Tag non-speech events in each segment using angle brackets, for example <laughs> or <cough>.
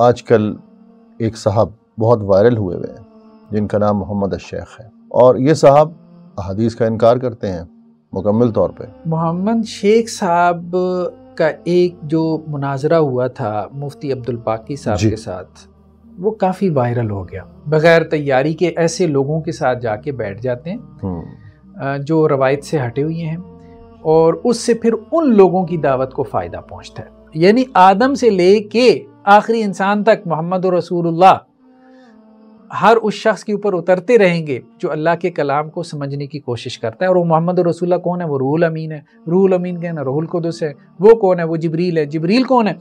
आजकल एक साहब बहुत वायरल हुए हुए हैं जिनका नाम मोहम्मद शेख है और ये साहब अदीस का इनकार करते हैं मुकम्मल तौर पे मोहम्मद शेख साहब का एक जो मुनाजरा हुआ था मुफ्ती अब्दुल पाकी साहब के साथ वो काफ़ी वायरल हो गया बगैर तैयारी के ऐसे लोगों के साथ जाके बैठ जाते हैं हम्म। जो रवायत से हटे हुए हैं और उससे फिर उन लोगों की दावत को फ़ायदा पहुंचता है यानी आदम से ले के आखिरी इंसान तक मोहम्मद रसूलुल्लाह हर उस शख्स के ऊपर उतरते रहेंगे जो अल्लाह के कलाम को समझने की कोशिश करता है और वो मोहम्मद रसूल्ला कौन है वो रूहुल अमीन है रूहुल अमीन कहना रोहुल कुदस है वो कौन है वो जबरील है जबरील कौन है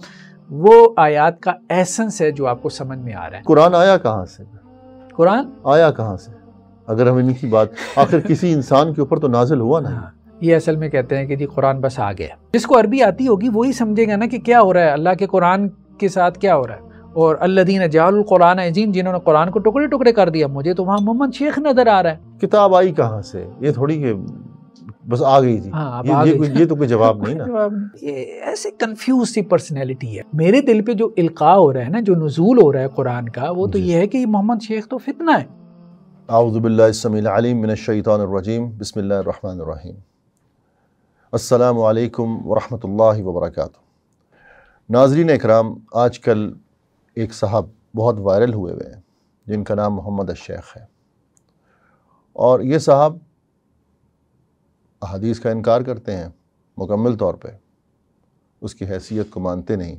वो आयात का एसेंस है जो आपको समझ में आ रहा है कुरान आया कहाँ से कुरान आया कहाँ से अगर हम इनकी बात आखिर किसी इंसान के ऊपर तो नाजिल हुआ ना हाँ, ये असल में कहते हैं कि जी कुरान बस आ गया जिसको अरबी आती होगी वही समझेगा ना कि क्या हो रहा है अल्लाह के कुरान के साथ क्या हो रहा है और अल्लादीन जालकुरान अजीम जिन्होंने कुरान को टुकड़े टुकड़े कर दिया मुझे तो वहाँ मोहम्मद शेख नज़र आ रहा है किताब आई कहाँ से ये थोड़ी के बस आ गई थी हाँ, ये, ये, ये तो कोई जवाब नहीं ना <laughs> ये ऐसे कंफ्यूज सी पर्सनैलिटी है मेरे दिल पे जो इल्का हो रहा है ना जो नजूल हो रहा है कुरान का वो तो ये है कि मोहम्मद शेख तो फितना है आउज़बिल्लिमिनशैतरजीम बसमीम अल्लाम वरहमल वर्का नाजरीन कराम आज कल एक साहब बहुत वायरल हुए हुए हैं जिनका नाम मोहम्मद अशेख है और ये साहब अदीस का इनकार करते हैं मुकम्मल तौर पर उसकी हैसियत को मानते नहीं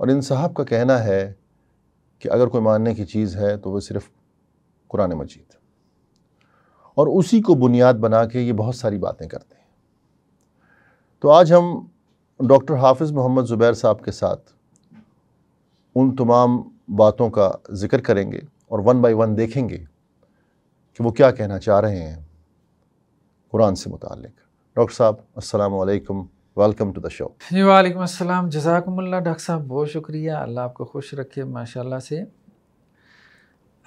और इन साहब का कहना है कि अगर कोई मानने की चीज़ है तो वह सिर्फ़ कुरान मजीद और उसी को बुनियाद बना के ये बहुत सारी बातें करते हैं तो आज हम डॉक्टर हाफिज़ मोहम्मद ज़ुबैर साहब के साथ उन तमाम बातों का ज़िक्र करेंगे और वन बाय वन देखेंगे कि वो क्या कहना चाह रहे हैं कुरान से मुतल डॉक्टर साहब असलकम वेलकम टू द शो जी वालेकुम अस्सलाम जजाकमल्ला डॉक्टर साहब बहुत शुक्रिया अल्लाह आपको खुश रखे माशाल्लाह से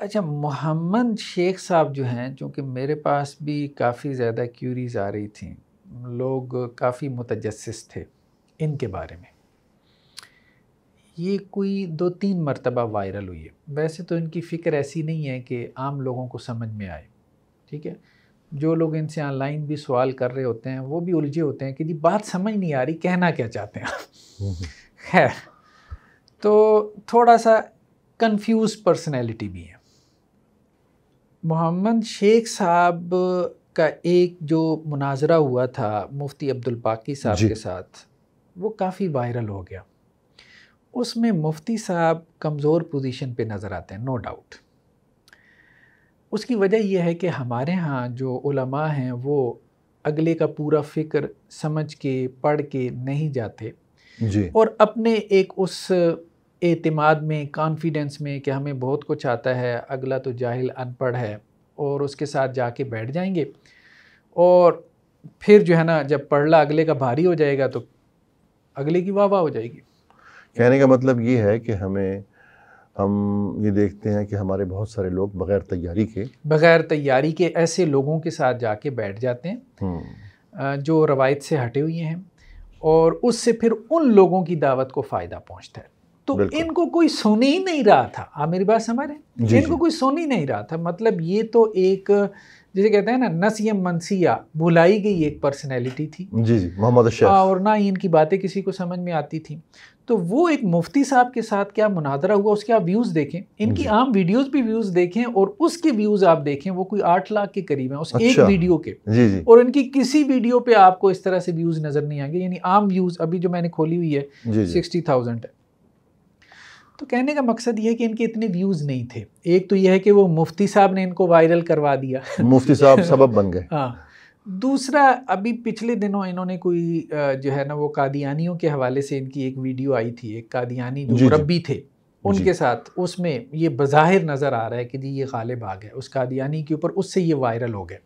अच्छा मोहम्मद शेख साहब जो हैं चूँकि मेरे पास भी काफ़ी ज़्यादा क्यूरीज आ रही थी लोग काफ़ी मुतजस थे इनके बारे में ये कोई दो तीन मरतबा वायरल हुई है वैसे तो इनकी फ़िक्र ऐसी नहीं है कि आम लोगों को समझ में आए ठीक है जो लोग इनसे ऑनलाइन भी सवाल कर रहे होते हैं वो भी उलझे होते हैं कि जी बात समझ नहीं आ रही कहना क्या चाहते हैं हम्म, हम्म। खैर तो थोड़ा सा कंफ्यूज पर्सनैलिटी भी है मोहम्मद शेख साहब का एक जो मुनाजरा हुआ था मुफ्ती अब्दुल पाकि साहब के साथ वो काफ़ी वायरल हो गया उसमें मुफ्ती साहब कमज़ोर पोजीशन पे नज़र आते हैं नो डाउट उसकी वजह यह है कि हमारे यहाँ जो उलमा हैं वो अगले का पूरा फ़िक्र समझ के पढ़ के नहीं जाते जी। और अपने एक उस एतमाद में कॉन्फिडेंस में कि हमें बहुत कुछ आता है अगला तो जाहिल अनपढ़ है और उसके साथ जाके बैठ जाएंगे और फिर जो है ना जब पढ़ला अगले का भारी हो जाएगा तो अगले की वाह वाह हो जाएगी कहने का मतलब ये है कि हमें हम ये देखते हैं कि हमारे बहुत सारे लोग बगैर तैयारी के बगैर तैयारी के ऐसे लोगों के साथ जाके बैठ जाते हैं हम्म। जो रवायत से हटे हुए हैं और उससे फिर उन लोगों की दावत को फ़ायदा पहुंचता है तो इनको कोई सुन ही नहीं रहा था आप मेरी बात समझ रहे हैं इनको कोई सुन ही नहीं रहा था मतलब ये तो एक जिसे कहते हैं ना नसीम मनसिया भुलाई गई एक पर्सनैलिटी थी जी जी मोहम्मद हाँ, और ना ही इनकी बातें किसी को समझ में आती थी तो वो एक मुफ्ती साहब के साथ क्या मुनादरा हुआ उसके आप व्यूज़ देखें इनकी आम वीडियोस भी व्यूज़ देखें और उसके व्यूज़ आप देखें वो कोई आठ लाख के करीब हैं उस अच्छा, एक वीडियो के जी जी और इनकी किसी वीडियो पे आपको इस तरह से व्यूज़ नज़र नहीं आएंगे यानी आम व्यूज़ अभी जो मैंने खोली हुई है सिक्सटी थाउजेंड है तो कहने का मकसद ये है कि इनके इतने व्यूज़ नहीं थे एक तो यह है कि वो मुफ्ती साहब ने इनको वायरल करवा दिया मुफ्ती साहब सबब बन गए हाँ दूसरा अभी पिछले दिनों इन्होंने कोई जो है ना वो कादियानियों के हवाले से इनकी एक वीडियो आई थी एक कादियानी जो रब्बी थे उनके साथ उसमें ये बाहिर नज़र आ रहा है कि जी ये गालिब आ गए उस कादियानी के ऊपर उससे ये वायरल हो गए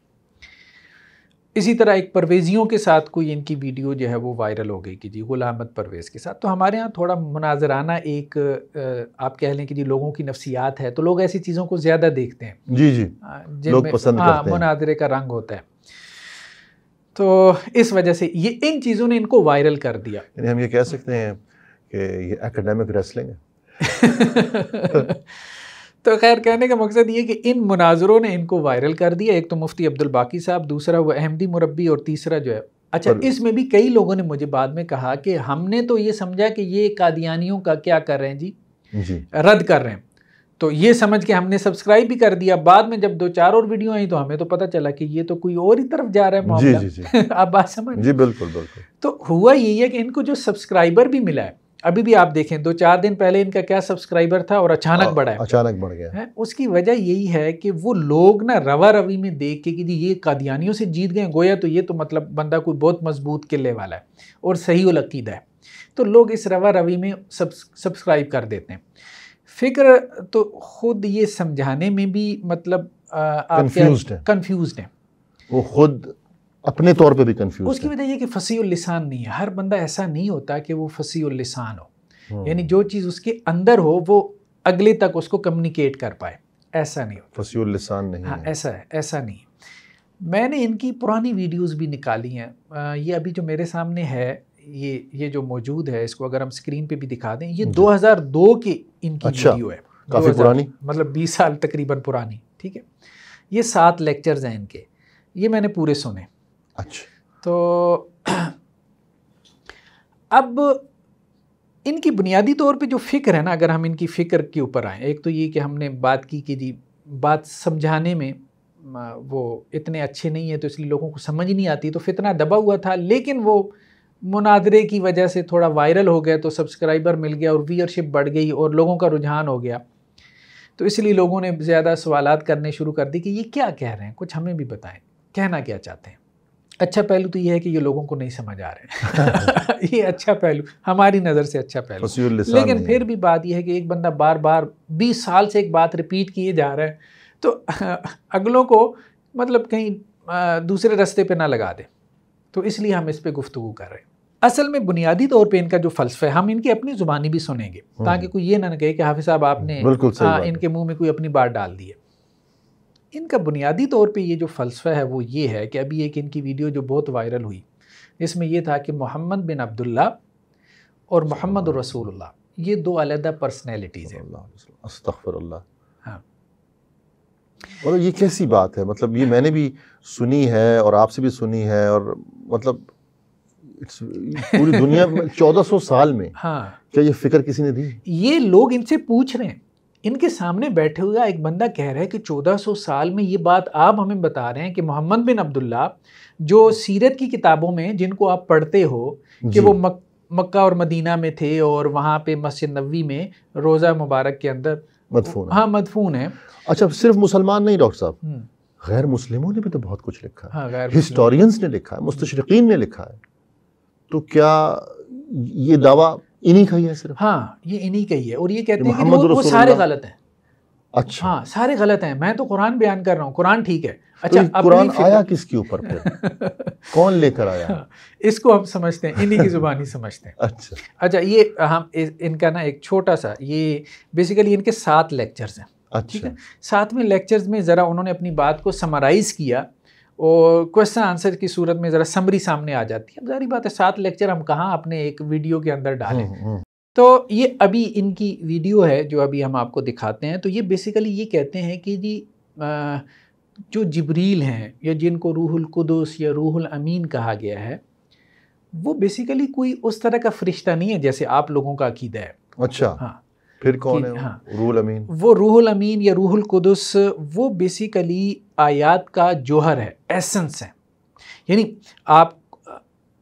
इसी तरह एक परवेजियों के साथ कोई इनकी वीडियो जो है वो वायरल हो गई कि जी गुल अहमद परवेज़ के साथ तो हमारे यहाँ थोड़ा मुनाजराना एक आप कह लें कि जी लोगों की नफसियात है तो लोग ऐसी चीज़ों को ज़्यादा देखते हैं जी जी लोग पसंद हाँ मुनाजरे का रंग होता है तो इस वजह से ये इन चीज़ों ने इनको वायरल कर दिया हम ये कह सकते हैं कि ये एकेडमिक रेसलिंग है <laughs> तो खैर कहने का मकसद ये कि इन मुनाजरों ने इनको वायरल कर दिया एक तो मुफ्ती अब्दुल बाकी साहब दूसरा वो अहमदी मुरबी और तीसरा जो है अच्छा इसमें भी कई लोगों ने मुझे बाद में कहा कि हमने तो ये समझा कि ये कादियानियों का क्या कर रहे हैं जी, जी। रद्द कर रहे हैं तो ये समझ के हमने सब्सक्राइब भी कर दिया बाद में जब दो चार और वीडियो आई तो हमें तो पता चला कि ये तो कोई और ही तरफ जा रहा है मामला जी, जी, जी। <laughs> आप बात समझ जी बिल्कुल बिल्कुल तो हुआ यही है कि इनको जो सब्सक्राइबर भी मिला है अभी भी आप देखें दो चार दिन पहले इनका क्या सब्सक्राइबर था और अचानक हाँ, बढ़ा है अचानक बढ़ गया है उसकी वजह यही है कि वो लोग ना रवा रवी में देख के कि जी ये कादियानियों से जीत गए गोया तो ये तो मतलब बंदा कोई बहुत मजबूत किले वाला है और सही उलकीदा है तो लोग इस रवा रवी में सब्सक्राइब कर देते हैं फिक्र तो खुद ये समझाने में भी मतलब कन्फ्यूज है है वो खुद अपने तौर पे भी कंफ्यूज उसकी वजह ये कि फसी लिसान नहीं है हर बंदा ऐसा नहीं होता कि वो फसी लिसान हो हम्म। यानी जो चीज़ उसके अंदर हो वो अगले तक उसको कम्युनिकेट कर पाए ऐसा नहीं होता फसी लिसान नहीं हाँ ऐसा है ऐसा नहीं मैंने इनकी पुरानी वीडियोस भी निकाली हैं ये अभी जो मेरे सामने है ये ये जो मौजूद है इसको अगर हम स्क्रीन पे भी दिखा दें ये 2002 की इनकी अच्छा, वीडियो है काफ़ी पुरानी मतलब 20 साल तकरीबन पुरानी ठीक है ये सात लेक्चर्स हैं इनके ये मैंने पूरे सुने अच्छा तो <clears throat> अब इनकी बुनियादी तौर पे जो फ़िक्र है ना अगर हम इनकी फ़िक्र के ऊपर आएँ एक तो ये कि हमने बात की कि जी बात समझाने में वो इतने अच्छे नहीं है तो इसलिए लोगों को समझ नहीं आती तो फितना दबा हुआ था लेकिन वो मुनादरे की वजह से थोड़ा वायरल हो गया तो सब्सक्राइबर मिल गया और व्यूअरशिप बढ़ गई और लोगों का रुझान हो गया तो इसलिए लोगों ने ज़्यादा सवालत करने शुरू कर दी कि ये क्या कह रहे हैं कुछ हमें भी बताएं कहना क्या चाहते हैं अच्छा पहलू तो ये है कि ये लोगों को नहीं समझ आ रहे हाँ <laughs> ये अच्छा पहलू हमारी नज़र से अच्छा पहलू लेकिन फिर भी बात यह है कि एक बंदा बार बार बीस साल से एक बात रिपीट किए जा रहा है तो <laughs> अगलों को मतलब कहीं दूसरे रास्ते पे ना लगा दें तो इसलिए हम इस पर गुफ्तु कर रहे हैं असल में बुनियादी तौर पे इनका जो फलसफा है हम इनकी अपनी ज़ुबानी भी सुनेंगे हम्म। ताकि कोई ये ना कहे कि हाफि साहब आपने आ, इनके मुंह में कोई अपनी बात डाल दी है इनका बुनियादी तौर पे ये जो फ़लसफ़ा है वो ये है कि अभी एक इनकी वीडियो जो बहुत वायरल हुई इसमें यह था कि मोहम्मद बिन अब्दुल्ला और मोहम्मद रसूलुल्लाह ये दो अलग पर्सनैलिटीज़ हैं हाँ। और ये कैसी बात है मतलब ये मैंने भी सुनी है और आपसे भी सुनी है और मतलब पूरी दुनिया में 1400 <laughs> साल में हाँ क्या ये फिक्र किसी ने दी ये लोग इनसे पूछ रहे हैं इनके सामने बैठे हुआ एक बंदा कह रहा है कि 1400 साल में ये बात आप हमें बता रहे हैं कि मोहम्मद बिन अब्दुल्ला जो सीरत की किताबों में जिनको आप पढ़ते हो कि वो मक मक्का और मदीना में थे और वहाँ पे मस्जिद नबी में रोज़ा मुबारक के अंदर मदफून हाँ मदफून है अच्छा सिर्फ मुसलमान नहीं डॉक्टर साहब हम्म। गैर मुस्लिमों ने भी तो बहुत कुछ लिखा है हाँ, हिस्टोरियंस ने लिखा है मुस्तरकिन ने लिखा है तो क्या ये दावा इन्हीं का ही है सिर्फ हाँ ये इन्हीं का ही है और ये कहते हैं कि वो, वो सारे गलत हैं अच्छा हाँ सारे गलत हैं मैं तो कुरान बयान कर रहा हूँ कुरान ठीक है तो अच्छा तो कुरान आया किसके ऊपर <laughs> कौन लेकर आया हाँ, इसको हम समझते हैं इन्हीं की जुबानी समझते हैं अच्छा अच्छा ये हम इनका ना एक छोटा सा ये बेसिकली इनके सात लेक्चर्स हैं अच्छा ठीक साथ में लेक्चर्स में ज़रा उन्होंने अपनी बात को समराइज़ किया और क्वेश्चन आंसर की सूरत में ज़रा समरी सामने आ जाती है अब जारी बात है सात लेक्चर हम कहाँ अपने एक वीडियो के अंदर डालें हम्म, हम्म। तो ये अभी इनकी वीडियो है जो अभी हम आपको दिखाते हैं तो ये बेसिकली ये कहते हैं कि जी आ, जो जबरील हैं या जिनको रूहुल कुदस या रूहुल अमीन कहा गया है वो बेसिकली कोई उस तरह का फरिश्ता नहीं है जैसे आप लोगों का अकीदा है अच्छा हाँ फिर कौन है हाँ, रूहुल अमीन वो रूहुल अमीन या रूहुल कुदस वो बेसिकली आयात का जोहर है एसेंस है यानी आप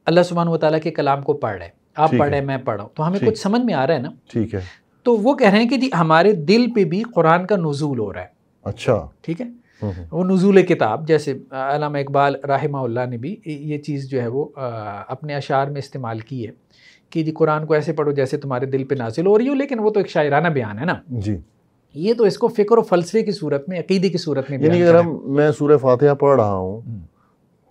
अल्लाह सुबहान ताली के कलाम को पढ़ रहे आप पढ़ रहे मैं पढ़ रहा तो हमें कुछ समझ में आ रहा है ना ठीक है तो वो कह रहे हैं कि जी हमारे दिल पे भी कुरान का नजूल हो रहा है अच्छा ठीक है हम्म, हम्म। वो नजूल किताब जैसे अलामा इकबाल राहिमा ने भी ये चीज़ जो है वो अपने अशार में इस्तेमाल की है कि जी कुरान को ऐसे पढ़ो जैसे तुम्हारे दिल पे नाजिल हो रही हो लेकिन वो तो एक शायराना बयान है ना जी ये तो इसको फ़िक्र और फलसफे की सूरत में अकीदे की सूरत में यानी अगर मैं सूर्य फातिहा पढ़ रहा हूँ हम्म।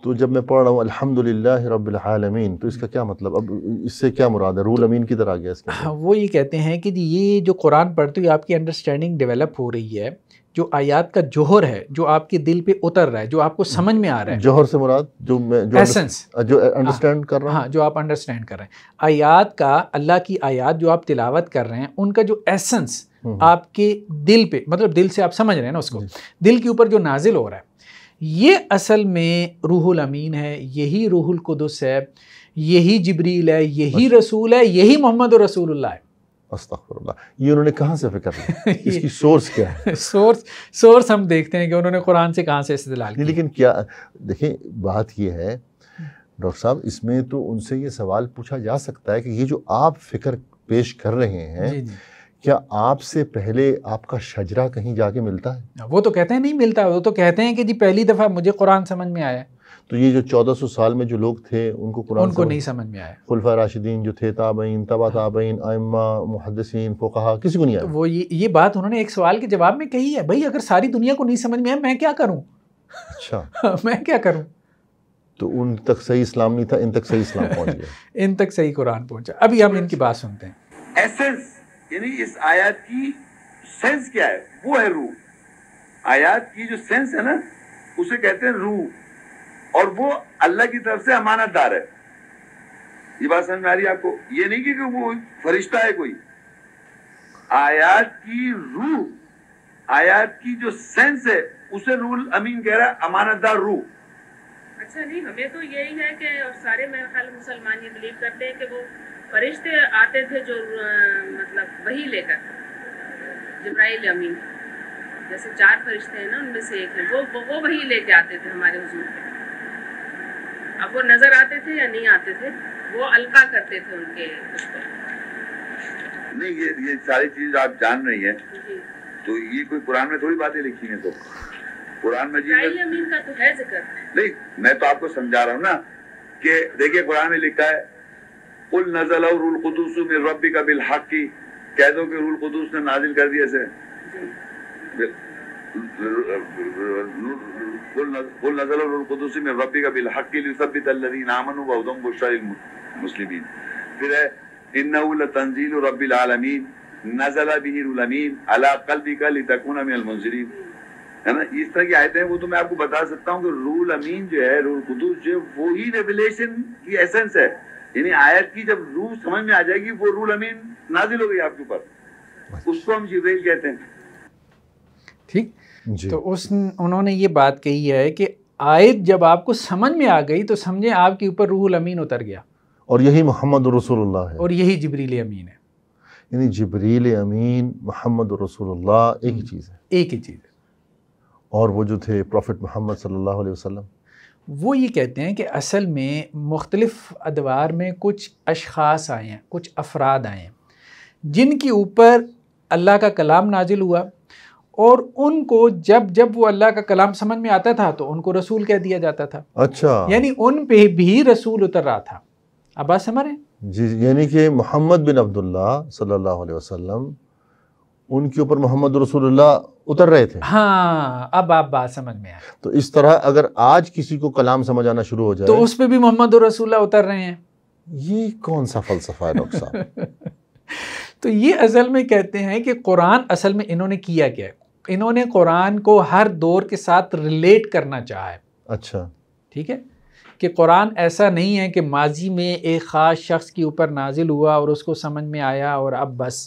तो जब मैं पढ़ रहा हूँ अलहमदिल्ला रबालमीन तो इसका क्या मतलब अब इससे क्या मुराद है रूल अमीन की तरह आ गया इसका हाँ, वो ये कहते हैं कि जी ये जो कुरान पढ़ते हुए आपकी अंडरस्टैंडिंग डेवलप हो रही है जो आयात का जोहर है जो आपके दिल पे उतर रहा है जो आपको हम्म। समझ में आ रहा है जोहर से मुराद जो मैं जो एसेंस जो अंडरस्टैंड हाँ। कर रहा हूँ हाँ जो आप अंडरस्टैंड कर रहे हैं आयात का अल्लाह की आयात जो आप तिलावत कर रहे हैं उनका जो एसेंस हम्म। आपके दिल पे मतलब दिल से आप समझ रहे हैं ना उसको दिल के ऊपर जो नाजिल हो रहा है ये असल में रूहुल अमीन है यही रूहुल कुदस है यही जबरील है यही अच्छा। रसूल है यही मोहम्मद रसूल है अस्तफरल्ला ये उन्होंने कहाँ से फिक्र <laughs> इसकी सोर्स क्या है सोर्स <laughs> सोर्स हम देखते हैं कि उन्होंने कुरान से कहाँ से इस्तेलाल लेकिन क्या देखें बात यह है डॉक्टर साहब इसमें तो उनसे ये सवाल पूछा जा सकता है कि ये जो आप फिक्र पेश कर रहे हैं जी जी। क्या आपसे पहले आपका शजरा कहीं जाके मिलता है वो तो कहते हैं नहीं मिलता वो तो कहते हैं कि जी पहली दफ़ा मुझे कुरान समझ में आया तो ये जो 1400 साल में जो लोग थे उनको कुरान उनको नहीं समझ में आया खुलफा राशिदीन जो थे ताबईन तबा ताबईन अम्मा मुहदसिन फ़ोकहा किसी को नहीं आया वो ये ये बात उन्होंने एक सवाल के जवाब में कही है भाई अगर सारी दुनिया को नहीं समझ में आया मैं क्या करूँ अच्छा <laughs> मैं क्या करूँ तो उन तक सही इस्लाम नहीं था इन तक सही इस्लाम पहुंच गया <laughs> इन तक सही कुरान पहुंचा अभी हम इनकी बात सुनते हैं एसेंस यानी इस आयत की सेंस क्या है वो है रूह आयत की जो सेंस है ना उसे कहते हैं रूह और वो अल्लाह की तरफ से अमानतदार है ये बात समझ में आ रही है आपको ये नहीं कि वो फरिश्ता है कोई आयात की रूह आयात की जो सेंस है उसे रूल अमीन कह रहा है अमानतदार रूह अच्छा नहीं हमें तो यही है कि और सारे मुसलमान ये बिलीव करते हैं कि वो फरिश्ते आते थे जो मतलब वही लेकर जिब्राइल अमीन जैसे चार फरिश्ते हैं ना उनमें से एक है वो वो वही लेके आते थे हमारे हजूर के अब वो नजर आते थे या नहीं आते थे वो अलका करते थे उनके नहीं ये ये सारी चीज आप जान रही है तो ये कोई कुरान में थोड़ी बातें लिखी है तो कुरान में जी अमीन का तो है जिक्र नहीं मैं तो आपको समझा रहा हूँ ना कि देखिए कुरान में लिखा है उल नजल और उल कुदूस रबी का बिल हक की कह दो कि उल कुदूस ने नाजिल कर दिया से इस तरह की आयतें वो तो मैं आपको बता सकता हूँ कि रूल अमीन जो है रूल कुदूस जो वो ही रेवलेशन की एसेंस है यानी आयत की जब रूह समझ में आ जाएगी वो रूल अमीन नाजिल हो गई आपके ऊपर उसको हम जिब्रेल कहते हैं ठीक तो उस उन्होंने ये बात कही है कि आयत जब आपको समझ में आ गई तो समझे आपके ऊपर रूहुल अमीन उतर गया और यही मोहम्मद रसूलुल्लाह है और यही जबरील अमीन है यानी जबरील अमीन मोहम्मद रसूलुल्लाह एक ही हम्म। चीज़ है एक ही चीज़ है और वो जो थे प्रॉफिट मोहम्मद सल्लल्लाहु अलैहि वसल्लम वो ये कहते हैं कि असल में मुख्तलिफ़ अदवार में कुछ अशास आए हैं कुछ अफराद आए हैं जिनके ऊपर अल्लाह का कलाम नाजिल हुआ और उनको जब जब वो अल्लाह का कलाम समझ में आता था तो उनको रसूल कह दिया जाता था अच्छा यानी उन पे भी रसूल उतर रहा था अब बात समझ रहे जी यानी कि मोहम्मद बिन अब्दुल्ला सल्लल्लाहु अलैहि वसल्लम उनके ऊपर मोहम्मद रसूलुल्लाह उतर रहे थे हाँ अब आप बात समझ में आए तो इस तरह अगर आज किसी को कलाम समझ आना शुरू हो जाए तो उस पर भी मोहम्मद रसूल्ला उतर रहे हैं ये कौन सा फलसफा है डॉक्टर साहब <laughs> तो ये असल में कहते हैं कि कुरान असल में इन्होंने किया क्या है इन्होंने कुरान को हर दौर के साथ रिलेट करना चाहा है अच्छा ठीक है कि कुरान ऐसा नहीं है कि माजी में एक ख़ास शख्स के ऊपर नाजिल हुआ और उसको समझ में आया और अब बस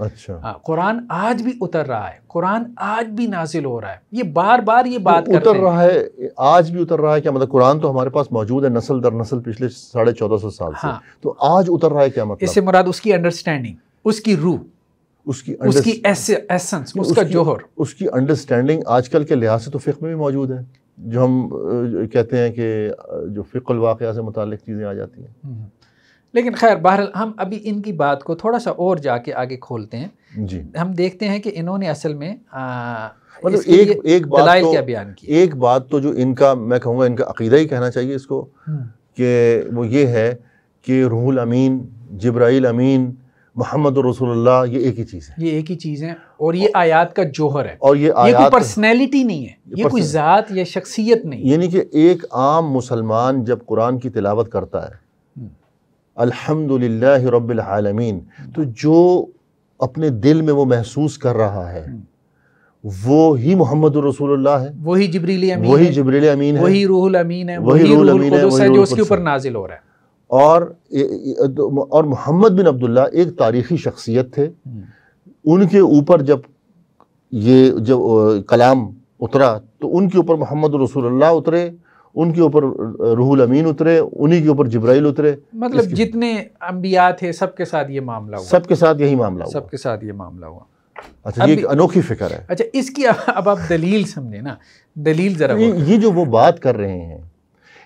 अच्छा हाँ, कुरान आज भी उतर रहा है कुरान आज भी नाजिल हो रहा है ये बार बार ये तो बात तो उतर रहा है आज भी उतर रहा है क्या मतलब कुरान तो हमारे पास मौजूद है नस्ल दर नस्ल पिछले साढ़े चौदह सौ साल हाँ, से तो आज उतर रहा है क्या मतलब इससे मुराद उसकी अंडरस्टैंडिंग उसकी रूह उसकी उसकी एसेंस उसका जोहर उसकी अंडरस्टैंडिंग आजकल के लिहाज से तो फ़िक में भी मौजूद है जो हम कहते हैं कि जो फ़िकल वाक़ से मुतल चीज़ें आ जाती हैं हम्म। लेकिन खैर बहरहाल हम अभी इनकी बात को थोड़ा सा और जाके आगे खोलते हैं जी हम देखते हैं कि इन्होंने असल में मतलब एक एक बात तो, क्या बयान की एक बात तो जो इनका मैं कहूँगा इनका अकीदा ही कहना चाहिए इसको हम्म। कि वो ये है कि रूहुल अमीन जब्राइल अमीन मोहम्मद रसोल्ला ये एक ही चीज़ है ये एक ही चीज़ है और ये आयात का जोहर है और ये आयात ये कोई पर्सनैलिटी नहीं है ये, ये कोई ज़ात या शख्सियत नहीं यानी कि एक आम मुसलमान जब कुरान की तिलावत करता है हम्म। अल्हम्दुलिल्लाह रब्बिल आलमीन तो जो अपने दिल में वो महसूस कर रहा है हम्म। वो ही मोहम्मद रसूलुल्लाह है वही जबरीली अमीन वही जबरीली अमीन है वही रूहुल अमीन है वही रूहुल अमीन है जो उसके ऊपर नाजिल हो रहा है और और मोहम्मद बिन अब्दुल्ला एक तारीख़ी शख्सियत थे हम्म। उनके ऊपर जब ये जब कलाम उतरा तो उनके ऊपर मोहम्मद रसूलुल्लाह उतरे उनके ऊपर रूहुल अमीन उतरे उन्हीं के ऊपर जिब्राइल उतरे मतलब जितने अम्बिया थे सबके साथ ये मामला हुआ सबके साथ यही मामला हुआ सबके साथ ये मामला हुआ अच्छा ये एक अनोखी फिक्र है अच्छा इसकी अब आप दलील समझे ना दलील ज़रा ये जो वो बात कर रहे हैं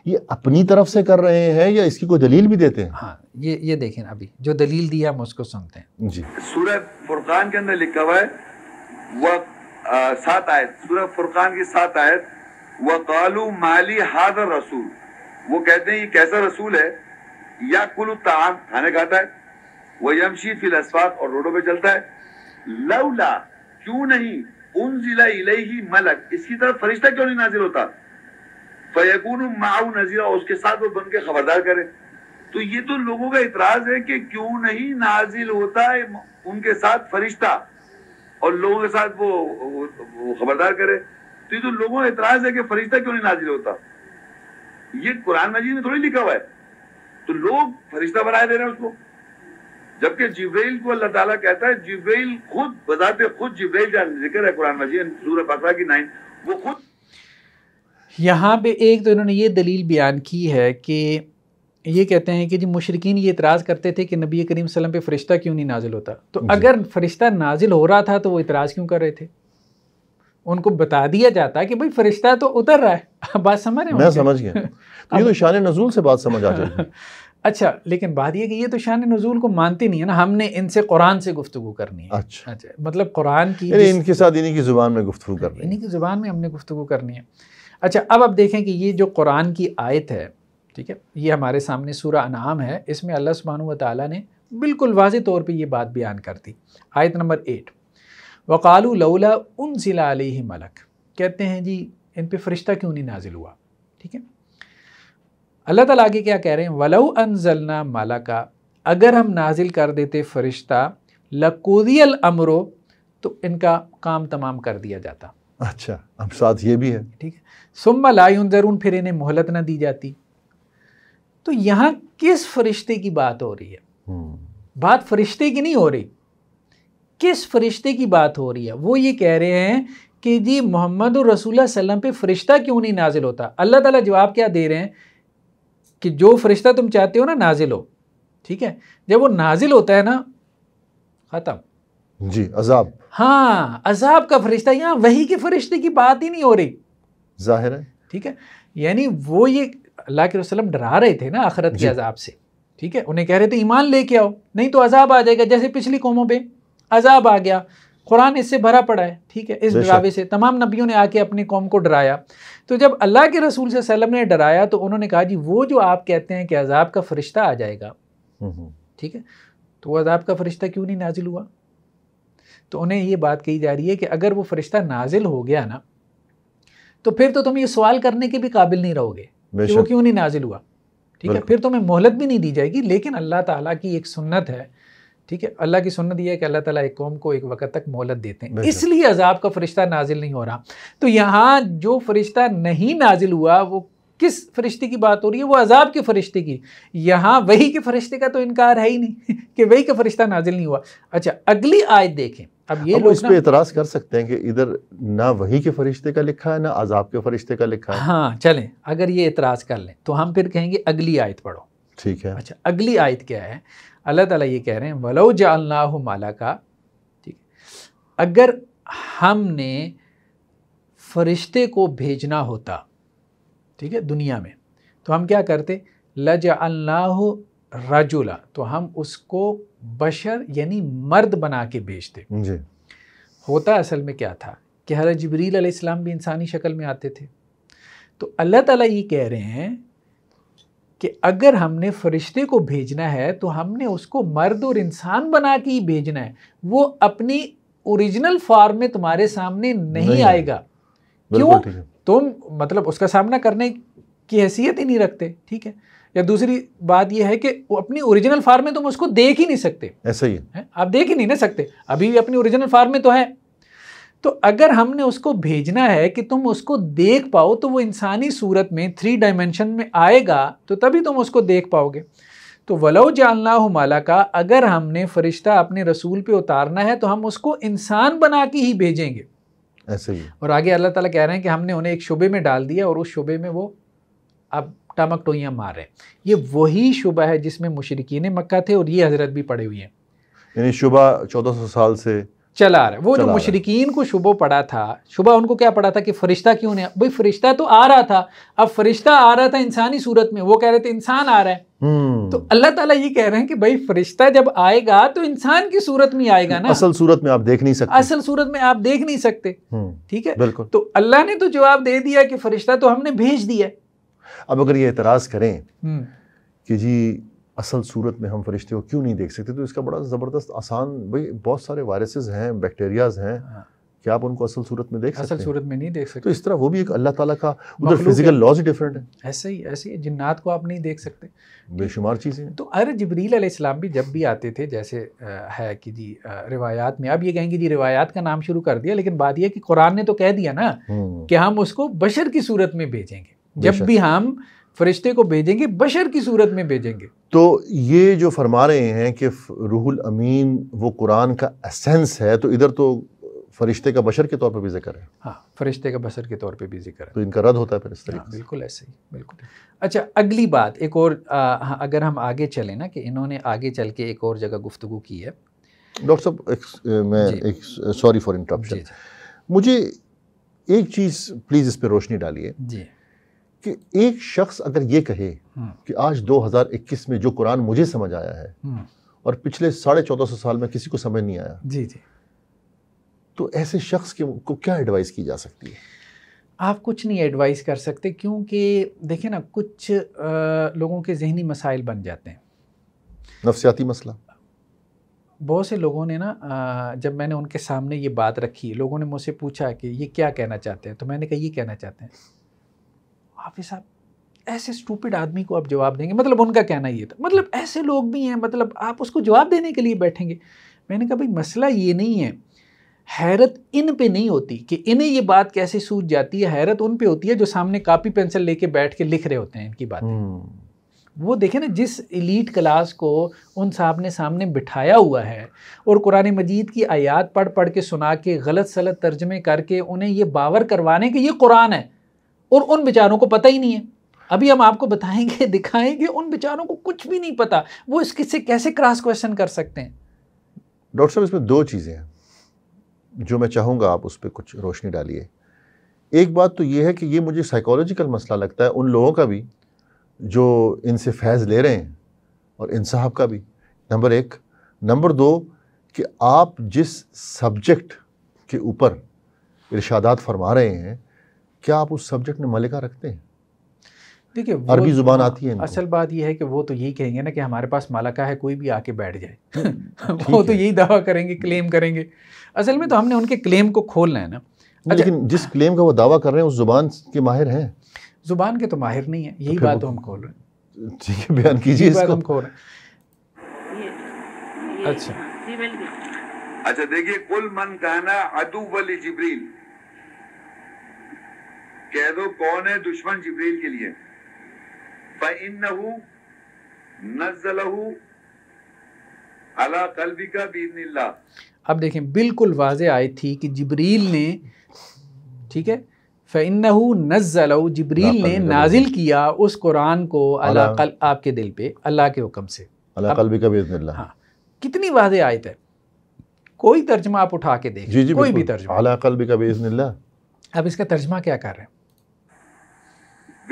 ये अपनी तरफ से कर रहे हैं या इसकी कोई दलील भी देते हैं हाँ ये ये देखें अभी जो दलील दी है हम उसको सुनते हैं जी सूर्य फुरकान के अंदर लिखा हुआ है वह सात आयत सूर्य फुरकान की सात आयत वह कालू माली हादर रसूल वो कहते हैं ये कैसा रसूल है या कुल ताम खाने खाता है वह यमशी फिल असफात और रोडो पे चलता है लवला क्यों नहीं उन जिला ही मलक इसकी तरफ फरिश्ता क्यों नहीं नाजिल होता फयकून माऊ नजीरा उसके साथ वो बन के खबरदार करे तो ये तो लोगों का इतराज है कि क्यों नहीं नाजिल होता है उनके साथ फरिश्ता और लोगों के साथ वो, वो, वो खबरदार करे तो ये तो लोगों का इतराज है कि फरिश्ता क्यों नहीं नाजिल होता ये कुरान मजीद में थोड़ी लिखा हुआ है तो लोग फरिश्ता बनाए दे रहे हैं उसको जबकि जिब्रेल को अल्लाह ताला कहता है जिब्रेल खुद बताते खुद जिब्रेल का जिक्र है कुरान मजीद सूरह बकरा की नाइन वो खुद यहाँ पे एक तो इन्होंने ये दलील बयान की है कि ये कहते हैं कि जी मुशरकिन ये इतराज़ करते थे कि नबी करीम सलम पे फ़रिश्ता क्यों नहीं नाजिल होता तो अगर फ़रिश्ता नाजिल हो रहा था तो वो इतराज़ क्यों कर रहे थे उनको बता दिया जाता कि भाई फ़रिश्ता तो उतर रहा है बात समझ रहे मैं समझ गया तो ये तो शान नजूल से बात समझ आ जाएगी <laughs> अच्छा लेकिन बात यह कि ये तो शान नजूल को मानते नहीं है ना हमने इनसे कुरान से गुफ्तु करनी है अच्छा अच्छा मतलब कुरान की इनके साथ इन्हीं की ज़ुबान में गुफ्तु करनी है इन्हीं की ज़ुबान में हमने गुफ्तु करनी है अच्छा अब आप देखें कि ये जो कुरान की आयत है ठीक है ये हमारे सामने सूर्य अनाम है इसमें अल्लाह सुबहान ताली ने बिल्कुल वाज तौर पर यह बात बयान कर दी आयत नंबर एट वक़ाल लौला उन सिला मलक कहते हैं जी इन पर फरिश्ता क्यों नहीं नाजिल हुआ ठीक है अल्लाह तला आगे क्या कह रहे हैं वलऊ अनजलना मलका अगर हम नाजिल कर देते फरिश्ता लकोदियल अमरो तो इनका काम तमाम कर दिया जाता अच्छा अब साथ ये भी है ठीक है सुम्मा लाई जरून फिर इन्हें मोहलत ना दी जाती तो यहाँ किस फरिश्ते की बात हो रही है हम्म। बात फरिश्ते की नहीं हो रही किस फरिश्ते की बात हो रही है वो ये कह रहे हैं कि जी मोहम्मद रसूल सल्लम पे फरिश्ता क्यों नहीं नाजिल होता अल्लाह ताला जवाब क्या दे रहे हैं कि जो फरिश्ता तुम चाहते हो ना नाजिल हो ठीक है जब वो नाजिल होता है ना ख़त्म जी अजाब हाँ अजाब का फरिश्ता यहाँ वही के फरिश्ते की बात ही नहीं हो रही जाहिर है ठीक है यानी वो ये अल्लाह के वसलम डरा रहे थे ना आखरत के अजाब से ठीक है उन्हें कह रहे थे ईमान लेके आओ नहीं तो अजाब आ जाएगा जैसे पिछली कौमों पर अजाब आ गया कुरान इससे भरा पड़ा है ठीक है इस डरावे से तमाम नबियों ने आके अपनी कौम को डराया तो जब अल्लाह के रसूल से सलम ने डराया तो उन्होंने कहा जी वो जो आप कहते हैं कि अजाब का फरिश्ता आ जाएगा हम्म, हम्म। ठीक है तो अजाब का फरिश्ता क्यों नहीं नाजिल हुआ तो उन्हें ये बात कही जा रही है कि अगर वो फरिश्ता नाजिल हो गया ना तो फिर तो तुम ये सवाल करने के भी काबिल नहीं रहोगे कि वो क्यों नहीं नाजिल हुआ ठीक है फिर तुम्हें मोहलत भी नहीं दी जाएगी लेकिन अल्लाह ताला की एक सुन्नत है ठीक है अल्लाह की सुन्नत यह है कि अल्लाह ताला एक कौम को एक वक्त तक मोहलत देते हैं इसलिए अजाब का फरिश्ता नाजिल नहीं हो रहा तो यहाँ जो फरिश्ता नहीं नाजिल हुआ वो किस फरिश्ते की बात हो रही है वो अजाब के फरिश्ते की यहाँ वही के फरिश्ते का तो इनकार है ही नहीं <laughs> कि वही का फरिश्ता नाजिल नहीं हुआ अच्छा अगली आयत देखें अब ये लोग इस पे कर सकते हैं कि इधर ना वही के फरिश्ते का लिखा है ना अजाब के फरिश्ते का लिखा है हाँ चले अगर ये इतराज कर लें तो हम फिर कहेंगे अगली आयत पढ़ो ठीक है अच्छा अगली आयत क्या है अल्लाह ताला ये कह रहे हैं वलो जालना माला का ठीक अगर हमने फरिश्ते को भेजना होता ठीक है दुनिया में तो हम क्या करते लज अल्लाह रजुला तो हम उसको बशर यानी मर्द बना के बेचते होता असल में क्या था कि हर जबरील इस्लाम भी इंसानी शक्ल में आते थे तो अल्लाह ताला ये कह रहे हैं कि अगर हमने फरिश्ते को भेजना है तो हमने उसको मर्द और इंसान बना के ही भेजना है वो अपनी ओरिजिनल फॉर्म में तुम्हारे सामने नहीं, नहीं आएगा क्यों तुम तो मतलब उसका सामना करने की हैसियत ही नहीं रखते ठीक है या दूसरी बात यह है कि अपनी ओरिजिनल फार्म में तुम उसको देख ही नहीं सकते ऐसा ही है, है? आप देख ही नहीं ना सकते अभी भी अपनी ओरिजिनल फार्म में तो है तो अगर हमने उसको भेजना है कि तुम उसको देख पाओ तो वो इंसानी सूरत में थ्री डायमेंशन में आएगा तो तभी तुम उसको देख पाओगे तो वलो जानना हो माला का अगर हमने फरिश्ता अपने रसूल पे उतारना है तो हम उसको इंसान बना के ही भेजेंगे ऐसे ही और आगे अल्लाह ताला कह रहे हैं कि हमने उन्हें एक शुबे में डाल दिया और उस शुबे में वो अब टमक टोइयाँ मार रहे हैं ये वही शुबा है जिसमें मुशरकिन मक्का थे और ये हजरत भी पड़े हुए हैं यानी शुबा चौदह सौ साल से चला आ रहा है वो जो मुशरकिन को शुभ पड़ा था शुभ उनको क्या पड़ा था कि फरिश्ता क्यों नहीं भाई फरिश्ता तो आ रहा था अब फरिश्ता आ रहा था इंसानी सूरत में वो कह रहे थे इंसान आ रहा है हम्म। तो अल्लाह ताला ये कह रहे हैं कि भाई फरिश्ता जब आएगा तो इंसान की सूरत में आएगा ना असल सूरत में आप देख नहीं सकते असल सूरत में आप देख नहीं सकते हम्म। ठीक है बिल्कुल तो अल्लाह ने तो जवाब दे दिया कि फरिश्ता तो हमने भेज दिया अब अगर ये एतराज़ करें हम्म। कि जी असल सूरत में हम फरिश्ते को क्यों नहीं देख सकते तो इसका बड़ा ज़बरदस्त आसान भाई बहुत सारे वायरसेस हैं बैक्टीरियाज हैं हाँ। क्या आप उनको असल सूरत में देख असल सकते असल सूरत में नहीं देख सकते तो इस तरह वो भी एक अल्लाह ताला का उधर फिजिकल लॉज ही डिफरेंट है ऐसे ही ऐसे ही जिन्नात को आप नहीं देख सकते बेशुमार चीज़ें तो अरे जबरील अलैहिस्सलाम भी जब भी आते थे जैसे है कि जी रिवायात में आप ये कहेंगे जी रिवायात का नाम शुरू कर दिया लेकिन बात यह कि कुरान ने तो कह दिया ना हम्म। कि हम उसको बशर की सूरत में भेजेंगे जब भी हम फरिश्ते को भेजेंगे बशर की सूरत में भेजेंगे तो ये जो फरमा रहे हैं कि रूहुल अमीन वो कुरान का एसेंस है तो इधर तो फरिश्ते का बशर के तौर पर भी जिक्र है हाँ फरिश्ते का बशर के तौर पर भी जिक्र है तो इनका रद्द होता है फिर इस हाँ, तरीके हाँ, बिल्कुल ऐसे ही बिल्कुल अच्छा अगली बात एक और आ, हाँ, अगर हम आगे चलें ना कि इन्होंने आगे चल के एक और जगह गुफ्तु की है डॉक्टर साहब मैं एक सॉरी फॉर इंटरप्शन मुझे एक चीज़ प्लीज़ इस पर रोशनी डालिए जी कि एक शख्स अगर ये कहे हम्म। कि आज 2021 में जो कुरान मुझे समझ आया है हम्म। और पिछले साढ़े चौदह सौ साल में किसी को समझ नहीं आया जी जी तो ऐसे शख्स के को क्या एडवाइस की जा सकती है आप कुछ नहीं एडवाइस कर सकते क्योंकि देखे ना कुछ आ, लोगों के जहनी मसाइल बन जाते हैं नफसियाती मसला बहुत से लोगों ने ना जब मैंने उनके सामने ये बात रखी लोगों ने मुझसे पूछा कि ये क्या कहना चाहते हैं तो मैंने कहा ये कहना चाहते हैं हाफिज साहब ऐसे स्टूपिड आदमी को आप जवाब देंगे मतलब उनका कहना ये था मतलब ऐसे लोग भी हैं मतलब आप उसको जवाब देने के लिए बैठेंगे मैंने कहा भाई मसला ये नहीं है हैरत इन पे नहीं होती कि इन्हें ये बात कैसे सूझ जाती है हैरत उन पे होती है जो सामने कापी पेंसिल लेके बैठ के लिख रहे होते हैं इनकी बातें हम्म। वो देखे ना जिस इलीट क्लास को उन साहब ने सामने बिठाया हुआ है और कुरान मजीद की आयात पढ़ पढ़ के सुना के गलत सलत तर्जमे करके उन्हें ये बावर करवाने के ये कुरान है और उन बेचारों को पता ही नहीं है अभी हम आपको बताएंगे दिखाएंगे उन बेचारों को कुछ भी नहीं पता वो इस किससे कैसे क्रॉस क्वेश्चन कर सकते हैं डॉक्टर साहब इसमें दो चीज़ें हैं जो मैं चाहूँगा आप उस पर कुछ रोशनी डालिए एक बात तो ये है कि ये मुझे साइकोलॉजिकल मसला लगता है उन लोगों का भी जो इनसे फैज़ ले रहे हैं और इन साहब का भी नंबर एक नंबर दो कि आप जिस सब्जेक्ट के ऊपर इर्शादात फरमा रहे हैं क्या आप उस सब्जेक्ट में मलिका रखते हैं देखिए अरबी जुबान आती है असल बात यह है कि वो तो यही कहेंगे ना कि हमारे पास मालका है कोई भी आके बैठ जाए <laughs> <laughs> वो तो यही दावा करेंगे क्लेम करेंगे असल में तो हमने उनके क्लेम को खोलना है ना अच्छा लेकिन जिस क्लेम का वो दावा कर रहे हैं उस जुबान के माहिर हैं जुबान के तो माहिर नहीं है यही तो बात तो हम खोल रहे हैं ठीक है बयान कीजिए इसको हम खोल रहे अच्छा अच्छा देखिए कुल मन कहना अदूबली जिब्रील कह दो कौन है दुश्मन जिब्रील के लिए अब देखें बिल्कुल वाज आई थी कि जिब्रील ने ठीक है फ़ैनहू नज़लहू जिब्रील ने नाजिल किया उस कुरान को अला कल आपके दिल पे अल्लाह के हुक्म से अला कल्बी का बीनिल्ला हाँ कितनी वाजे आयत है कोई तर्जमा आप उठा के देखें कोई भी तर्जमा अला कल्बी का बीनिल्ला अब इसका तर्जमा क्या कर रहे हैं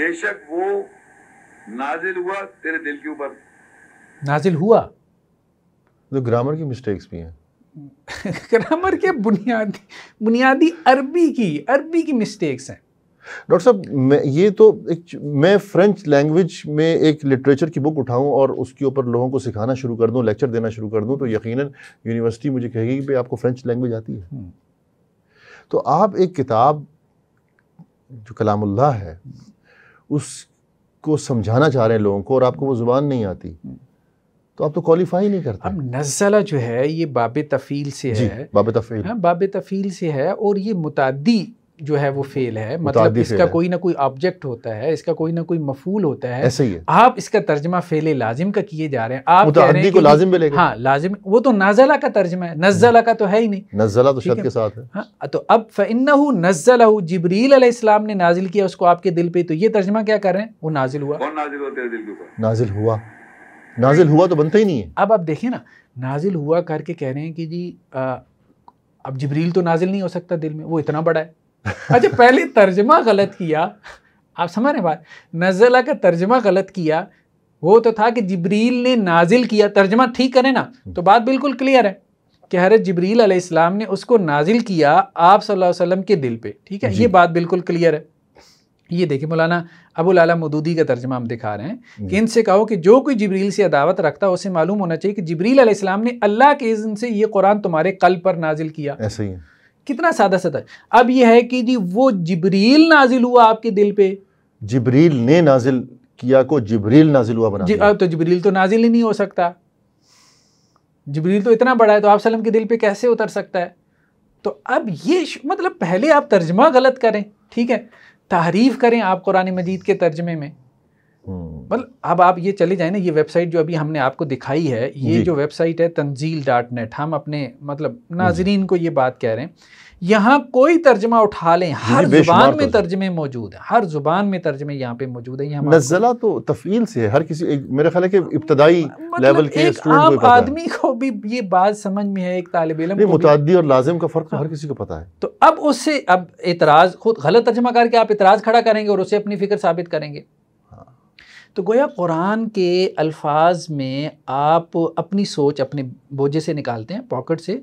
बेशक वो नाजिल हुआ तेरे दिल के ऊपर नाजिल हुआ तो ग्रामर की मिस्टेक्स भी हैं <laughs> ग्रामर के बुनियादी बुनियादी अरबी की अरबी की मिस्टेक्स हैं डॉक्टर साहब मैं ये तो एक मैं फ्रेंच लैंग्वेज में एक लिटरेचर की बुक उठाऊं और उसके ऊपर लोगों को सिखाना शुरू कर दूं लेक्चर देना शुरू कर दूं तो यकीनन यूनिवर्सिटी मुझे कहेगी कि भाई आपको फ्रेंच लैंग्वेज आती है हम्म। तो आप एक किताब जो कलामुल्लाह है उसको समझाना चाह रहे हैं लोगों को और आपको वो ज़ुबान नहीं आती तो आप तो क्वालिफाई नहीं करते अब नज़ला जो है ये बाब तफ़ील से है बाब तफ़ील हाँ बाब तफ़ील से है और ये मुतादी जो है वो फेल है मतलब इसका कोई ना कोई ऑब्जेक्ट होता है इसका कोई ना कोई मफूल होता है ऐसे ही है। आप इसका तर्जमा फेल लाजिम का किए जा रहे हैं आप कह रहे हैं को लाजिम भी हाँ लाजिम वो तो नाजला का तर्जमा है नजला का तो है ही नहीं नजला तो शब्द के साथ है हाँ तो अब फ़न्ना नजला जबरील इस्लाम ने नाजिल किया उसको आपके दिल पे तो ये तर्जमा क्या कर रहे हैं वो नाजिल हुआ नाजिल हुआ नाजिल हुआ तो बनता ही नहीं है अब आप देखें ना नाजिल हुआ करके कह रहे हैं कि जी अब जबरील तो नाजिल नहीं हो सकता दिल में वो इतना बड़ा है अच्छा पहले तर्जमा गलत किया आप समझ रहे बात नजला का तर्जमा गलत किया वो तो था कि जबरील ने नाजिल किया तर्जमा ठीक करें ना तो बात बिल्कुल क्लियर है कि हजरत जबरील इस्लाम ने उसको नाजिल किया आप सल्लल्लाहु अलैहि वसल्लम के दिल पे ठीक है ये बात बिल्कुल क्लियर है ये देखिए मौलाना अबुल आला मदूदी का तर्जमा हम दिखा रहे हैं कि इनसे कहो कि जो कोई जबरील से अदावत रखता है उसे मालूम होना चाहिए कि जबरील इस्लाम ने अल्लाह के इज़न से ये कुरान तुम्हारे कल पर नाजिल किया ऐसे ही कितना सादा सतह अब यह है कि जी वो जबरील नाजिल हुआ आपके दिल पे जबरील ने नाजिल किया को जबरील नाजिल हुआ बना अब तो जबरील तो नाजिल ही नहीं हो सकता जबरील तो इतना बड़ा है तो आप सलम के दिल पे कैसे उतर सकता है तो अब ये मतलब पहले आप तर्जमा गलत करें ठीक है तारीफ करें आप कुरान मजीद के तर्जमे में मतलब अब आप ये चले जाए ना ये वेबसाइट जो अभी हमने आपको दिखाई है ये जो वेबसाइट है तंजील डॉट नेट हम अपने मतलब नाजरीन को ये बात कह रहे हैं यहाँ कोई तर्जमा उठा लें हर जुबान में तर्जमे मौजूद है हर जुबान में तर्जमे यहाँ पे मौजूद है नजला तो तफील से है हर किसी एक, मेरे ख्याल है कि इब्तदाई मतलब लेवल के आम आदमी को भी ये बात समझ में है एक तालब इलम और लाजिम का फ़र्क तो हाँ। हर किसी को पता है तो अब उससे अब एतराज़ खुद गलत तर्जमा करके आप इतराज़ खड़ा करेंगे और उसे अपनी फिक्र साबित करेंगे तो गोया कुरान के अल्फाज में आप अपनी सोच अपने बोझे से निकालते हैं पॉकेट से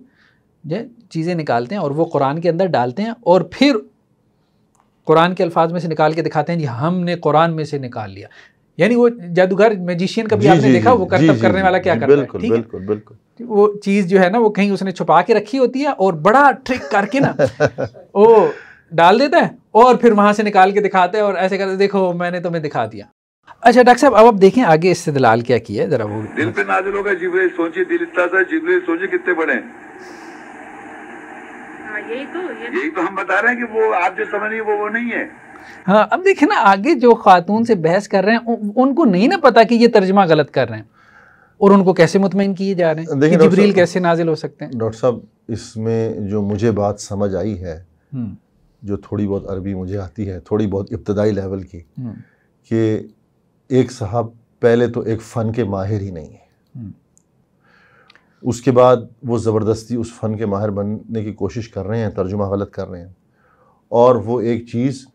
जो चीज़ें निकालते हैं और वो कुरान के अंदर डालते हैं और फिर कुरान के अल्फाज में से निकाल के दिखाते हैं जी हमने कुरान में से निकाल लिया यानी वो जादूगर मैजिशियन का भी आपने देखा वो करतब करने वाला क्या करता बिल्कुल, है बिल्कुल बिल्कुल वो चीज़ जो है ना वो कहीं उसने छुपा के रखी होती है और बड़ा ट्रिक करके ना <laughs> वो डाल देता है और फिर वहां से निकाल के दिखाता है और ऐसे करते देखो मैंने तुम्हें दिखा दिया अच्छा डॉक्टर साहब अब आप देखें आगे इससे दलाल क्या किया है जरा वो दिल पे नाजिल होगा जिब्रील सोचिए दिल इतना सा जिब्रील सोचिए कितने बड़े हाँ, तो, यही तो यही तो हम बता रहे हैं कि वो आप जो समझ रही वो वो नहीं है हाँ अब देखे ना आगे जो खातून से बहस कर रहे हैं उ, उनको नहीं ना पता कि ये तर्जमा गलत कर रहे हैं और उनको कैसे मुतमिन किए जा रहे हैं देखिए जबरील कैसे नाजिल हो सकते हैं डॉक्टर साहब इसमें जो मुझे बात समझ आई है हम्म। जो थोड़ी बहुत अरबी मुझे आती है थोड़ी बहुत इब्तदाई लेवल की हम्म। कि एक साहब पहले तो एक फ़न के माहिर ही नहीं है हम्म। उसके बाद वो ज़बरदस्ती उस फ़न के माहिर बनने की कोशिश कर रहे हैं तर्जुमा गलत कर रहे हैं और वो एक चीज़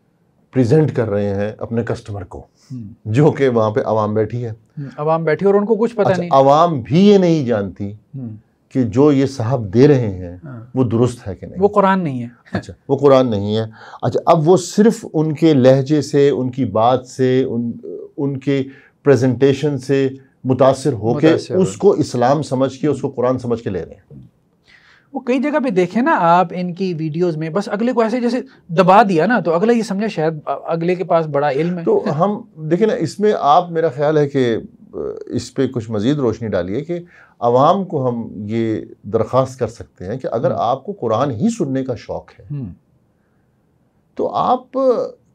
प्रेजेंट कर रहे हैं अपने कस्टमर को हम्म। जो कि वहाँ पे आवाम बैठी है हम्म। आवाम बैठी और उनको कुछ पता अच्छा, नहीं आवाम भी ये नहीं जानती कि जो ये साहब दे रहे हैं हाँ। वो दुरुस्त है कि नहीं वो कुरान नहीं है <laughs> अच्छा वो कुरान नहीं है अच्छा अब वो सिर्फ उनके लहजे से उनकी बात से उन उनके प्रेजेंटेशन से मुतासर होकर उसको इस्लाम समझ के उसको कुरान समझ के ले रहे हैं वो कई जगह पे देखे ना आप इनकी वीडियोस में बस अगले को ऐसे जैसे दबा दिया ना तो अगला ये समझा शायद अगले के पास बड़ा इल्म है तो हम देखे ना इसमें आप मेरा ख्याल है कि इस पर कुछ मज़ीद रोशनी डालिए कि आवाम को हम ये दरख्वास्त कर सकते हैं कि अगर हम्म। आपको कुरान ही सुनने का शौक़ है हम्म। तो आप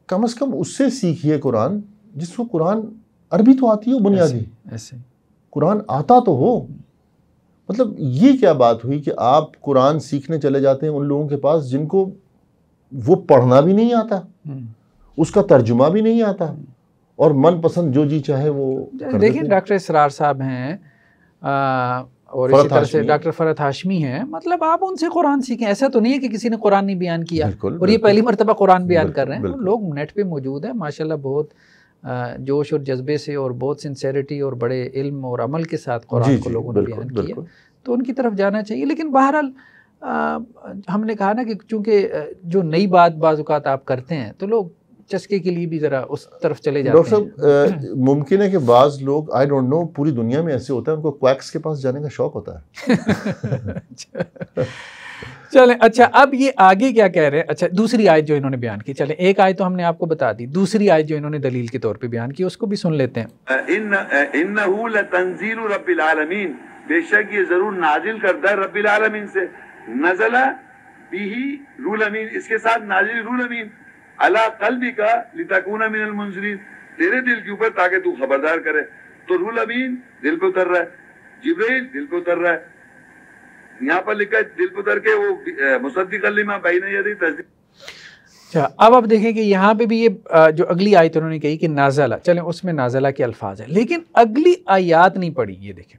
कम अज़ कम उससे सीखिए कुरान जिसको कुरान अरबी तो आती हो बुनियादी ऐसे कुरान आता तो हो मतलब ये क्या बात हुई कि आप कुरान सीखने चले जाते हैं उन लोगों के पास जिनको वो पढ़ना भी नहीं आता हम्म। उसका तर्जुमा भी नहीं आता और मनपसंद जो जी चाहे वो देखिए डॉक्टर इसरार साहब हैं और इसी तरह से डॉक्टर फरत हाशमी हैं मतलब आप उनसे कुरान सीखें ऐसा तो नहीं है कि किसी ने कुरान नहीं बयान किया बिल्कुल, और बिल्कुल, ये पहली मरतबा कुरान बयान कर रहे हैं तो लोग नेट पे मौजूद हैं माशाल्लाह बहुत जोश और जज्बे से और बहुत सिंसेरिटी और बड़े इल्म और अमल के साथ कुरान को लोगों ने बयान किया तो उनकी तरफ जाना चाहिए लेकिन बहरहाल हमने कहा ना कि चूँकि जो नई बात बाज़ात आप करते हैं तो लोग चस्के के लिए भी ज़रा उस तरफ चले जाते हैं डॉक्टर साहब मुमकिन है कि बाज़ लोग आई डोंट नो पूरी दुनिया में ऐसे होता है उनको क्वैक्स के पास जाने का शौक होता है <laughs> चले अच्छा अब ये आगे क्या कह रहे हैं अच्छा दूसरी आयत जो इन्होंने बयान की चले एक आयत तो हमने आपको बता दी दूसरी आयत जो इन्होंने दलील के तौर पे बयान की उसको भी सुन लेते हैं इन इन तंजील रबिल आलमीन बेशक ये जरूर नाजिल करता है आलमीन से नजला बिही रूल अमीन इसके साथ नाजिल रूल अमीन अला कल भी का लिताकूना मिनल मुंजरीन तेरे दिल के ऊपर ताकि तू खबरदार करे तो रूल अमीन दिल पे उतर रहा है जिब्रेल दिल पे उतर रहा है यहाँ पर लिखा है दिल पे उतर के वो मुसद्दिक अलीमा भाई ने यदि तस्दीक अच्छा अब आप देखें कि यहाँ पे भी ये जो अगली आयत उन्होंने कही कि नाजला चलें उसमें नाजला के अल्फाज है लेकिन अगली आयात नहीं पड़ी ये देखें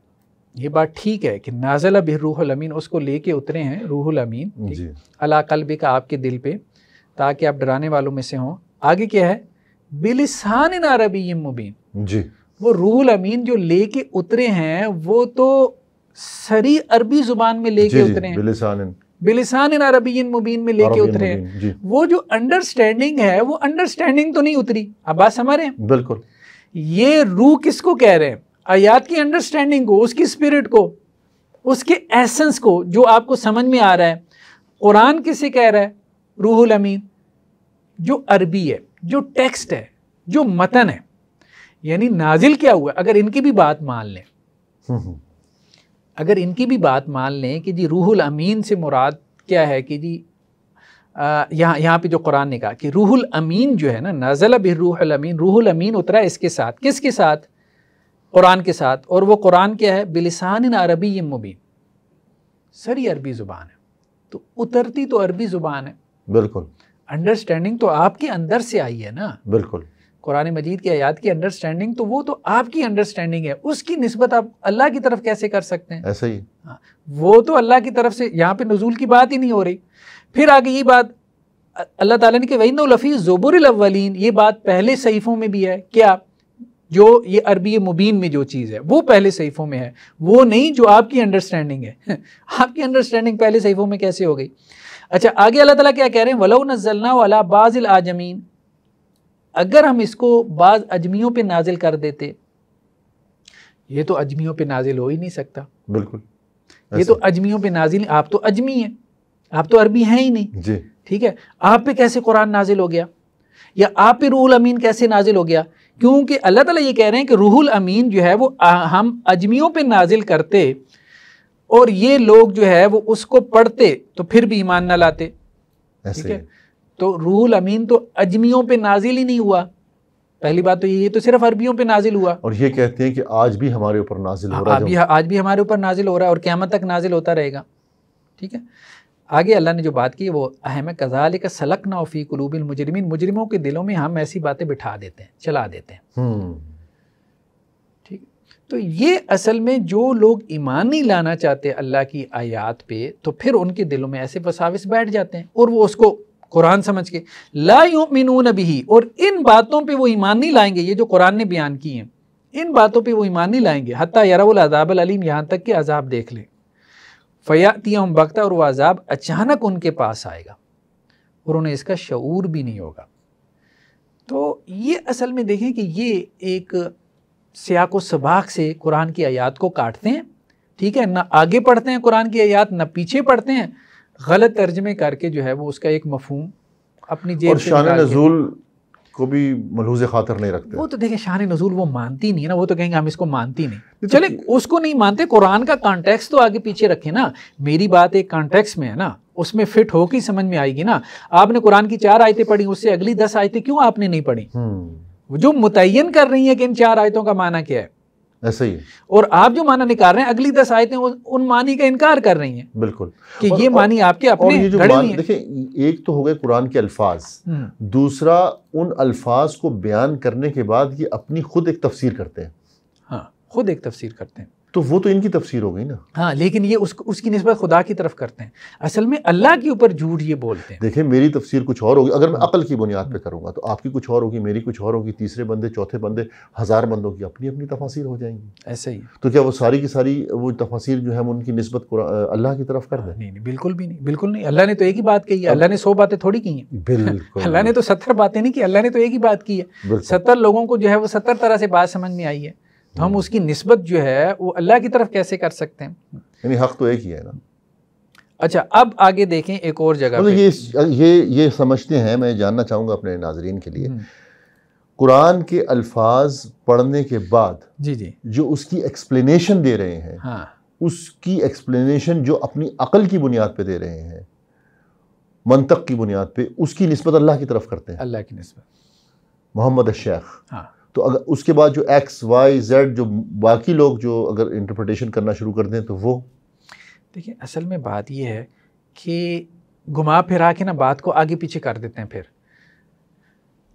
ये बात ठीक है कि नाजला भी रूहुल अमीन उसको लेके उतरे हैं रूहुल अमीन अला कल्बी का आपके दिल पे ताकि आप डराने वालों में से हों आगे क्या है बिलिसान इन अरबी मुबीन जी वो रूहुल अमीन जो लेके उतरे हैं वो तो सरी अरबी जुबान में लेके उतरे हैं बिलिसान बिलिसान अरबी मुबीन में लेके उतरे हैं वो जो अंडरस्टैंडिंग है वो अंडरस्टैंडिंग तो नहीं उतरी अब बात समझ रहे हैं बिल्कुल ये रूह किसको कह रहे हैं आयात की अंडरस्टैंडिंग को उसकी स्पिरिट को उसके एसेंस को जो आपको समझ में आ रहा है कुरान किसे कह रहा है रूहुल अमीन जो अरबी है जो टेक्स्ट है जो मतन है यानी नाजिल क्या हुआ अगर इनकी भी बात मान लें हम्म, हम्म। अगर इनकी भी बात मान लें कि जी रूहुल अमीन से मुराद क्या है कि जी यहाँ यहाँ पे जो कुरान ने कहा कि रूहुल अमीन जो है ना नाजल बिर रूहुल अमीन रूहुल अमीन उतरा इसके साथ किसके साथ कुरान के साथ और वो कुरान क्या है बिलिसान अरबी मुबीन सरी अरबी ज़ुबान है तो उतरती तो अरबी ज़ुबान है बिल्कुल अंडरस्टैंडिंग तो आपके अंदर से आई है ना बिल्कुल कुरान मजीद की आयात की अंडरस्टैंडिंग तो वो तो आपकी अंडरस्टैंडिंग है उसकी नस्बत आप अल्लाह की तरफ कैसे कर सकते हैं ऐसे ही हाँ, वो तो अल्लाह की तरफ से यहाँ पे नजूल की बात ही नहीं हो रही फिर आगे ये बात अल्लाह ताला ने कि वही नफ़ी अवलिन ये बात पहले सहीफ़ों में भी है क्या जो ये अरबी मुबीन में जो चीज़ है वो पहले सहीफ़ों में है वो नहीं जो आपकी अंडरस्टैंडिंग है <laughs> आपकी अंडरस्टैंडिंग पहले सहीफ़ों में कैसे हो गई अच्छा आगे अल्लाह ताला क्या कह रहे हैं वलो नज़लना वाला बाज़िल आजमीन अगर हम इसको बाज़ अजमियों पे नाजिल कर देते ये तो अजमियों पे नाजिल हो ही नहीं सकता बिल्कुल ये तो अजमियों पे नाजिल आप तो अजमी हैं आप तो अरबी हैं ही नहीं जी ठीक है आप पे कैसे कुरान नाजिल हो गया या आप पे रूहुल अमीन कैसे नाजिल हो गया क्योंकि अल्लाह ताला ये कह रहे हैं कि रूहुल अमीन जो है वो हम अजमियों पे नाजिल करते और ये लोग जो है वो उसको पढ़ते तो फिर भी ईमान ना लाते ठीक है तो रूहुल अमीन तो अजमियों पे नाजिल ही नहीं हुआ पहली बात तो ये तो सिर्फ अरबियों पे नाजिल हुआ और ये कहते हैं कि आज भी हमारे ऊपर नाजिल हो रहा है आज भी हमारे ऊपर नाजिल हो रहा है और क्यामत तक नाजिल होता रहेगा ठीक है आगे अल्लाह ने जो बात की वो अहम कजाल का सलक नाफी कलूबिन मुजरमिन मुजरमों के दिलों में हम ऐसी बातें बिठा देते हैं चला देते हैं हम्म। तो ये असल में जो लोग ईमान नहीं लाना चाहते अल्लाह की आयात पे तो फिर उनके दिलों में ऐसे वसाविस बैठ जाते हैं और वो उसको कुरान समझ के ला मिनू भी और इन बातों पे वो ईमान नहीं लाएंगे ये जो कुरान ने बयान की हैं इन बातों पे वो ईमान नहीं लाएंगे हती यारा अजाब अलीम यहाँ तक कि अजाब देख लें फ़यातिया हम बख्ता और वह अजाब अचानक उनके पास आएगा और उन्हें इसका शूर भी नहीं होगा तो ये असल में देखें कि ये एक सियाक सबाक से कुरान की आयात को काटते हैं ठीक है ना आगे पढ़ते हैं कुरान की आयात ना पीछे पढ़ते हैं गलत तर्जमे करके जो है वो उसका एक मफहम अपनी जेब शान नजूल को भी मलहूज खातर नहीं रखते वो तो देखे शान नजूल वो मानती नहीं है ना वो तो कहेंगे हम इसको मानती नहीं चले उसको नहीं मानते कुरान का कॉन्टेक्स तो आगे पीछे रखे ना मेरी बात एक कॉन्टेक्स में है ना उसमें फिट हो की समझ में आएगी ना आपने कुरान की चार आयतें पढ़ी उससे अगली दस आयतें क्यों आपने नहीं पढ़ी हम्म। जो मुतन कर रही है कि इन चार आयतों का माना क्या है ऐसा ही और आप जो माना निकाल रहे हैं अगली दस आयतें उन मानी का इनकार कर रही हैं बिल्कुल कि और, ये मानी आपके अपने ये जो मान, देखिए एक तो हो गए कुरान के अल्फाज हम्म। दूसरा उन अल्फाज को बयान करने के बाद ये अपनी खुद एक तफसीर करते हैं हाँ खुद एक तफसीर करते हैं तो वो तो इनकी तफसीर हो गई ना हाँ लेकिन ये उस, उसकी नस्बत खुदा की तरफ करते हैं असल में अल्लाह के ऊपर झूठ ये बोलते हैं देखिए मेरी तफसीर कुछ और होगी अगर मैं अकल की बुनियाद पे करूँगा तो आपकी कुछ और होगी मेरी कुछ और होगी तीसरे बंदे चौथे बंदे हज़ार बंदों की अपनी अपनी तफासिर हो जाएंगी ऐसे ही तो क्या वो सारी की सारी वो तफासिर जो है उनकी नस्बत अल्लाह की तरफ कर दें नहीं नहीं बिल्कुल भी नहीं बिल्कुल नहीं अल्लाह ने तो एक ही बात कही है अल्लाह ने सौ बातें थोड़ी की हैं बिल्कुल <laughs> अल्लाह ने तो सत्तर बातें नहीं की अल्लाह ने तो एक ही बात की है सत्तर लोगों को जो है वो सत्तर तरह से बात समझ में आई है तो हम हम्म। उसकी नस्बत जो है वो अल्लाह की तरफ कैसे कर सकते हैं यानी हक तो एक ही है ना अच्छा अब आगे देखें एक और जगह मतलब ये ये ये समझते हैं मैं जानना चाहूँगा अपने नाजरीन के लिए हम्म। कुरान के अल्फाज पढ़ने के बाद जी जी जो उसकी एक्सप्लेनेशन दे रहे हैं हाँ। उसकी एक्सप्लेनेशन जो अपनी अकल की बुनियाद पर दे रहे हैं मंतक की बुनियाद पे उसकी नस्बत अल्लाह की तरफ करते हैं अल्लाह की नस्बत मोहम्मद शेख हाँ तो अगर उसके बाद जो एक्स वाई जेड जो बाकी लोग जो अगर इंटरप्रटेशन करना शुरू कर दें तो वो देखिए असल में बात यह है कि घुमा फिरा के ना बात को आगे पीछे कर देते हैं फिर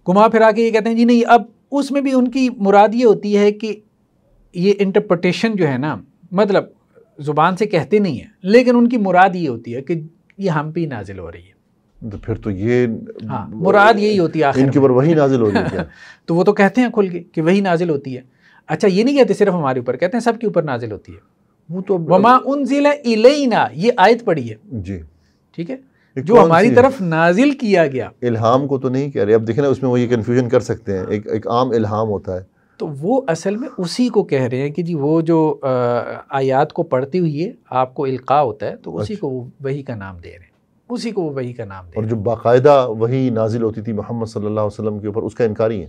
घुमा फिरा के ये कहते हैं जी नहीं अब उसमें भी उनकी मुराद ये होती है कि ये इंटरप्रटेशन जो है ना मतलब ज़ुबान से कहते नहीं हैं लेकिन उनकी मुराद ये होती है कि ये हम पे ही नाजिल हो रही है तो फिर तो ये हाँ, मुराद यही होती है इनके ऊपर वही नाजिल हो रही है <laughs> तो वो तो कहते हैं खुल के कि वही नाजिल होती है अच्छा ये नहीं कहते सिर्फ हमारे ऊपर कहते हैं सबके ऊपर नाजिल होती है वो तो वमा उन जिला इलेना ये आयत पड़ी है जी ठीक है जो हमारी तरफ नाजिल किया गया इल्हाम को तो नहीं कह रहे अब देखे ना उसमें वो ये कन्फ्यूजन कर सकते हैं एक एक आम इल्हाम होता है तो वो असल में उसी को कह रहे हैं कि जी वो जो आयात को पढ़ते हुए आपको इल्का होता है तो उसी अच्छा। को वही का नाम दे रहे हैं उसी को वो वही का नाम दे और जो बाकायदा वही नाजिल होती थी मोहम्मद सल्लल्लाहु अलैहि वसल्लम के ऊपर उसका इनकारी है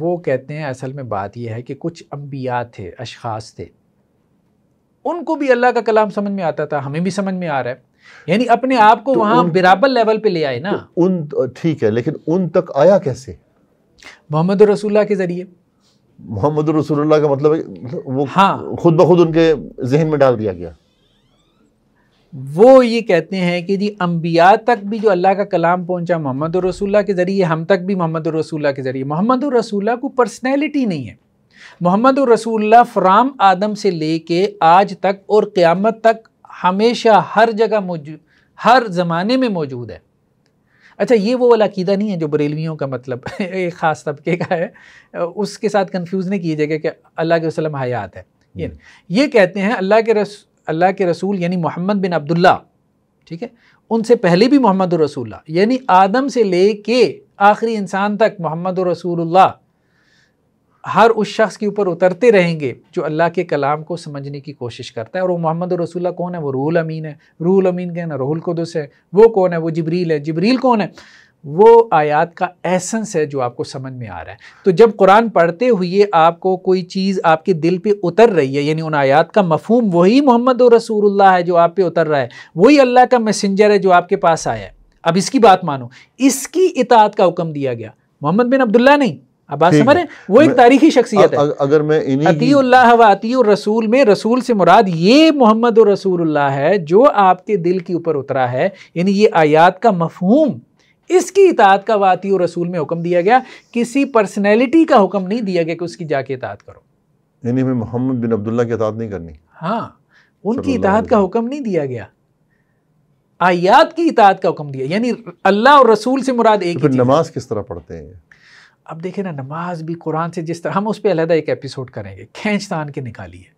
वो कहते हैं असल में बात यह है कि कुछ अम्बिया थे अशास थे उनको भी अल्लाह का कलाम समझ में आता था हमें भी समझ में आ रहा है यानी अपने आप को तो वहाँ बराबर लेवल पे ले आए ना तो उन ठीक है लेकिन उन तक आया कैसे मोहम्मद रसुल्ला के ज़रिए मोहम्मद रसूल्ला का मतलब, मतलब वो हाँ खुद ब खुद उनके जहन में डाल दिया गया वो ये कहते हैं कि जी अम्बिया तक भी जो अल्लाह का कलाम पहुंचा मोहम्मद रसूल्ला के ज़रिए हम तक भी मोहम्मद रसूल्ला के ज़रिए मोहम्मद रसूल्ला को पर्सनैलिटी नहीं है मोहम्मद रसूल्ला फ्राम आदम से ले के आज तक और क़्यामत तक हमेशा हर जगह मौजूद हर ज़माने में मौजूद है अच्छा ये वो वाला अकीदा नहीं है जो बरेलवियों का मतलब <laughs> एक ख़ास तबके का है उसके साथ कन्फ्यूज़ नहीं कीजिएगा कि अल्लाह के वसलम हयात है हम्म। ये ये कहते हैं अल्लाह के रस अल्लाह के रसूल यानी मोहम्मद बिन अब्दुल्ला ठीक है उनसे पहले भी मोहम्मद रसूल्ला यानी आदम से ले के आखिरी इंसान तक मोहम्मद रसूल्ला हर उस शख्स के ऊपर उतरते रहेंगे जो अल्लाह के कलाम को समझने की कोशिश करता है और वो मोहम्मद रसूल्ला कौन है वो रूहुल अमीन है रूहुल अमीन कहना है रोहुल है वो कौन है वो जबरील है जबरील कौन है वो आयात का एसेंस है जो आपको समझ में आ रहा है तो जब कुरान पढ़ते हुए आपको कोई चीज़ आपके दिल पे उतर रही है यानी उन आयात का मफहम वही मोहम्मद और रसूलुल्लाह है जो आप पे उतर रहा है वही अल्लाह का मैसेंजर है जो आपके पास आया है अब इसकी बात मानो इसकी इतात का हुक्म दिया गया मोहम्मद बिन अब्दुल्ला नहीं अब बात समझ रहे वो एक तारीखी शख्सियत है अगर मैं अतील्लाह व अती रसूल में रसूल से मुराद ये मोहम्मद और रसूलुल्लाह है जो आपके दिल के ऊपर उतरा है यानी ये आयात का मफहूम इसकी इतात का वाती और रसूल में हुक्म दिया गया किसी पर्सनैलिटी का हुक्म नहीं दिया गया कि उसकी जाके इतात करो यानी हमें मोहम्मद बिन अब्दुल्ला की इतात नहीं करनी हाँ उनकी इतात का हुक्म नहीं दिया गया आयात की इतात का हुक्म दिया यानी अल्लाह और रसूल से मुराद एक तो नमाज किस तरह पढ़ते हैं अब देखे ना नमाज भी कुरान से जिस तरह हम उस पर अलहदा एक एपिसोड करेंगे खेचतान के निकाली है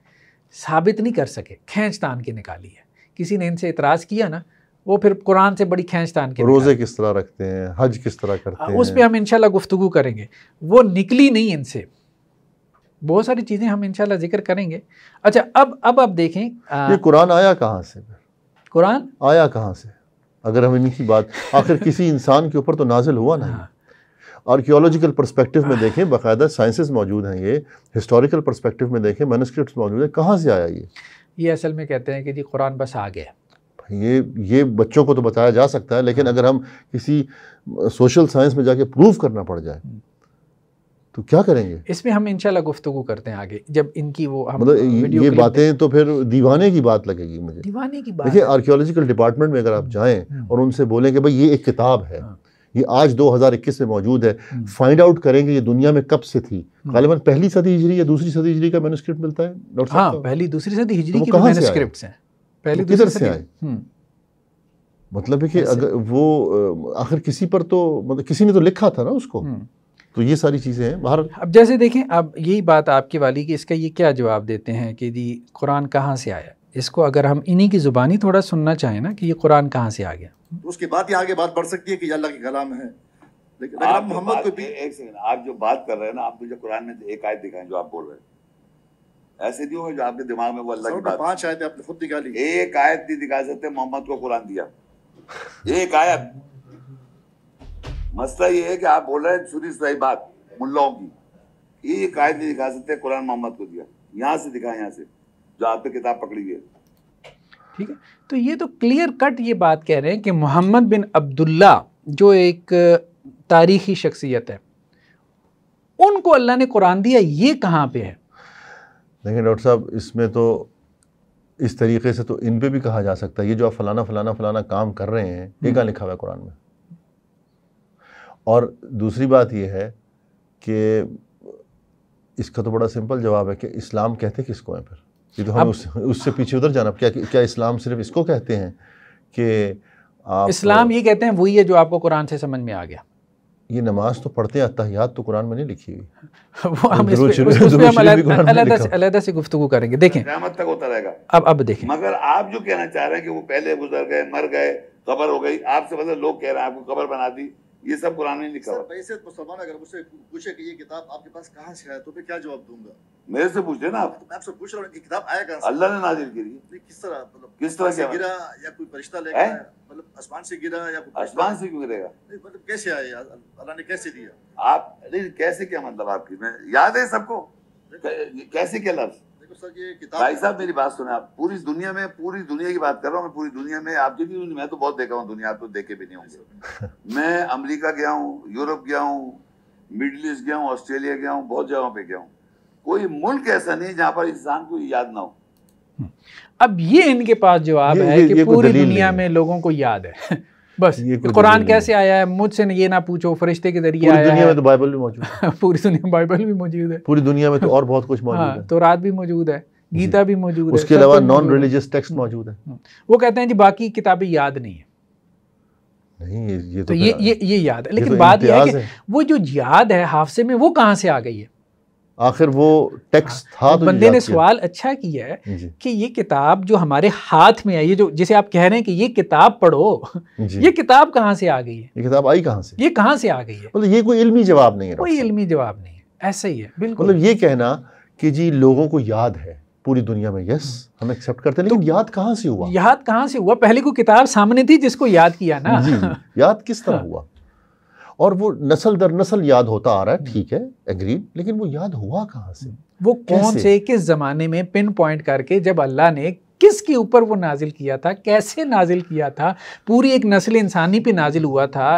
साबित नहीं कर सके खेचतान के निकाली है किसी ने इनसे इतराज़ किया ना वो फिर कुरान से बड़ी खींच तान के रोज़े किस तरह रखते हैं हज किस तरह हाँ, करते हैं उस पर हम इनशाला गुफ्तु करेंगे वो निकली नहीं इनसे बहुत सारी चीज़ें हम इनशाला जिक्र करेंगे अच्छा अब अब आप देखें आ, ये कुरान आया कहाँ से कुरान आया कहाँ से अगर हम इनकी बात आखिर किसी इंसान के ऊपर तो नाजिल हुआ नहीं आर्कियोलॉजिकल हाँ। परस्पेक्टिव में देखें बाकायदा साइंसेस मौजूद हैं ये हिस्टोरिकल परस्पेक्टिव में देखें मैनस्क्रिप्ट मौजूद है कहाँ से आया ये ये असल में कहते हैं कि जी कुरान बस आ गया ये ये बच्चों को तो बताया जा सकता है लेकिन हाँ। अगर हम किसी सोशल साइंस में जाके प्रूव करना पड़ जाए हम्म। तो क्या करेंगे इसमें हम इनशाला गुफ्तु करते हैं आगे जब इनकी वो हम मतलब ये, बातें तो फिर दीवाने की बात लगेगी मुझे दीवाने की बात देखिए आर्कियोलॉजिकल डिपार्टमेंट में अगर आप हम्म। जाएं हम्म। और उनसे बोलें कि भाई ये एक किताब है हाँ। ये आज 2021 में मौजूद है फाइंड आउट करेंगे ये दुनिया में कब से थी गालिबा पहली सदी हिजरी या दूसरी सदी हिजरी का मैनुस्क्रिप्ट मिलता है हाँ पहली दूसरी सदी हिजरी तो की मैनुस्क्रिप्ट तो हैं पहली तो किधर से आए हम्म। मतलब है कि अगर वो आखिर किसी पर तो मतलब किसी ने तो लिखा था ना उसको हम्म। तो ये सारी चीज़ें हैं बाहर अब जैसे देखें अब यही बात आपकी वाली कि इसका ये क्या जवाब देते हैं कि जी कुरान कहाँ से आया इसको अगर हम इन्हीं की ज़ुबानी थोड़ा सुनना चाहें ना कि ये कुरान कहाँ से आ गया उसके बाद ही आगे बात बढ़ सकती है कि अल्लाह के कलाम है लेकिन आप मोहम्मद को भी एक सेकंड आप जो बात कर रहे हैं ना आप मुझे कुरान में एक आयत दिखाएं जो आप बोल रहे हैं ऐसे नहीं हो जो आपके दिमाग में वो अल्लाह की बात पांच आयतें आपने खुद निकाली एक आयत नहीं दिखा सकते मोहम्मद को कुरान दिया एक आयत मसला ये है कि आप बोल रहे हैं छुरी सही बात मुल्लाओं की एक आयत नहीं दिखा सकते कुरान मोहम्मद को दिया यहाँ से दिखा यहाँ से जो आपने किताब पकड़ी है ठीक है तो ये तो क्लियर कट ये बात कह रहे हैं कि मोहम्मद बिन अब्दुल्ला जो एक तारीखी शख्सियत है उनको अल्लाह ने कुरान दिया ये कहाँ पे है लेकिन डॉक्टर साहब इसमें तो इस तरीके से तो इन पे भी कहा जा सकता है ये जो आप फलाना फलाना फलाना काम कर रहे हैं ये कहाँ हम्म। लिखा हुआ है कुरान में और दूसरी बात यह है कि इसका तो बड़ा सिंपल जवाब है कि इस्लाम कहते किसको है फिर ये तो हम उस, उससे पीछे उधर जाना क्या क्या इस्लाम सिर्फ इसको कहते हैं कि इस्लाम ये कहते हैं वही है जो आपको कुरान से समझ में आ गया ये नमाज तो पढ़ते अतहयात तो कुरान में नहीं लिखी हुई <laughs> वो हम इस पे, उस, पे हम अलग अलग से गुफ्तगू करेंगे देखें तक होता रहेगा अब अब देखें मगर आप जो कहना चाह रहे हैं कि वो पहले गुजर गए मर गए कबर हो गई आपसे मतलब लोग कह रहे हैं आपको कबर बना दी ये सब कुरान में लिखा हुआ है मुसलमान अगर मुझसे पूछे कि ये किताब आपके पास कहाँ से है तो मैं क्या जवाब दूंगा मेरे से पूछ लेना तो आपसे पूछ रहा हूँ किताब आया कहाँ अल्लाह ने नाजिल की किस तरह मतलब किस तरह से गिरा या कोई फरिश्ता लेकर मतलब आसमान से गिरा या आसमान से क्यों गिरेगा मतलब कैसे आए अल्लाह ने कैसे दिया आप नहीं कैसे क्या मतलब आपकी मैं याद है सबको कैसे क्या लफ्ज भाई साहब मेरी बात सुने आप पूरी दुनिया में पूरी दुनिया की बात कर रहा हूँ पूरी दुनिया में आप जी मैं तो बहुत देखा हूँ दुनिया आप तो देखे भी नहीं होंगे <laughs> मैं अमेरिका गया हूँ यूरोप गया हूँ मिडल ईस्ट गया हूँ ऑस्ट्रेलिया गया हूँ बहुत जगहों पे गया हूँ कोई मुल्क ऐसा नहीं जहाँ पर इंसान को याद ना हो हम्म। अब ये इनके पास जवाब है कि पूरी दुनिया में लोगों को याद है <laughs> बस कुरान कैसे आया है मुझसे ये ना पूछो फरिश्ते के जरिए आया दुनिया है। में तो बाइबल भी मौजूद है <laughs> पूरी दुनिया बाइबल भी मौजूद है पूरी दुनिया में तो और बहुत कुछ मौजूद हाँ, है तो रात भी मौजूद है गीता भी मौजूद है उसके अलावा नॉन रिलीजियस टेक्स्ट मौजूद है हाँ, वो कहते हैं जी बाकी किताबें याद नहीं है नहीं ये तो, तो ये ये याद है लेकिन तो बात यह है कि वो जो याद है हाफसे में वो कहाँ से आ गई है आखिर वो टेक्स हाँ, था तो बंदे ने सवाल अच्छा किया है कि ये किताब जो हमारे हाथ में आई है जो जिसे आप कह रहे हैं कि ये किताब पढ़ो ये किताब कहाँ से आ गई है ये किताब आई कहाँ से ये कहाँ से आ गई है मतलब ये कोई इल्मी जवाब नहीं है कोई इल्मी जवाब नहीं है ऐसा ही है बिल्कुल मतलब ये कहना कि जी लोगों को याद है पूरी दुनिया में यस हम एक्सेप्ट करते हैं लेकिन तो याद कहाँ से हुआ याद कहाँ से हुआ पहले को किताब सामने थी जिसको याद किया ना याद किस तरह हाँ। हुआ और वो नस्ल दर नस्ल याद होता आ रहा है हम्म। ठीक है एग्रीड लेकिन वो याद हुआ कहाँ से वो कौन से किस ज़माने में पिन पॉइंट करके जब अल्लाह ने किसके ऊपर वो नाजिल किया था कैसे नाजिल किया था पूरी एक नस्ल इंसानी पे नाजिल हुआ था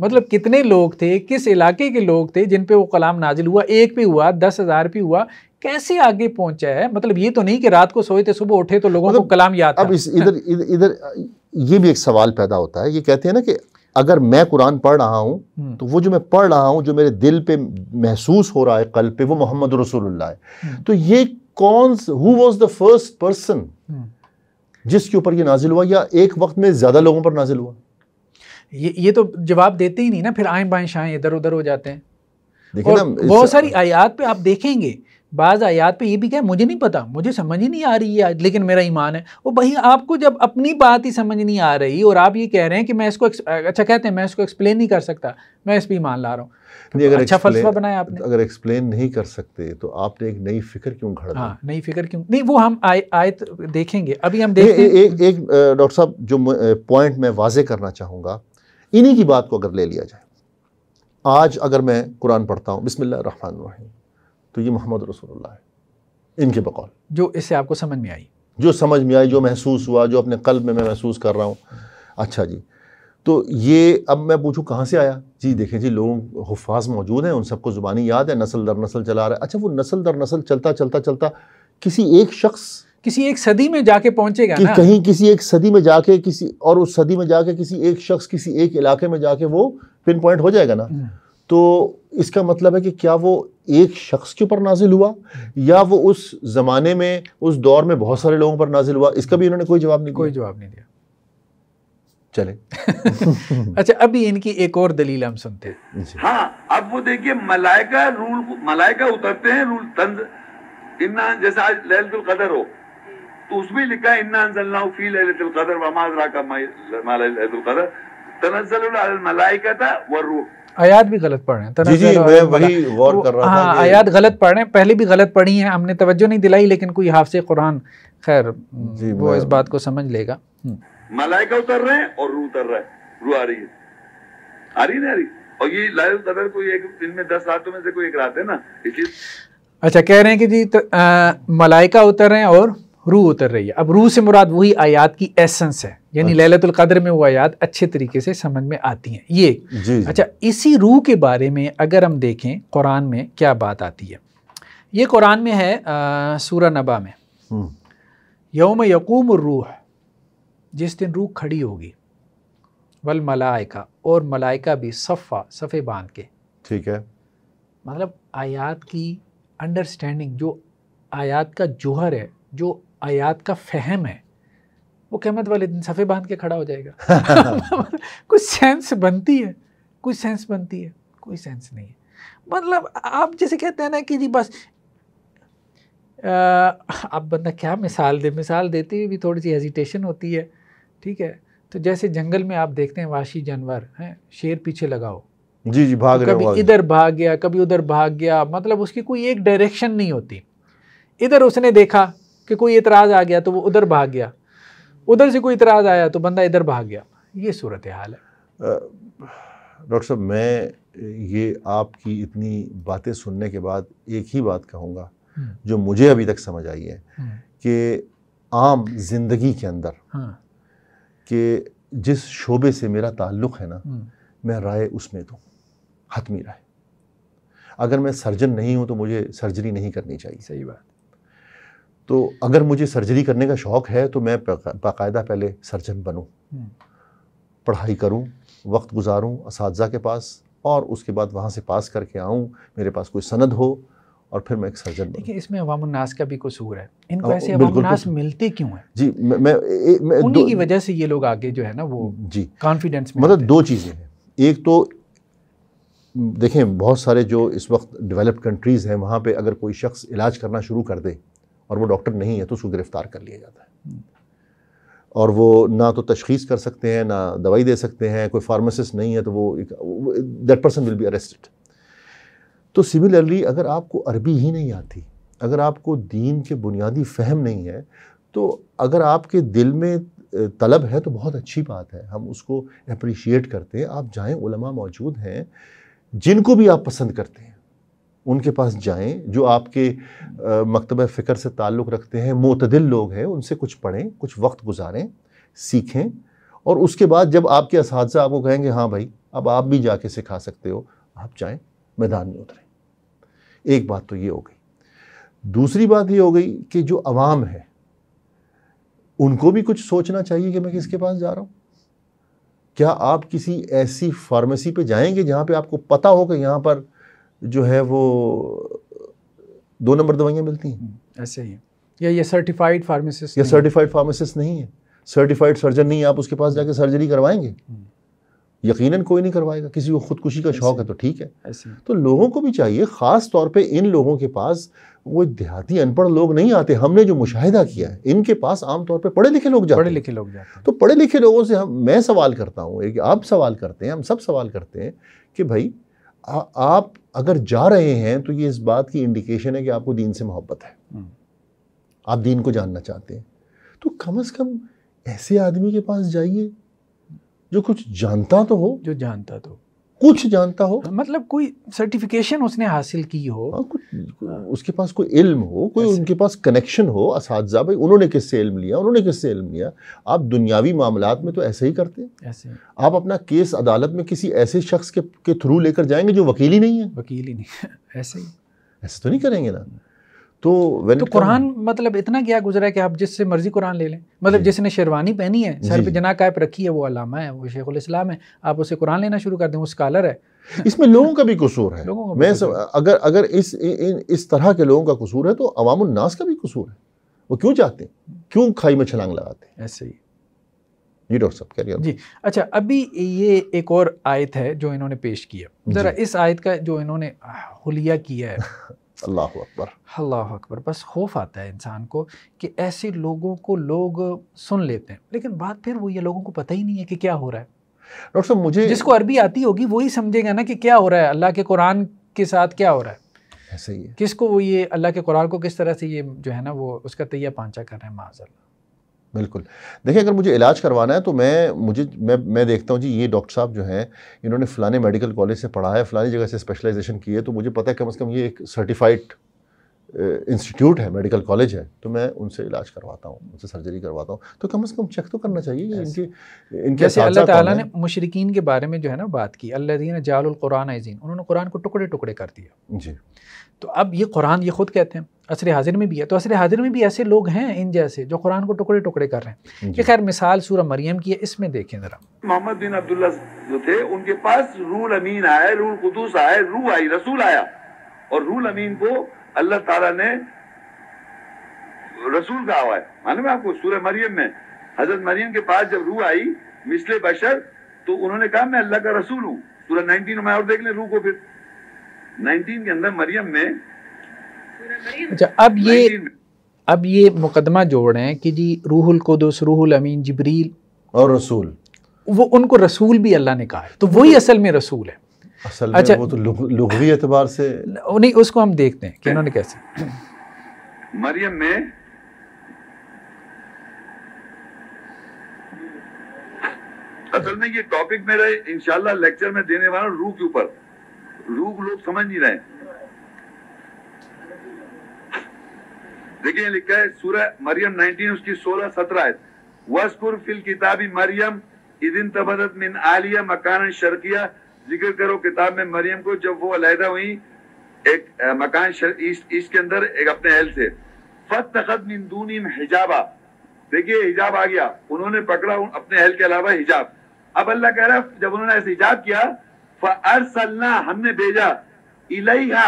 मतलब कितने लोग थे किस इलाके के लोग थे जिन पे वो कलाम नाजिल हुआ एक पे हुआ दस हज़ार पे हुआ कैसे आगे पहुंचा है मतलब ये तो नहीं कि रात को सोए थे सुबह उठे तो लोगों मतलब को कलाम याद अब इस इधर इधर ये भी एक सवाल पैदा होता है ये कहते हैं ना कि अगर मैं कुरान पढ़ रहा हूँ हम्म। तो वो जो मैं पढ़ रहा हूँ जो मेरे दिल पे महसूस हो रहा है कल पे वो मोहम्मद रसूलुल्लाह है हम्म। तो ये कौन who was the first person जिसके ऊपर ये नाजिल हुआ या एक वक्त में ज़्यादा लोगों पर नाजिल हुआ ये ये तो जवाब देते ही नहीं ना फिर आए बाएँ शाएँ इधर उधर हो जाते हैं देखिए ना बहुत सारी आयात पे आप देखेंगे बाज़ आयात पे ये भी क्या मुझे नहीं पता मुझे समझ ही नहीं आ रही है लेकिन मेरा ईमान है वो भाई आपको जब अपनी बात ही समझ नहीं आ रही और आप ये कह रहे हैं कि मैं इसको अच्छा कहते हैं मैं इसको एक्सप्लेन नहीं कर सकता मैं इस पर ईमान ला रहा हूँ तो अगर अच्छा फलसफा बनाया आपने अगर एक्सप्लेन नहीं कर सकते तो आपने एक नई फिक्र क्यों खड़ा हाँ नई फिक्र क्यों नहीं वो हम आय आयत देखेंगे अभी हम देख एक डॉक्टर साहब जो पॉइंट मैं वाजे करना चाहूँगा इन्हीं की बात को अगर ले लिया जाए आज अगर मैं कुरान पढ़ता हूँ बिसमिल्लर रहीम तो ये मोहम्मद रसूलुल्लाह है इनके बकौल जो इससे आपको समझ में आई जो समझ में आई जो महसूस हुआ जो अपने कल्ब में मैं महसूस कर रहा हूँ अच्छा जी तो ये अब मैं पूछूँ कहाँ से आया जी देखें जी लोग हफाज मौजूद हैं उन सबको ज़ुबानी याद है नस्ल दर नस्ल चला रहा है अच्छा वो नस्ल दर नस्ल चलता चलता चलता किसी एक शख्स किसी एक सदी में जाके पहुँचेगा कि ना कहीं किसी एक सदी में जाके किसी और उस सदी में जाके किसी एक शख्स किसी एक इलाके में जाके वो पिन पॉइंट हो जाएगा ना हम्म। तो इसका मतलब है कि क्या वो एक शख्स के ऊपर नाजिल हुआ या वो उस ज़माने में उस दौर में बहुत सारे लोगों पर नाजिल हुआ इसका भी इन्होंने कोई जवाब नहीं कोई जवाब नहीं दिया चले <laughs> अच्छा अभी इनकी एक और दलील हम सुनते हैं हाँ अब वो देखिए मलाइका रूल मलाइका उतरते हैं रूल तंज इन्ना जैसे आज लहलतुल कदर हो तो उसमें लिखा है इन्ना अंजलना फी लहलतुल कदर व माजरा का मा लहलतुल कदर तनजलुल अल मलाइका व रूह आयात भी गलत पढ़ रहे हैं जी जी मैं वही गौर कर रहा हाँ आयात गलत पढ़ रहे हैं पहले भी गलत पढ़ी है हमने तवज्जो नहीं दिलाई लेकिन कोई हाफसे कुरान खैर वो इस बात को समझ लेगा हम्म। मलाइका उतर रहे हैं और रू उतर रहा है रू आ रही है आ रही नहीं और ये लाइल कदर कोई एक दिन में दस रातों में से कोई एक रात है ना इसलिए अच्छा कह रहे हैं कि जी तो, मलाइका उतर रहे हैं और रू उतर रही है अब रू से मुराद वही आयात की एसेंस है यानी अच्छा। लैलतुल कदर में वो आयात अच्छे तरीके से समझ में आती हैं ये जी, अच्छा इसी रूह के बारे में अगर हम देखें कुरान में क्या बात आती है ये कुरान में है सूरा नबा में हम्म। यौम यकूम रूह जिस दिन रूह खड़ी होगी वल मलाइका और मलाइका भी सफ़ा सफ़े बांध के ठीक है मतलब आयात की अंडरस्टैंडिंग जो आयात का जोहर है जो आयात का फहम है वो कहमत वाले दिन सफ़े बांध के खड़ा हो जाएगा <laughs> <laughs> कुछ सेंस बनती है कुछ सेंस बनती है कोई सेंस नहीं है मतलब आप जैसे कहते हैं ना कि जी बस आप बंदा क्या मिसाल दे मिसाल देते हुए भी थोड़ी सी हेजिटेशन होती है ठीक है तो जैसे जंगल में आप देखते हैं वाशी जानवर हैं शेर पीछे लगाओ जी जी भाग तो कभी इधर भाग गया कभी उधर भाग गया मतलब उसकी कोई एक डायरेक्शन नहीं होती इधर उसने देखा कि कोई इतराज़ आ गया तो वो उधर भाग गया उधर से कोई इतराज़ आया तो बंदा इधर भाग गया ये सूरत हाल है डॉक्टर साहब मैं ये आपकी इतनी बातें सुनने के बाद एक ही बात कहूँगा हम्म। जो मुझे अभी तक समझ आई है हम्म। कि आम जिंदगी के अंदर हाँ। कि जिस शोबे से मेरा ताल्लुक़ है ना हम्म। मैं राय उसमें दूँ हतमी राय अगर मैं सर्जन नहीं हूँ तो मुझे सर्जरी नहीं करनी चाहिए सही बात तो अगर मुझे सर्जरी करने का शौक़ है तो मैं बाकायदा पहले सर्जन बनूँ हम्म। पढ़ाई करूँ वक्त गुजारूँ इस के पास और उसके बाद वहाँ से पास करके आऊँ मेरे पास कोई सनद हो और फिर मैं एक सर्जन देखिए इसमें अवामनास का भी कसूर है इनको ऐसे अवामनास मिलते क्यों हैं जी मैं, मैं, मैं उन्हीं की वजह से ये लोग आगे जो है ना वो जी कॉन्फिडेंस मतलब दो चीज़ें हैं एक तो देखें बहुत सारे जो इस वक्त डेवलप्ड कंट्रीज़ हैं वहाँ पे अगर कोई शख्स इलाज करना शुरू कर दे और वो डॉक्टर नहीं है तो उसको गिरफ्तार कर लिया जाता है और वो ना तो तशखीस कर सकते हैं ना दवाई दे सकते हैं कोई फार्मासिस्ट नहीं है तो वो that person will be arrested तो सिमिलरली अगर आपको अरबी ही नहीं आती अगर आपको दीन के बुनियादी फहम नहीं है तो अगर आपके दिल में तलब है तो बहुत अच्छी बात है हम उसको अप्रिशिएट करते हैं आप जाएँ मौजूद हैं जिनको भी आप पसंद करते हैं उनके पास जाएं जो आपके मकतब फ़िक्र से ताल्लुक़ रखते हैं मतदिल लोग हैं उनसे कुछ पढ़ें कुछ वक्त गुजारें सीखें और उसके बाद जब आपके इस आपको कहेंगे हाँ भाई अब आप भी जाके सिखा सकते हो आप जाएं मैदान में उतरें एक बात तो ये हो गई दूसरी बात ये हो गई कि जो आवाम है उनको भी कुछ सोचना चाहिए कि मैं किसके पास जा रहा हूँ क्या आप किसी ऐसी फार्मेसी पे जाएंगे जहाँ पे आपको पता हो कि यहाँ पर जो है वो दो नंबर दवाइयाँ मिलती हैं हम्म, ऐसे ही या ये सर्टिफाइड फार्मासिस्ट या सर्टिफाइड फार्मासिस्ट नहीं है सर्टिफाइड सर्जन नहीं है आप उसके पास जाके सर्जरी करवाएंगे हम्म। यकीनन कोई नहीं करवाएगा किसी को खुदकुशी का शौक है तो ठीक है तो लोगों को भी चाहिए ख़ास तौर पे इन लोगों के पास वो देहाती अनपढ़ लोग नहीं आते हमने जो मुशाहिदा किया है इनके पास आमतौर पे पढ़े लिखे लोग जाते पढ़े लिखे लोग जाते तो पढ़े लिखे लोगों से हम मैं सवाल करता हूँ एक आप सवाल करते हैं हम सब सवाल करते हैं कि भाई आप अगर जा रहे हैं तो ये इस बात की इंडिकेशन है कि आपको दीन से मोहब्बत है हम्म। आप दीन को जानना चाहते हैं तो कम अज़ कम ऐसे आदमी के पास जाइए जो कुछ जानता तो हो जो जानता तो कुछ जानता हो मतलब कोई सर्टिफिकेशन उसने हासिल की हो आ, हाँ, कुछ उसके पास कोई इल्म हो कोई उनके पास कनेक्शन हो इस भाई उन्होंने किससे इल्म लिया उन्होंने किससे इल्म लिया आप दुनियावी मामला में तो ऐसे ही करते हैं ऐसे आप अपना केस अदालत में किसी ऐसे शख्स के के थ्रू लेकर जाएंगे जो वकील ही नहीं है वकील ही नहीं है <laughs> ऐसे ही ऐसे तो नहीं करेंगे ना तो वेल तो कुरान मतलब इतना क्या गुजरा है कि आप जिससे मर्जी कुरान ले लें मतलब जिसने शेरवानी पहनी है सर पे जना कायप रखी है वो अलामा है वो शेख इस्लाम है आप उसे कुरान लेना शुरू कर दें वो स्कॉलर है <laughs> इसमें लोगों का भी कसूर है मैं सब, अगर अगर इस इन, इस तरह के लोगों का कसूर है तो अवामनास का भी कसूर है वो क्यों चाहते हैं क्यों खाई में छलांग लगाते हैं ऐसे ही जी डॉक्टर साहब कह रहे जी अच्छा अभी ये एक और आयत है जो इन्होंने पेश किया ज़रा इस आयत का जो इन्होंने हुलिया किया है <laughs> अल्लाह अकबर अल्लाह अकबर बस खौफ आता है इंसान को कि ऐसे लोगों को लोग सुन लेते हैं लेकिन बात फिर वो ये लोगों को पता ही नहीं है कि क्या हो रहा है डॉक्टर साहब मुझे जिसको अरबी आती होगी वही समझेगा ना कि क्या हो रहा है अल्लाह के कुरान के साथ क्या हो रहा है ऐसे ही है किसको वो ये अल्लाह के कुरान को किस तरह से ये जो है ना वो उसका तैया पांचा कर रहे हैं माजल्ला बिल्कुल देखिए अगर मुझे इलाज करवाना है तो मैं मुझे मैं मैं देखता हूँ जी ये डॉक्टर साहब जो हैं इन्होंने फ़लाने मेडिकल कॉलेज से पढ़ा है फ़लानी जगह से स्पेशलाइजेशन की है तो मुझे पता है कम अज़ कम ये एक सर्टिफाइड इंस्टीट्यूट है मेडिकल कॉलेज है तो मैं उनसे इलाज करवाता हूँ उनसे सर्जरी करवाता हूँ तो कम से कम चेक तो करना चाहिए इनके अल्लाह ताला ने मुशरकिन के बारे में जो है ना बात की अल्लादीन जालुल कुरान अजीन उन्होंने कुरान को टुकड़े टुकड़े कर दिया जी तो अब ये कुरान ये खुद कहते हैं असर हाजिर में भी है तो असर हाजिर में भी ऐसे लोग हैं इन जैसे जो कुरान को टुकड़े टुकड़े कर रहे हैं ये खैर मिसाल सूरह मरियम की है इसमें देखें ज़रा मोहम्मद बिन अब्दुल्ला जो थे उनके पास रूल अमीन आया रूल कुदूस आया रू आई रसूल आया और रूल अमीन को अल्लाह ताला ने रसूल कहा हुआ है मालूम है आपको सूर्य मरियम में हजरत मरियम के पास जब रूह आई मिसले बशर तो उन्होंने कहा मैं अल्लाह का रसूल हूँ सूरह नाइनटीन में और देख ले रूह को फिर नाइनटीन के अंदर मरियम में अच्छा अब ये अब ये मुकदमा जोड़ रहे हैं कि जी रूहुल कुदस रूहुल अमीन जबरील और रसूल वो उनको रसूल भी अल्लाह ने कहा है तो वही असल में रसूल है असल अच्छा वो तो लुगवी एतबार से नहीं उसको हम देखते हैं कि उन्होंने कैसे मरियम में असल में ये टॉपिक मेरा इंशाल्लाह लेक्चर में देने वाला रूह के ऊपर रूह लोग समझ नहीं रहे हैं देखिए लिखा है सूरह मरियम 19 उसकी 16 सत्रह आयत वस्कुर फिल किताबी मरियम इदिन तबदत मिन आलिया मकान शर्किया जिक्र करो किताब में मरियम को जब वो अलहदा हुई एक मकान ईस्ट के अंदर एक अपने अहल से फत तखद मिन दूनिम हिजाबा देखिए हिजाब आ गया उन्होंने पकड़ा अपने अहल के अलावा हिजाब अब अल्लाह कह रहा है जब उन्होंने ऐसे हिजाब किया अरसलना हमने भेजा इलाइहा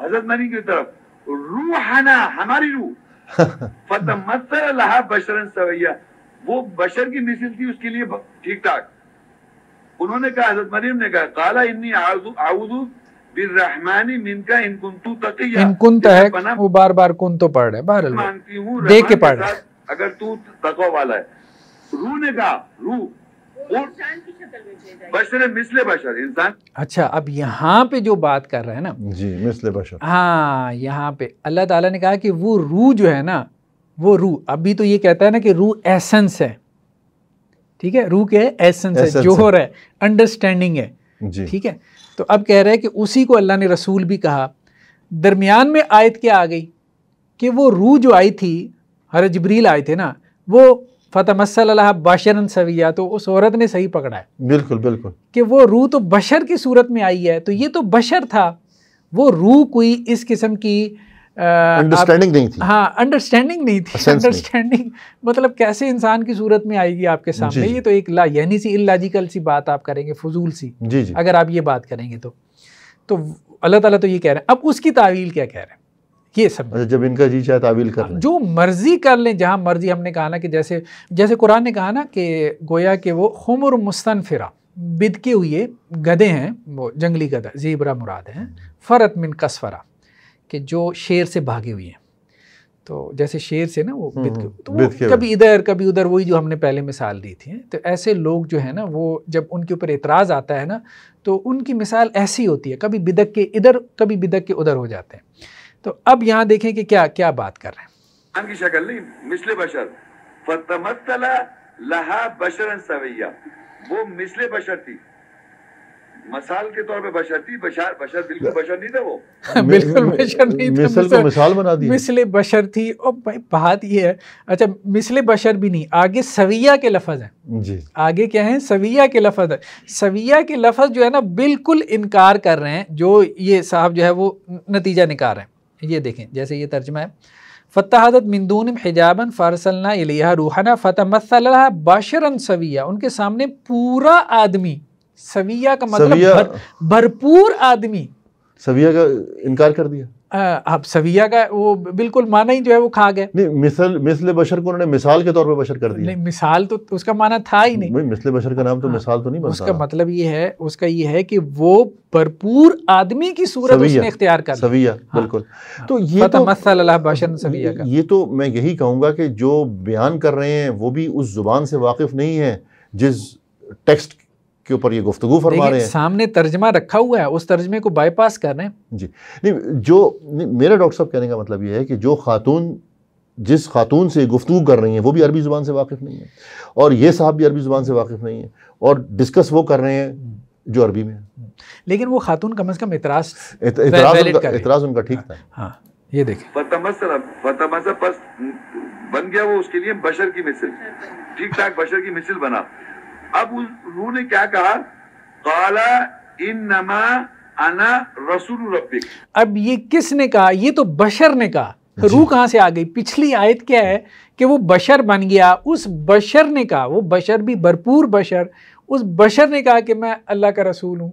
हजरत मरियम की तरफ रूहाना हमारी रूह <laughs> फतमसर लहा बशरन सवैया वो बशर की मिसिल थी उसके लिए ठीक ठाक उन्होंने कहा हजरत मरीम ने कहा काला इन्नी आउदू रहमानी मिनका इन कुंतु तकिया इन कुंत है वो बार बार कुंत तो पढ़ रहे बहरहाल मानती हूँ देख के पढ़ अगर तू तकवा वाला है रू ने कहा रू बशर मिसले बशर इंसान अच्छा अब यहाँ पे जो बात कर रहे हैं ना जी मिसले बशर हाँ यहाँ पे अल्लाह ताला ने कहा कि वो रूह जो है ना वो रूह अभी तो ये कहता है ना कि रूह एसेंस है ठीक है रूह के एसेंस है जोहर है अंडरस्टैंडिंग है ठीक है तो अब कह रहे हैं कि उसी को अल्लाह ने रसूल भी कहा दरमियान में आयत क्या आ गई कि वो रूह जो आई थी हर जबरील आए थे ना वो फ़तमसल बाशरन सविया तो उस औरत ने सही पकड़ा है बिल्कुल बिल्कुल कि वो रूह तो बशर की सूरत में आई है तो ये तो बशर था वो रूह कोई इस किस्म की अंडरस्टैंडिंग नहीं थी हाँ अंडरस्टैंडिंग नहीं थी अंडरस्टैंडिंग मतलब कैसे इंसान की सूरत में आएगी आपके सामने ये तो एक ला यानी सी इलाजिकल सी बात आप करेंगे फजूल सी जी जी अगर आप ये बात करेंगे तो तो अल्लाह ताला तो ये कह रहे हैं अब उसकी तावील क्या कह रहे हैं ये सब अच्छा, जब इनका जी चाहे तावील कर जो मर्जी कर लें जहाँ मर्जी हमने कहा ना कि जैसे जैसे कुरान ने कहा ना कि गोया के वो खमर मुस्तनफिरा बिदके हुए गधे हैं वो जंगली गधा जीबरा मुराद हैं फ़रत मिन कसफरा कि जो शेर से भागे हुए हैं तो जैसे शेर से ना वो हम्म, बिदके तो वो कभी इधर कभी उधर वही जो हमने पहले मिसाल दी थी तो ऐसे लोग जो है ना वो जब उनके ऊपर एतराज़ आता है ना तो उनकी मिसाल ऐसी होती है कभी बिदक के इधर कभी बिदक के उधर हो जाते हैं तो अब यहाँ देखें कि क्या क्या बात कर रहे हैं की शक्ल नहीं मिसले बशर फतमसला लहा बशरन सवैया वो मिसले बशर थी मसाल के तौर पे बशर थी बशर बशर बिल्कुल बशर नहीं था वो <laughs> बिल्कुल बशर नहीं था मिसल को मिसाल बना दी मिसले बशर थी और भाई बात ये है अच्छा मिसले बशर भी नहीं आगे सविया के लफज हैं जी आगे क्या है सविया के लफज है सविया के लफज जो है ना बिल्कुल इनकार कर रहे हैं जो ये साहब जो है वो नतीजा निकाल रहे हैं ये देखें जैसे ये तर्जमा है फ़तहदत मिंदून हिजाबन फ़ारसलना इलिया रूहाना फ़तः मसल्ला बाशरन सविया उनके सामने पूरा आदमी सविया का मतलब भर, भरपूर आदमी सविया का इनकार कर दिया आप सविया का वो बिल्कुल माना ही जो है वो खा गए नहीं मिसल मिसल बशर को उन्होंने मिसाल के तौर पे बशर कर दिया नहीं मिसाल तो उसका माना था ही नहीं मिसल बशर का नाम तो हाँ, मिसाल तो नहीं बनता उसका मतलब ये है उसका ये है कि वो भरपूर आदमी की सूरत उसने इख्तियार कर सविया हाँ, बिल्कुल हाँ। तो ये तो बशर सविया का ये तो मैं यही कहूँगा कि जो बयान कर रहे हैं वो भी उस जुबान से वाकिफ नहीं है जिस टेक्स्ट के ऊपर ये गुफ्तु फरमा रहे हैं सामने तर्जमा रखा हुआ है उस तर्जमे को बाईपास कर रहे हैं जी नहीं जो नहीं, मेरा डॉक्टर साहब कहने का मतलब ये है कि जो खातून जिस खातून से गुफ्तु कर रही हैं वो भी अरबी ज़ुबान से वाकिफ़ नहीं है और ये साहब भी अरबी ज़ुबान से वाकिफ़ नहीं है और डिस्कस वो कर रहे हैं जो अरबी में है लेकिन वो खातून कम अज़ कम इतराज़ इतराज़ उनका ठीक था हाँ, हाँ, ये देखें बन गया वो उसके लिए बशर की मिसल ठीक ठाक बशर की मिसल बना अब उन्होंने क्या कहा काला इन नमा आना रसूल रब्बिक अब ये किसने कहा ये तो बशर ने कहा रूह कहां से आ गई पिछली आयत क्या है कि वो बशर बन गया उस बशर ने कहा वो बशर भी भरपूर बशर उस बशर ने कहा कि मैं अल्लाह का रसूल हूँ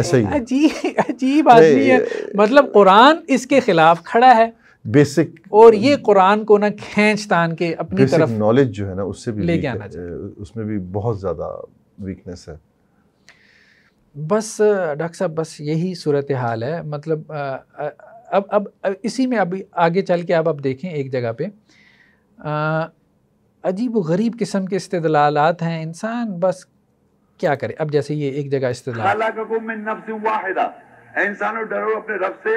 ऐसे ही अजीब अजीब आदमी है मतलब कुरान इसके खिलाफ खड़ा है बेसिक और ये कुरान को ना खींच तान के अपनी तरफ नॉलेज जो है ना उससे भी लेके आना चाहिए उसमें भी बहुत ज़्यादा वीकनेस है बस डॉक्टर साहब बस यही सूरत हाल है मतलब अब अब इसी में अभी आगे चल के अब आप देखें एक जगह पे अजीब गरीब किस्म के इस्तेदलाल हैं इंसान बस क्या करे अब जैसे ये एक जगह इस्तेदलाल इंसानों डरो अपने रब से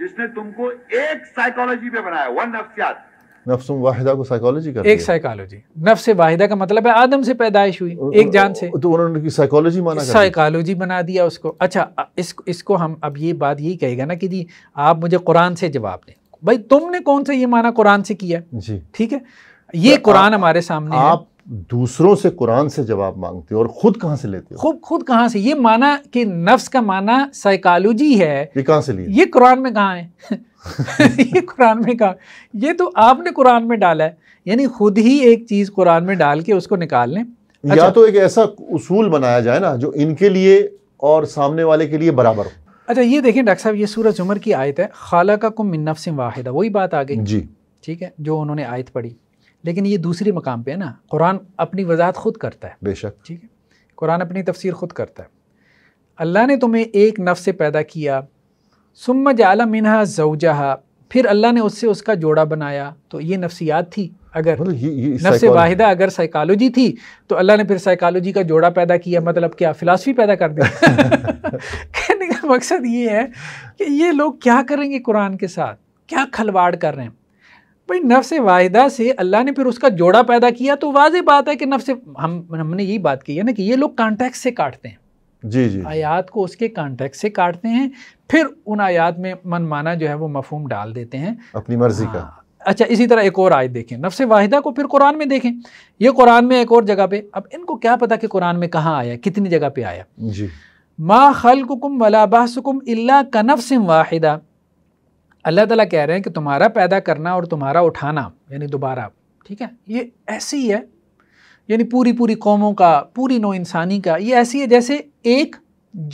जिसने तुमको एक साइकोलॉजी पे बनाया वन नफ्सियात नफ्सुम वाहिदा को साइकोलॉजी कर एक साइकोलॉजी नफ्स वाहिदा का मतलब है आदम से पैदाइश हुई उ, एक जान से तो उन्होंने साइकोलॉजी माना साइकोलॉजी बना दिया उसको अच्छा इस, इसको हम अब ये बात यही कहेगा ना कि जी आप मुझे कुरान से जवाब दें भाई तुमने कौन सा ये माना कुरान से किया जी ठीक है ये तो कुरान हमारे सामने आप दूसरों से कुरान से जवाब मांगते हो और खुद कहां से लेते हो खुद खुद कहां से ये माना कि नफ्स का माना साइकोलॉजी है ये कहां से लिए ये कुरान में कहां है <laughs> ये कुरान में कहां ये तो आपने कुरान में डाला है यानी खुद ही एक चीज़ कुरान में डाल के उसको निकाल लें अच्छा। या तो एक ऐसा उसूल बनाया जाए ना जो इनके लिए और सामने वाले के लिए बराबर हो अच्छा ये देखें डॉक्टर साहब ये सूरज उमर की आयत है खाला का कुम मिन्नफ़ वाहिदा वही बात आ गई जी ठीक है जो उन्होंने आयत पढ़ी लेकिन ये दूसरे मकाम पर है ना कुरान अपनी वजाहत खुद करता है बेशक ठीक है कुरान अपनी तफसीर खुद करता है अल्लाह ने तुम्हें एक नफ से पैदा किया सुम जाला मिनहा जौजहा फिर अल्लाह ने उससे उसका जोड़ा बनाया तो ये नफसियात थी अगर मतलब नफ़ से वाहिदा अगर साइकालोजी थी तो अल्लाह ने फिर साइकालोजी का जोड़ा पैदा किया मतलब क्या फ़िलासफ़ी पैदा कर दिया <laughs> कहने का मकसद ये है कि ये लोग क्या करेंगे कुरान के साथ क्या खलवाड़ कर रहे हैं भाई से वाहिदा से अल्लाह ने फिर उसका जोड़ा पैदा किया तो वाज बात है कि से हम हमने यही बात की है ना कि ये लोग कॉन्टैक्ट से काटते हैं जी जी आयात को उसके कॉन्टैक्ट से काटते हैं फिर उन आयात में मनमाना जो है वो मफहम डाल देते हैं अपनी मर्जी का हाँ, अच्छा इसी तरह एक और आयत देखें नफ़ वाहिदा को फिर कुरान में देखें ये कुरान में एक और जगह पे अब इनको क्या पता कि कुरान में कहाँ आया कितनी जगह पे आया जी मा खल कुम वला बहसकुम इल्ला से वाहिदा अल्लाह ताला कह रहे हैं कि तुम्हारा पैदा करना और तुम्हारा उठाना यानी दोबारा ठीक है ये ऐसी ही है यानी पूरी पूरी कौमों का पूरी नो इंसानी का ये ऐसी है जैसे एक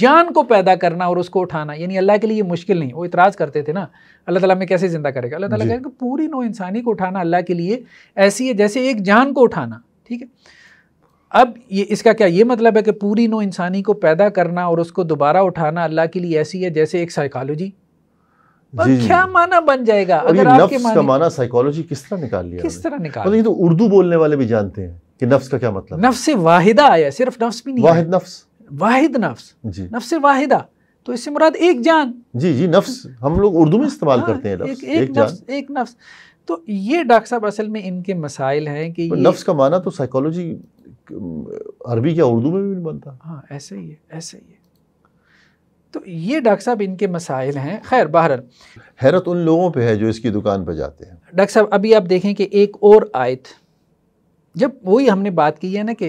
जान को पैदा करना और उसको उठाना यानी अल्लाह के लिए ये मुश्किल नहीं वो इतराज़ करते थे ना अल्लाह ताला में कैसे ज़िंदा करेगा अल्लाह ताला कि पूरी नो इंसानी को उठाना अल्लाह के लिए ऐसी है जैसे एक जान को उठाना ठीक है अब ये इसका क्या ये मतलब है कि पूरी नो इंसानी को पैदा करना और उसको दोबारा उठाना अल्लाह के लिए ऐसी है जैसे एक साइकोलॉजी जी, जी, क्या माना बन जाएगा अगर ये आपके नफ्स का माना साइकोलॉजी किस तरह निकाल लिया किस तरह निकाल मतलब ये तो उर्दू बोलने वाले भी जानते हैं कि नफ्स का क्या मतलब नफ्स वाहिदा आया सिर्फ नफ्स भी नहीं वाहिद नफ्स वाहिद नफ्स जी नफ्स वाहिदा तो इससे मुराद एक जान जी जी नफ्स हम लोग उर्दू में इस्तेमाल हाँ, करते हैं एक, नफ्स तो ये डॉक्टर साहब असल में इनके मसाइल हैं कि नफ्स का माना तो साइकोलॉजी अरबी या उर्दू में भी नहीं बनता हाँ ऐसे ही है ऐसे ही है तो ये डॉक्टर साहब इनके मसाइल हैं खैर बहर हैरत उन लोगों पे है जो इसकी दुकान पर जाते हैं डॉक्टर साहब अभी आप देखें कि एक और आयत जब वही हमने बात की है ना कि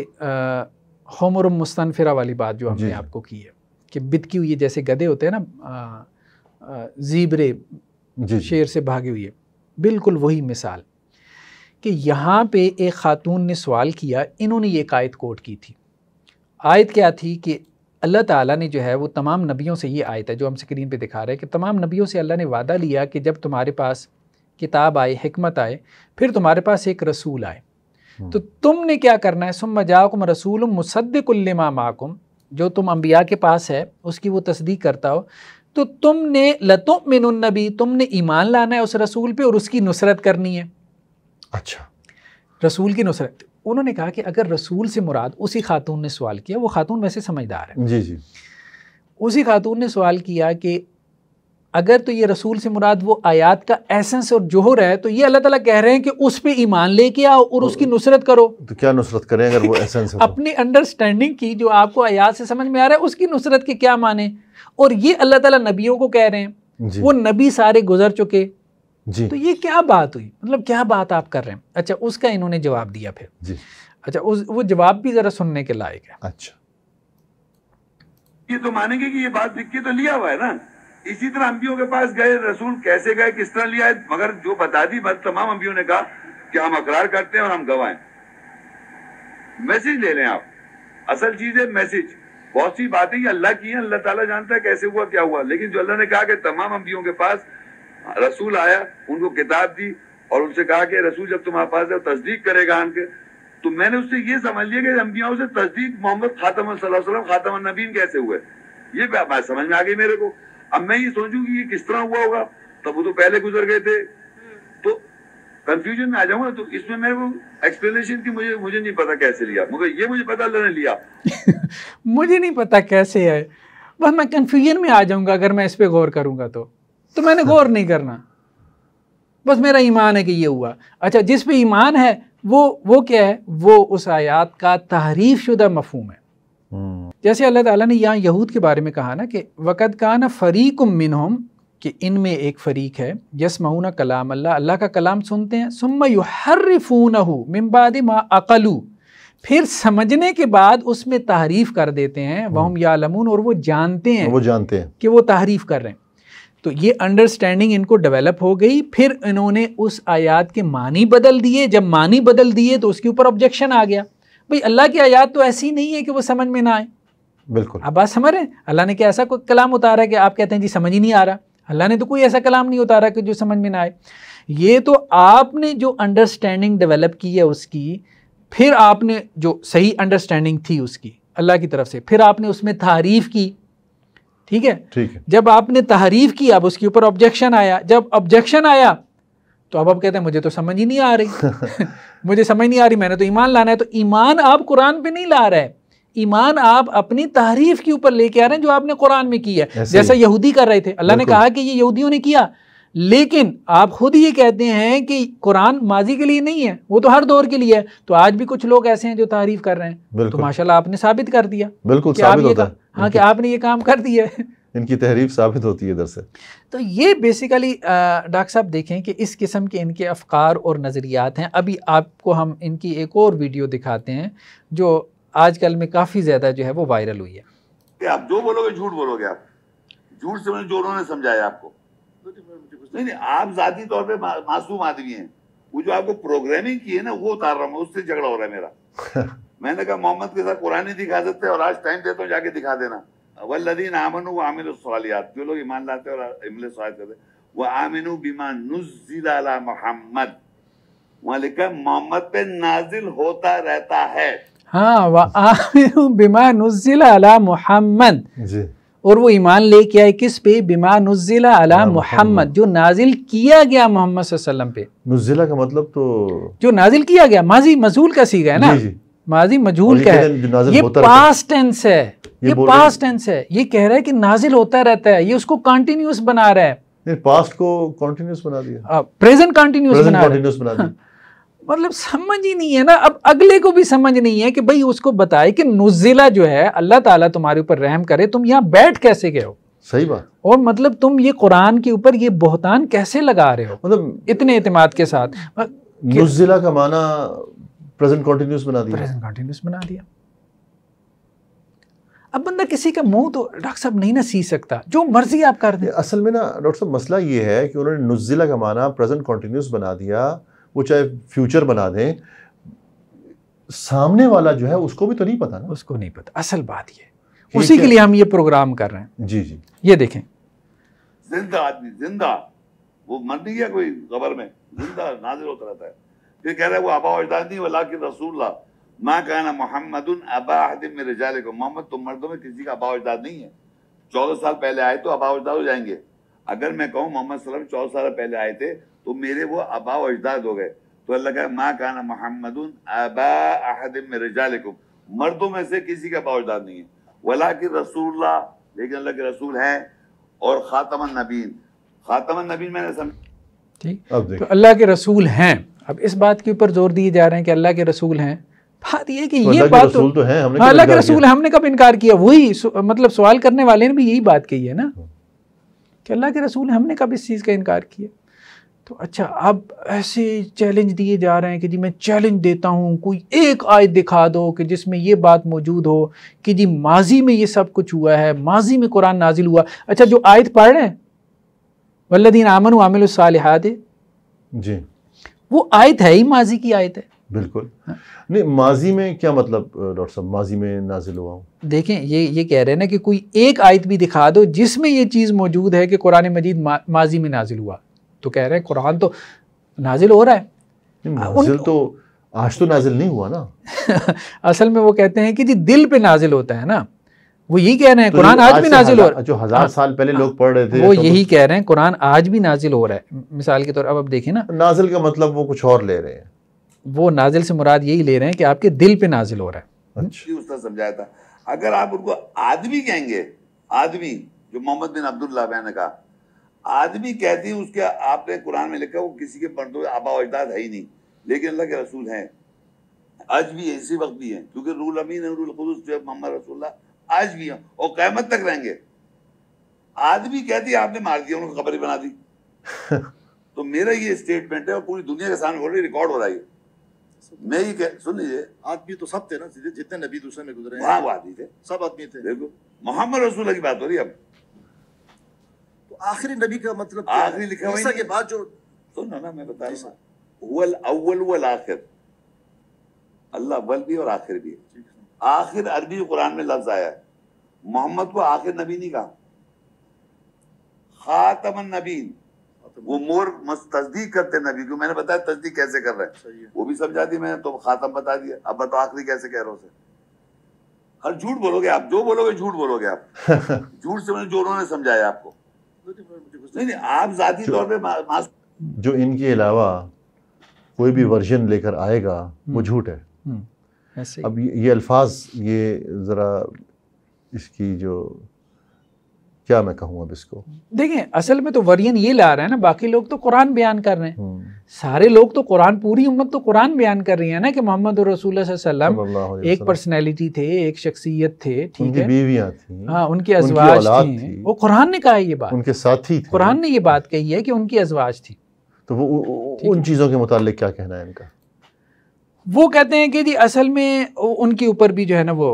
होमर मुस्तनफिरा वाली बात जो हमने आपको की है कि बितकी हुई जैसे गधे होते हैं ना जीबरे शेर से भागे हुए बिल्कुल वही मिसाल कि यहाँ पे एक ख़ातून ने सवाल किया इन्होंने ये एक आयत कोट की थी आयत क्या थी कि अल्लाह ताला ने जो है वो तमाम नबियों से ये आयत है जो हम स्क्रीन पे दिखा रहे हैं कि तमाम नबियों से अल्लाह ने वादा लिया कि जब तुम्हारे पास किताब आए हमत आए फिर तुम्हारे पास एक रसूल आए हम्म। तो तुमने क्या करना है सुम मजाकुम रसूल मुसदकुल्लमा माकुम जो तुम अम्बिया के पास है उसकी वो तस्दीक करता हो तो तुमने लतुम मिनबी तुमने ईमान लाना है उस रसूल पर और उसकी नुसरत करनी है अच्छा रसूल की नुसरत उन्होंने कहा कि अगर रसूल से मुराद उसी खातून ने सवाल किया वो खातून वैसे समझदार है जी जी उसी खातून ने सवाल किया कि अगर तो ये रसूल से मुराद वो आयात का एसेंस और जोहर है तो ये अल्लाह ताला कह रहे हैं कि उस पर ईमान लेके आओ और उसकी तो नुसरत करो तो क्या नुसरत करें अगर वो एसेंस तो? अपनी अंडरस्टैंडिंग की जो आपको आयात से समझ में आ रहा है उसकी नुसरत के क्या माने और ये अल्लाह ताला नबियों को कह रहे हैं वो नबी सारे गुजर चुके जी तो ये क्या बात हुई मतलब क्या बात आप कर रहे हैं अच्छा उसका इन्होंने जवाब दिया फिर जी अच्छा उस वो जवाब भी जरा सुनने के लायक है अच्छा ये तो मानेंगे कि ये बात लिख के तो लिया हुआ है ना इसी तरह अंबियों के पास गए रसूल कैसे गए किस तरह लिया है मगर जो बता दी बस तमाम अम्बियों ने कहा कि हम अकरार करते हैं और हम गवाए मैसेज ले लें आप असल चीज है मैसेज बहुत सी बातें अल्लाह की है अल्लाह ताला जानता है कैसे हुआ क्या हुआ लेकिन जो अल्लाह ने कहा कि तमाम अम्बियों के पास रसूल आया उनको किताब दी और उनसे कहा कि रसूल जब तुम्हारे पास है तस्दीक करेगा आन के तो मैंने उससे ये समझ लिया कि अम्बियाओं से तस्दीक मोहम्मद खातम वसल्लम खातम नबीन कैसे हुए ये बात समझ में आ गई मेरे को अब मैं ये सोचू की ये किस तरह हुआ होगा तब वो तो पहले गुजर गए थे तो कंफ्यूजन में आ जाऊंगा तो इसमें मेरे को एक्सप्लेनेशन की मुझे मुझे नहीं पता कैसे लिया मगर ये मुझे पता लेने लिया <laughs> मुझे नहीं पता कैसे है बस मैं कंफ्यूजन में आ जाऊंगा अगर मैं इस पर गौर करूंगा तो तो मैंने गौर नहीं करना बस मेरा ईमान है कि ये हुआ अच्छा जिस पे ईमान है वो वो क्या है वो उस आयात का तहरीफ शुदा मफहम है हम्म। जैसे अल्लाह ताला ने यहाँ यहूद के बारे में कहा ना कि वक़द का ना फ़रीक मिनहम कि इनमें एक फ़रीक है यस मऊना कलाम अल्लाह अल्लाह का कलाम सुनते हैं सुम हो मिम्बाद मा अकलू फिर समझने के बाद उसमें तहरीफ कर देते हैं वहम यालमून और वो जानते हैं वो जानते हैं कि वो तहरीफ कर रहे हैं तो ये अंडरस्टैंडिंग इनको डेवलप हो गई फिर इन्होंने उस आयात के मानी बदल दिए जब मानी बदल दिए तो उसके ऊपर ऑब्जेक्शन आ गया भाई अल्लाह की आयात तो ऐसी नहीं है कि वो समझ में ना आए बिल्कुल आप बात समझ रहे हैं अल्लाह ने क्या ऐसा कोई कलाम उतारा कि आप कहते हैं जी समझ ही नहीं आ रहा अल्लाह ने तो कोई ऐसा कलाम नहीं उतारा कि जो समझ में ना आए ये तो आपने जो अंडरस्टैंडिंग डेवलप की है उसकी फिर आपने जो सही अंडरस्टैंडिंग थी उसकी अल्लाह की तरफ से फिर आपने उसमें तारीफ़ की ठीक है ठीक है जब आपने तहरीफ की अब उसके ऊपर ऑब्जेक्शन आया जब ऑब्जेक्शन आया तो अब आप कहते हैं मुझे तो समझ ही नहीं आ रही <laughs> मुझे समझ नहीं आ रही मैंने तो ईमान लाना है तो ईमान आप कुरान पे नहीं ला रहे हैं ईमान आप अपनी तहरीफ के ऊपर लेके आ रहे हैं जो आपने कुरान में की है जैसा यहूदी कर रहे थे अल्लाह ने कहा कि ये यहूदियों ने किया लेकिन आप खुद ये कहते हैं कि कुरान माजी के लिए नहीं है वो तो हर दौर के लिए है तो आज भी कुछ लोग ऐसे हैं जो तारीफ कर रहे हैं तो माशाल्लाह आपने साबित कर दिया बिल्कुल साबित होता है हाँ कि आपने ये काम कर दिया <laughs> इनकी तहरीफ साबित होती है दरअसल तो ये बेसिकली डॉक्टर साहब देखें कि इस किस्म के इनके अफकार और नज़रियात हैं अभी आपको हम इनकी एक और वीडियो दिखाते हैं जो आजकल में काफ़ी ज़्यादा जो है वो वायरल हुई है आप जो बोलोगे झूठ बोलोगे आप झूठ से जो उन्होंने समझाया आपको नहीं नहीं आप जाती तौर पे मासूम आदमी हैं वो जो आपको प्रोग्रामिंग की है ना वो उतार रहा हूँ उससे झगड़ा हो रहा है मेरा <laughs> मैंने कहा मोहम्मद के साथ कुरान ही दिखा सकते और आज टाइम देता हूँ जाके दिखा देना आमन वो आमिन सवालियात जो लोग ईमान लाते और इमले सवाल करते वह आमिन बीमा नुजिला मोहम्मद मोहम्मद पे नाजिल होता रहता है हाँ वह आमिनु बीमा नुजिला मोहम्मद जी और वो ईमान लेके आए किस पे बिमा नुजिला अला मोहम्मद जो नाजिल किया गया मोहम्मद पे नुजिला का मतलब तो जो नाजिल किया गया माजी मजूल का सी है ना माजी मजूल का है ये पास्ट टेंस है ये पास्ट टेंस है ये कह रहा है कि नाजिल होता रहता है ये उसको कंटिन्यूस बना रहा है पास्ट को कंटिन्यूस बना दिया प्रेजेंट कंटिन्यूस बना दिया <laughs> मतलब समझ ही नहीं है ना अब अगले को भी समझ नहीं है कि भाई उसको बताए कि नुजिला जो है अल्लाह ताला तुम्हारे ऊपर रहम करे तुम यहाँ बैठ कैसे गए हो सही बात और मतलब तुम ये कुरान के ऊपर ये बहुतान कैसे लगा रहे हो मतलब इतने इतमाद के साथ नुजिला का माना प्रेजेंट कॉन्टिन्यूस बना दिया प्रेजेंट कॉन्टिन्यूस बना दिया अब बंदा किसी का मुंह तो डॉक्टर साहब नहीं ना सी सकता जो मर्जी आप कर दे असल में ना डॉक्टर साहब मसला ये है कि उन्होंने नुजिला का माना प्रेजेंट कॉन्टिन्यूस बना दिया वो चाहे फ्यूचर बना दें सामने वाला जो है उसको भी तो नहीं पता ना उसको नहीं पता असल बात ये उसी के लिए हम ये प्रोग्राम कर रहे हैं जी जी ये देखें जिंदा आदमी जिंदा वो मर नहीं गया कोई खबर में जिंदा नाजिर होता रहता है ये कह रहा है वो अबा वजदानी वाला कि रसूल मैं कहना मोहम्मद अबा अहदिम रजाल को मोहम्मद तुम मर्दों में किसी का अबा अजदाद नहीं है चौदह साल पहले आए तो अबा अजदाद हो जाएंगे अगर मैं कहूँ मोहम्मद सलम चौदह साल पहले आए थे तो मेरे वो अबा अजदाद हो गए तो अल्लाह का माँ काना मोहम्मद अबा मर्दों में से किसी का अबा अजदाद नहीं है वला की रसूल लेकिन अल्लाह के रसूल हैं और खातम नबीन खातम नबीन मैंने समझ ठीक तो अल्लाह के रसूल हैं अब इस बात के ऊपर जोर दिए जा रहे हैं कि अल्लाह के रसूल हैं बात ये कि तो ये बात तो, तो है अल्लाह के रसूल तो हाँ, हमने कब इनकार किया वही मतलब सवाल करने वाले ने भी यही बात कही है ना हाँ। कि अल्लाह के रसूल हमने कब इस चीज़ का इनकार किया तो अच्छा अब ऐसे चैलेंज दिए जा रहे हैं कि जी मैं चैलेंज देता हूँ कोई एक आयत दिखा दो कि जिसमें ये बात मौजूद हो कि जी माजी में ये सब कुछ हुआ है माजी में कुरान नाजिल हुआ अच्छा जो आयत पढ़ रहे हैं वल्लदीन आमन आमिल जी वो आयत है ही माजी की आयत है बिल्कुल हाँ? नहीं माजी में क्या मतलब डॉक्टर साहब माजी में नाजिल हुआ हूँ देखें ये ये कह रहे हैं ना कि कोई एक आयत भी दिखा दो जिसमें ये चीज़ मौजूद है कि कुरान मजीद मा, माजी में नाजिल हुआ तो कह रहे हैं कुरान तो नाजिल हो रहा है नाजिल तो आज तो नाजिल नहीं हुआ ना <laughs> असल में वो कहते हैं कि जी दिल पे नाजिल होता है ना वो यही कह रहे हैं तो कुरान आज, आज भी नाजिल हो रहा है जो हजार हाँ। साल पहले हाँ। लोग पढ़ रहे थे वो तो यही कह रहे हैं कुरान आज भी नाजिल हो रहा है मिसाल के तौर अब अब देखें ना नाजिल का मतलब वो कुछ और ले रहे हैं वो नाजिल से मुराद यही ले रहे हैं कि आपके दिल पे नाजिल हो रहा है अच्छा। समझाया था अगर आप उनको आदमी कहेंगे आदमी जो मोहम्मद बिन अब्दुल्ला ने कहा आदमी कहती उसके आपने कुरान में लिखा वो किसी के पर्दों आबा अजदाद है ही नहीं लेकिन अल्लाह के रसूल हैं आज भी है इसी वक्त भी हैं क्योंकि रूल अमीन रूल जो है मोहम्मद रसुल्ला आज भी हैं और कैमत तक रहेंगे आदमी कहती आपने मार दिया उनको खबर बना दी <laughs> तो मेरा ये स्टेटमेंट है और पूरी दुनिया के सामने बोल रिकॉर्ड हो रहा है मैं ये कह सुन लीजिए आदमी तो सब थे ना जितने नबी दूसरे में गुजरे हैं वो आदमी थे सब आदमी थे देखो मोहम्मद रसूल की बात हो रही है अब आखिरी नबी का मतलब आखिरी लिखा हुआ के बाद जो सुनो तो ना मैं बता रहा वल अव्वल वल आखिर अल्लाह वल भी और आखिर भी आखिर अरबी कुरान में लफ्ज आया मोहम्मद को आखिर नबी नहीं कहा खातम नबीन वो मोर तस्दीक करते नबी को मैंने बताया तस्दीक कैसे कर रहे हैं वो भी समझा दी मैंने तो खातम बता दिया अब बताओ आखिरी कैसे कह रहे हो हर झूठ बोलोगे आप जो बोलोगे झूठ बोलोगे आप <laughs> झूठ से मैंने जोरों ने समझाया आपको नहीं नहीं आप जाती तौर पे जो इनके अलावा कोई भी वर्जन लेकर आएगा वो हम्म। झूठ है हम्म। अब ये, ये अल्फाज ये ज़रा इसकी जो क्या मैं कहूँ अब इसको देखें असल में तो वरियन ये ला रहे हैं ना बाकी लोग तो कुरान बयान कर रहे हैं हम्म। सारे लोग तो कुरान पूरी उम्मत तो कुरान बयान कर रही है ना कि मोहम्मद रसूल वसल्लम एक पर्सनैलिटी थे एक शख्सियत थे ठीक है बीवियाँ थी हाँ उनके अजवाज थी वो कुरान ने कहा ये बात उनके साथी कुरान ने ये बात कही है कि उनकी अजवाज थी तो वो उन चीज़ों के मुतालिक क्या कहना है इनका वो कहते हैं कि जी असल में उनके ऊपर भी जो है ना वो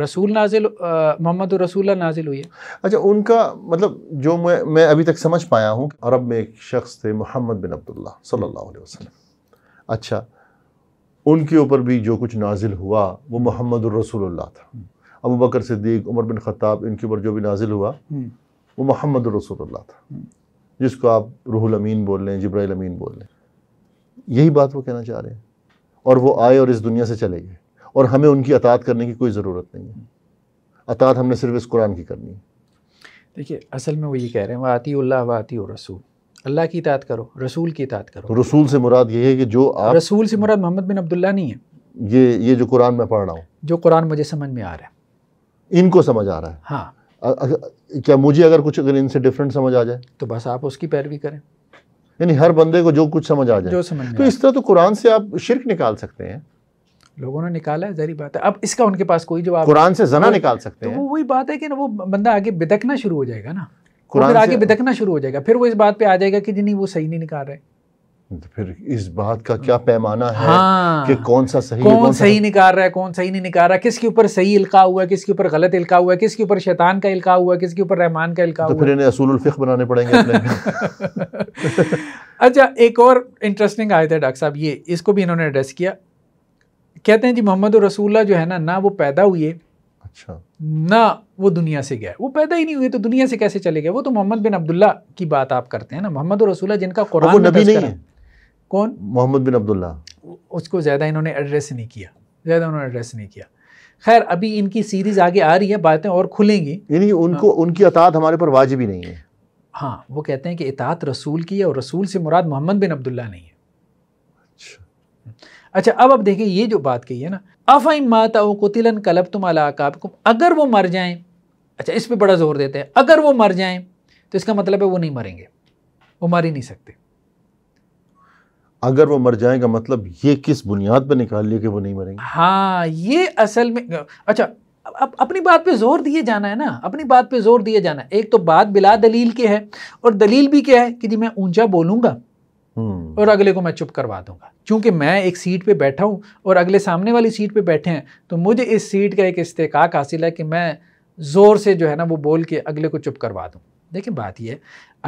रसूल नाजिल मोहम्मद रसूल नाजिल हुई है अच्छा उनका मतलब जो मैं मैं अभी तक समझ पाया हूँ अरब में एक शख्स थे मोहम्मद बिन अब्दुल्ला सल्लल्लाहु अलैहि वसल्लम अच्छा उनके ऊपर भी जो कुछ नाजिल हुआ वो मोहम्मद रसूलुल्लाह था अबू बकर सिद्दीक उमर बिन ख़त्ताब इनके ऊपर जो भी नाजिल हुआ हम्म। वो मोहम्मद रसूलुल्लाह था हम्म। जिसको आप रूहुल अमीन बोल हैं जब्राइल अमीन बोल हैं यही बात वो कहना चाह रहे हैं और वो आए और इस दुनिया से चले गए और हमें उनकी अतात करने की कोई ज़रूरत नहीं है अतात हमने सिर्फ इस कुरान की करनी है देखिए असल में वो ये कह रहे हैं वाती अल्लाह वाती रसूल अल्लाह की इतात करो रसूल की इतात करो तो रसूल से मुराद ये है कि जो आप रसूल से मुराद मोहम्मद बिन अब्दुल्ला नहीं है ये ये जो कुरान में पढ़ रहा हूँ जो कुरान मुझे समझ में आ रहा है इनको समझ आ रहा है हाँ क्या मुझे अगर कुछ अगर इनसे डिफरेंट समझ आ जाए तो बस आप उसकी पैरवी करें यानी हर बंदे को जो कुछ समझ आ जाए जो समझ तो इस तरह तो कुरान से आप शिरक निकाल सकते हैं लोगों ने निकाला है जहरी बात है अब इसका उनके पास कोई जवाब कुरान से जना निकाल सकते तो हैं तो वही बात है कि ना वो बंदा आगे बिदकना शुरू हो जाएगा ना कुरान आगे बिदकना शुरू हो जाएगा फिर वो इस बात पे आ जाएगा कि जी नहीं वो सही नहीं निकाल रहे तो फिर इस बात का क्या पैमाना है हाँ, कि कौन सा सही कौन, कौन सही निकाल रहा है कौन सही नहीं निकाल रहा है किसके ऊपर सही इल्का हुआ है किसके ऊपर गलत इल्का हुआ है किसके ऊपर शैतान का इल्का हुआ है किसके ऊपर रहमान का इल्का तो हुआ फिर इन्हें फिक बनाने पड़ेंगे अपने <laughs> अच्छा एक और इंटरेस्टिंग आयत है डॉक्टर साहब ये इसको भी इन्होंने एड्रेस किया कहते हैं जी मोहम्मद रसूल्ला जो है ना ना वो पैदा हुए अच्छा ना वो दुनिया से गया वो पैदा ही नहीं हुए तो दुनिया से कैसे चले गए वो तो मोहम्मद बिन अब्दुल्ला की बात आप करते हैं ना मोहम्मद रसूल्ला जिनका कुरान नबी नहीं है कौन मोहम्मद बिन अब्दुल्ला उसको ज़्यादा इन्होंने एड्रेस नहीं किया ज़्यादा उन्होंने एड्रेस नहीं किया खैर अभी इनकी सीरीज़ आगे आ रही है बातें और खुलेंगी यानी उनको हाँ। उनकी अतात हमारे पर वाजिब ही नहीं है हाँ वो कहते हैं कि इतात रसूल की है और रसूल से मुराद मोहम्मद बिन अब्दुल्ला नहीं है अच्छा अच्छा अब अब देखिए ये जो बात कही है ना अफ़ माता कुतिलन कलब तुम अलाकाब अगर वो मर जाए अच्छा इस पर बड़ा जोर देते हैं अगर वो मर जाए तो इसका मतलब है वो नहीं मरेंगे वो मर ही नहीं सकते अगर वो मर जाएगा मतलब ये किस बुनियाद पर निकाल लिया कि वो नहीं मरेंगे हाँ ये असल में अच्छा अब अपनी बात पे जोर दिए जाना है ना अपनी बात पे जोर दिए जाना है एक तो बात बिला दलील के है और दलील भी क्या है कि जी मैं ऊंचा बोलूंगा हम्म। और अगले को मैं चुप करवा दूंगा क्योंकि मैं एक सीट पे बैठा हूं और अगले सामने वाली सीट पे बैठे हैं तो मुझे इस सीट का एक इस्तेकाक हासिल है कि मैं ज़ोर से जो है ना वो बोल के अगले को चुप करवा दूँ देखिए बात यह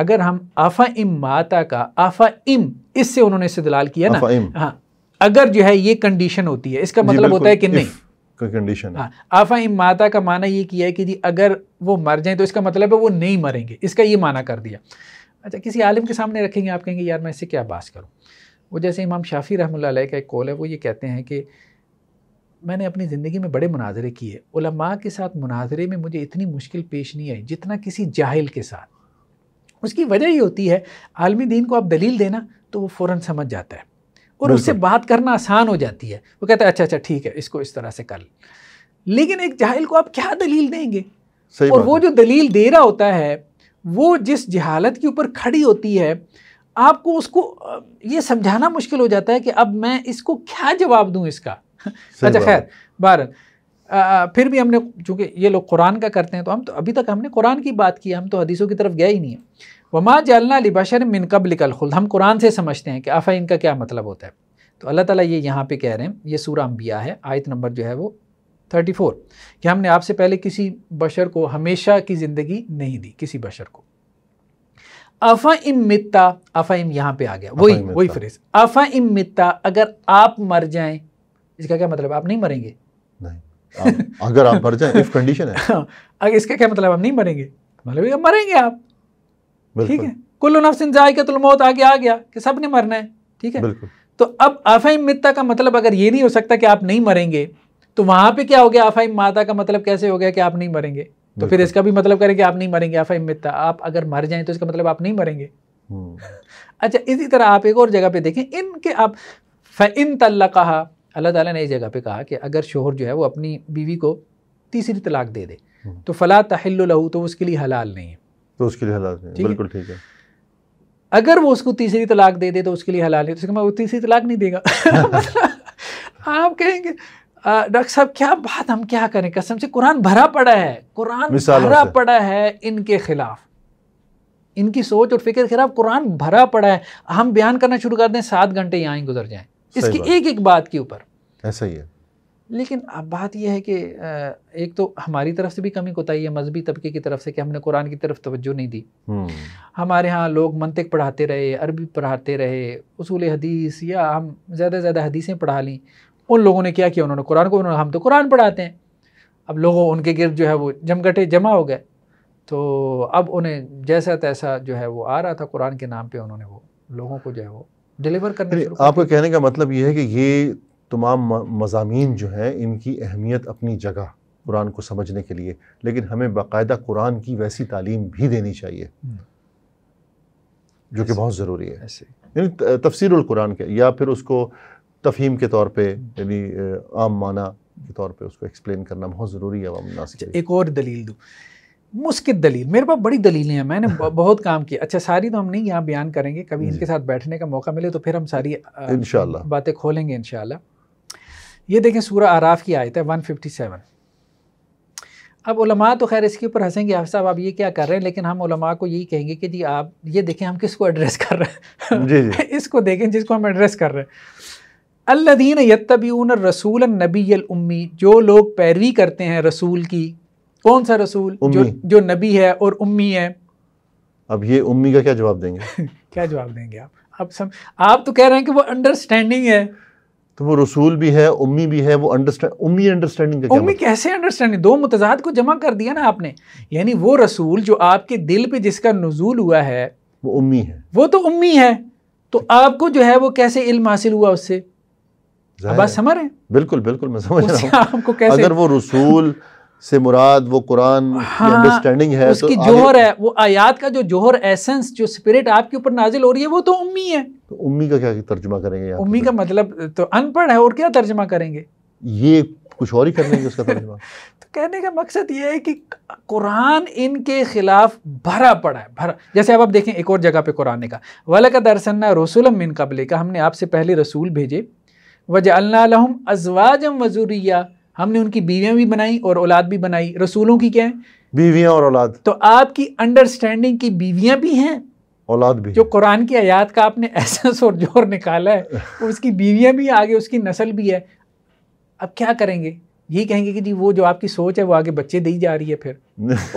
अगर हम आफा इम माता का आफा इम इससे उन्होंने इस्तलाल किया ना हाँ अगर जो है ये कंडीशन होती है इसका मतलब होता है कि नहीं कंडीशन हाँ आफा इम माता का माना ये किया है कि जी अगर वो मर जाए तो इसका मतलब है वो नहीं मरेंगे इसका ये माना कर दिया अच्छा किसी आलिम के सामने रखेंगे आप कहेंगे यार मैं इससे क्या बात करूँ वो जैसे इमाम शाफ़ी रहमल का एक कॉल है वो ये कहते हैं कि मैंने अपनी ज़िंदगी में बड़े मुनाजरे किए उलमा के साथ मुनाजरे में मुझे इतनी मुश्किल पेश नहीं आई जितना किसी जाहिल के साथ उसकी वजह ये होती है आलमी दीन को आप दलील देना तो वो फ़ौरन समझ जाता है और उससे बात करना आसान हो जाती है वो कहता है अच्छा अच्छा ठीक है इसको इस तरह से कर लेकिन एक जाहिल को आप क्या दलील देंगे सही और वो जो दलील दे रहा होता है वो जिस जहालत के ऊपर खड़ी होती है आपको उसको ये समझाना मुश्किल हो जाता है कि अब मैं इसको क्या जवाब दूं इसका <laughs> अच्छा खैर बारह आ, फिर भी हमने चूँकि ये लोग कुरान का करते हैं तो हम तो अभी तक हमने कुरान की बात की हम तो हदीसों की तरफ गए ही नहीं है वमा जालना लिबाशर मिन लिकल खुल हम कुरान से समझते हैं कि आफ़ा इनका क्या मतलब होता है तो अल्लाह ताला ये यहाँ पे कह रहे हैं ये सूर अम्बिया है आयत नंबर जो है वो 34 कि हमने आपसे पहले किसी बशर को हमेशा की ज़िंदगी नहीं दी किसी बशर को अफ़ा इम मित्ता अफ़ा इम यहाँ पर आ गया वही वही फ्रेज अफ़ा इम मित्ता अगर आप मर जाएँ इसका क्या मतलब आप नहीं मरेंगे नहीं अगर आप मर जाए इफ कंडीशन है हाँ, अगर इसका क्या मतलब आप नहीं मरेंगे मतलब मरेंगे आप ठीक है कुल्लू नफ्सिन तुल मौत आगे आ गया कि सब ने मरना है ठीक है तो अब आफाइम मित्ता का मतलब अगर ये नहीं हो सकता कि आप नहीं मरेंगे तो वहां पे क्या हो गया आफाइम माता का मतलब कैसे हो गया कि आप नहीं मरेंगे तो फिर इसका भी मतलब करें कि आप नहीं मरेंगे आफाइम मित्ता आप अगर मर जाए तो इसका मतलब आप नहीं मरेंगे हम्म। अच्छा इसी तरह आप एक और जगह पे देखें इनके आप फ़ैन तल्ला कहा अल्लाह ताला ने इस जगह पे कहा कि अगर शोहर जो है वो अपनी बीवी को तीसरी तलाक दे दे हम्म। तो फ़ला लहू तो उसके लिए हलाल नहीं है तो उसके लिए हलाल नहीं बिल्कुल ठीक है अगर वो उसको तीसरी तलाक दे दे तो उसके लिए हलाल नहीं तो उसके वो तीसरी तलाक नहीं देगा <laughs> मतलब आप कहेंगे डॉक्टर साहब क्या बात हम क्या करें कसम से कुरान भरा पड़ा है कुरान भरा पड़ा है इनके खिलाफ इनकी सोच और फिक्र खिलाफ कुरान भरा पड़ा है हम बयान करना शुरू कर दें सात घंटे यहाँ ही गुजर जाएं इसकी एक एक बात के ऊपर ऐसा ही है लेकिन अब बात यह है कि एक तो हमारी तरफ से भी कमी कोताही है मजहबी तबके की तरफ से कि हमने कुरान की तरफ तवज्जो नहीं दी हम्म। हमारे यहाँ लोग मनतिक पढ़ाते रहे अरबी पढ़ाते रहे उसूल हदीस या हम ज़्यादा से ज़्यादा हदीसें पढ़ा लीं उन लोगों ने क्या किया उन्होंने कुरान को उन्होंने हम तो कुरान पढ़ाते हैं अब लोगों उनके गिरद जो है वो जमघटे जमा हो गए तो अब उन्हें जैसा तैसा जो है वो आ रहा था कुरान के नाम पर उन्होंने वो लोगों को जो है वो डिलीवर करने आपका कहने का मतलब ये है कि ये तमाम मजामी जो हैं इनकी अहमियत अपनी जगह कुरान को समझने के लिए लेकिन हमें बाकायदा कुरान की वैसी तालीम भी देनी चाहिए हम्म। जो कि बहुत ज़रूरी है यानी तफसर कुरान के या फिर उसको तफहीम के तौर पे यानी आम माना के तौर पे उसको एक्सप्लेन करना बहुत ज़रूरी है अच्छा, एक और दलील दूँ मुस्किल दलील मेरे पास बड़ी दलीलें हैं मैंने बहुत काम किया अच्छा सारी तो हम नहीं यहाँ बयान करेंगे कभी इनके साथ बैठने का मौका मिले तो फिर हम सारी इनशाला बातें खोलेंगे इन ये देखें सूर्य आराफ की आयत है 157 अब उलमा तो खैर इसके ऊपर हंसेंगे आप साहब आप ये क्या कर रहे हैं लेकिन हम उलमा को यही कहेंगे कि जी आप ये देखें हम किसको एड्रेस कर रहे हैं जी जी। <laughs> इसको देखें जिसको हम एड्रेस कर रहे हैं अल्लादीन यत्तबीन रसूल नबी उम्मी जो लोग पैरवी करते हैं रसूल की कौन सा रसूल जो जो नबी है और उम्मी है अब ये उम्मी का क्या जवाब देंगे <laughs> क्या जवाब देंगे आप आप सम आप तो कह रहे हैं कि वो अंडरस्टैंडिंग है तो वो रसूल भी है उम्मी भी है वो अंडरस्टैंड उम्मी अंडरस्टैंडिंग का क्या उम्मी मतलब? कैसे अंडरस्टैंडिंग दो मुतजाद को जमा कर दिया ना आपने यानी वो रसूल जो आपके दिल पे जिसका नजूल हुआ है वो उम्मी है वो तो उम्मी है तो आपको जो है वो कैसे इल्म हासिल हुआ उससे बात समझ रहे हैं बिल्कुल बिल्कुल मैं समझ रहा हूँ आपको कैसे अगर वो रसूल से मुराद वो कुरान हाँ, की अंडरस्टैंडिंग है उसकी तो जोहर है वो आयात का जो जोहर एसेंस जो स्पिरिट आपके ऊपर नाजिल हो रही है वो तो उम्मी है तो उम्मी का क्या तर्जमा करेंगे उम्मी का मतलब तो अनपढ़ है और क्या तर्जमा करेंगे ये कुछ और ही कर लेंगे उसका तर्जमा <laughs> तो कहने का मकसद ये है कि कुरान इनके खिलाफ भरा पड़ा है भरा जैसे अब आप देखें एक और जगह पे कुरान का कहा का का ना रसुलम मिन कबले का हमने आपसे पहले रसूल भेजे वजह अल्लाम अजवाजम वजूरिया हमने उनकी बीवियां भी बनाई और औलाद भी बनाई रसूलों की क्या है बीवियां और औलाद तो आपकी अंडरस्टैंडिंग की बीवियां भी हैं औलाद भी जो कुरान की आयात का आपने ऐसा सोर जोर निकाला है <laughs> उसकी बीवियां भी आगे उसकी नस्ल भी है अब क्या करेंगे ये कहेंगे कि जी वो जो आपकी सोच है वो आगे बच्चे दी जा रही है फिर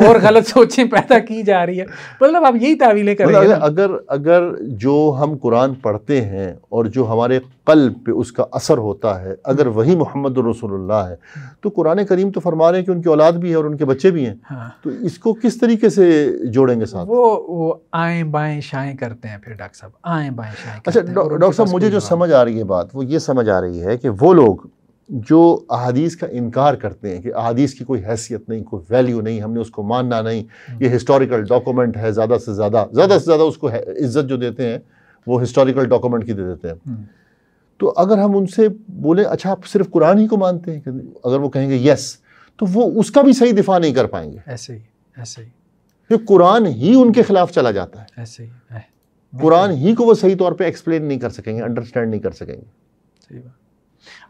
और गलत <laughs> सोचें पैदा की जा रही है मतलब आप यही तावीलें कर रहे मतलब हैं अगर अगर जो हम कुरान पढ़ते हैं और जो हमारे कल पे उसका असर होता है अगर वही मोहम्मद रसोल्ला है तो कुरान करीम तो फरमा रहे हैं कि उनकी औलाद भी है और उनके बच्चे भी हैं हाँ। तो इसको किस तरीके से जोड़ेंगे साथ वो वो आए बाएँ शाएँ करते हैं फिर डॉक्टर साहब आए बाएँ शाएँ अच्छा डॉक्टर साहब मुझे जो समझ आ रही है बात वो ये समझ आ रही है कि वो लोग जो अहादीस का इनकार करते हैं कि अहादीस की कोई हैसियत नहीं कोई वैल्यू नहीं हमने उसको मानना नहीं हम्म। ये हिस्टोरिकल डॉक्यूमेंट है ज़्यादा से ज़्यादा ज़्यादा से ज़्यादा उसको इज्जत जो देते हैं वो हिस्टोरिकल डॉक्यूमेंट की दे देते हैं हम्म। तो अगर हम उनसे बोले अच्छा आप सिर्फ कुरान ही को मानते हैं अगर वो कहेंगे यस तो वो उसका भी सही दिफा नहीं कर पाएंगे ऐसे ही ऐसे ही क्योंकि कुरान ही उनके खिलाफ चला जाता है ऐसे ही कुरान ही को वो सही तौर पे एक्सप्लेन नहीं कर सकेंगे अंडरस्टैंड नहीं कर सकेंगे सही बात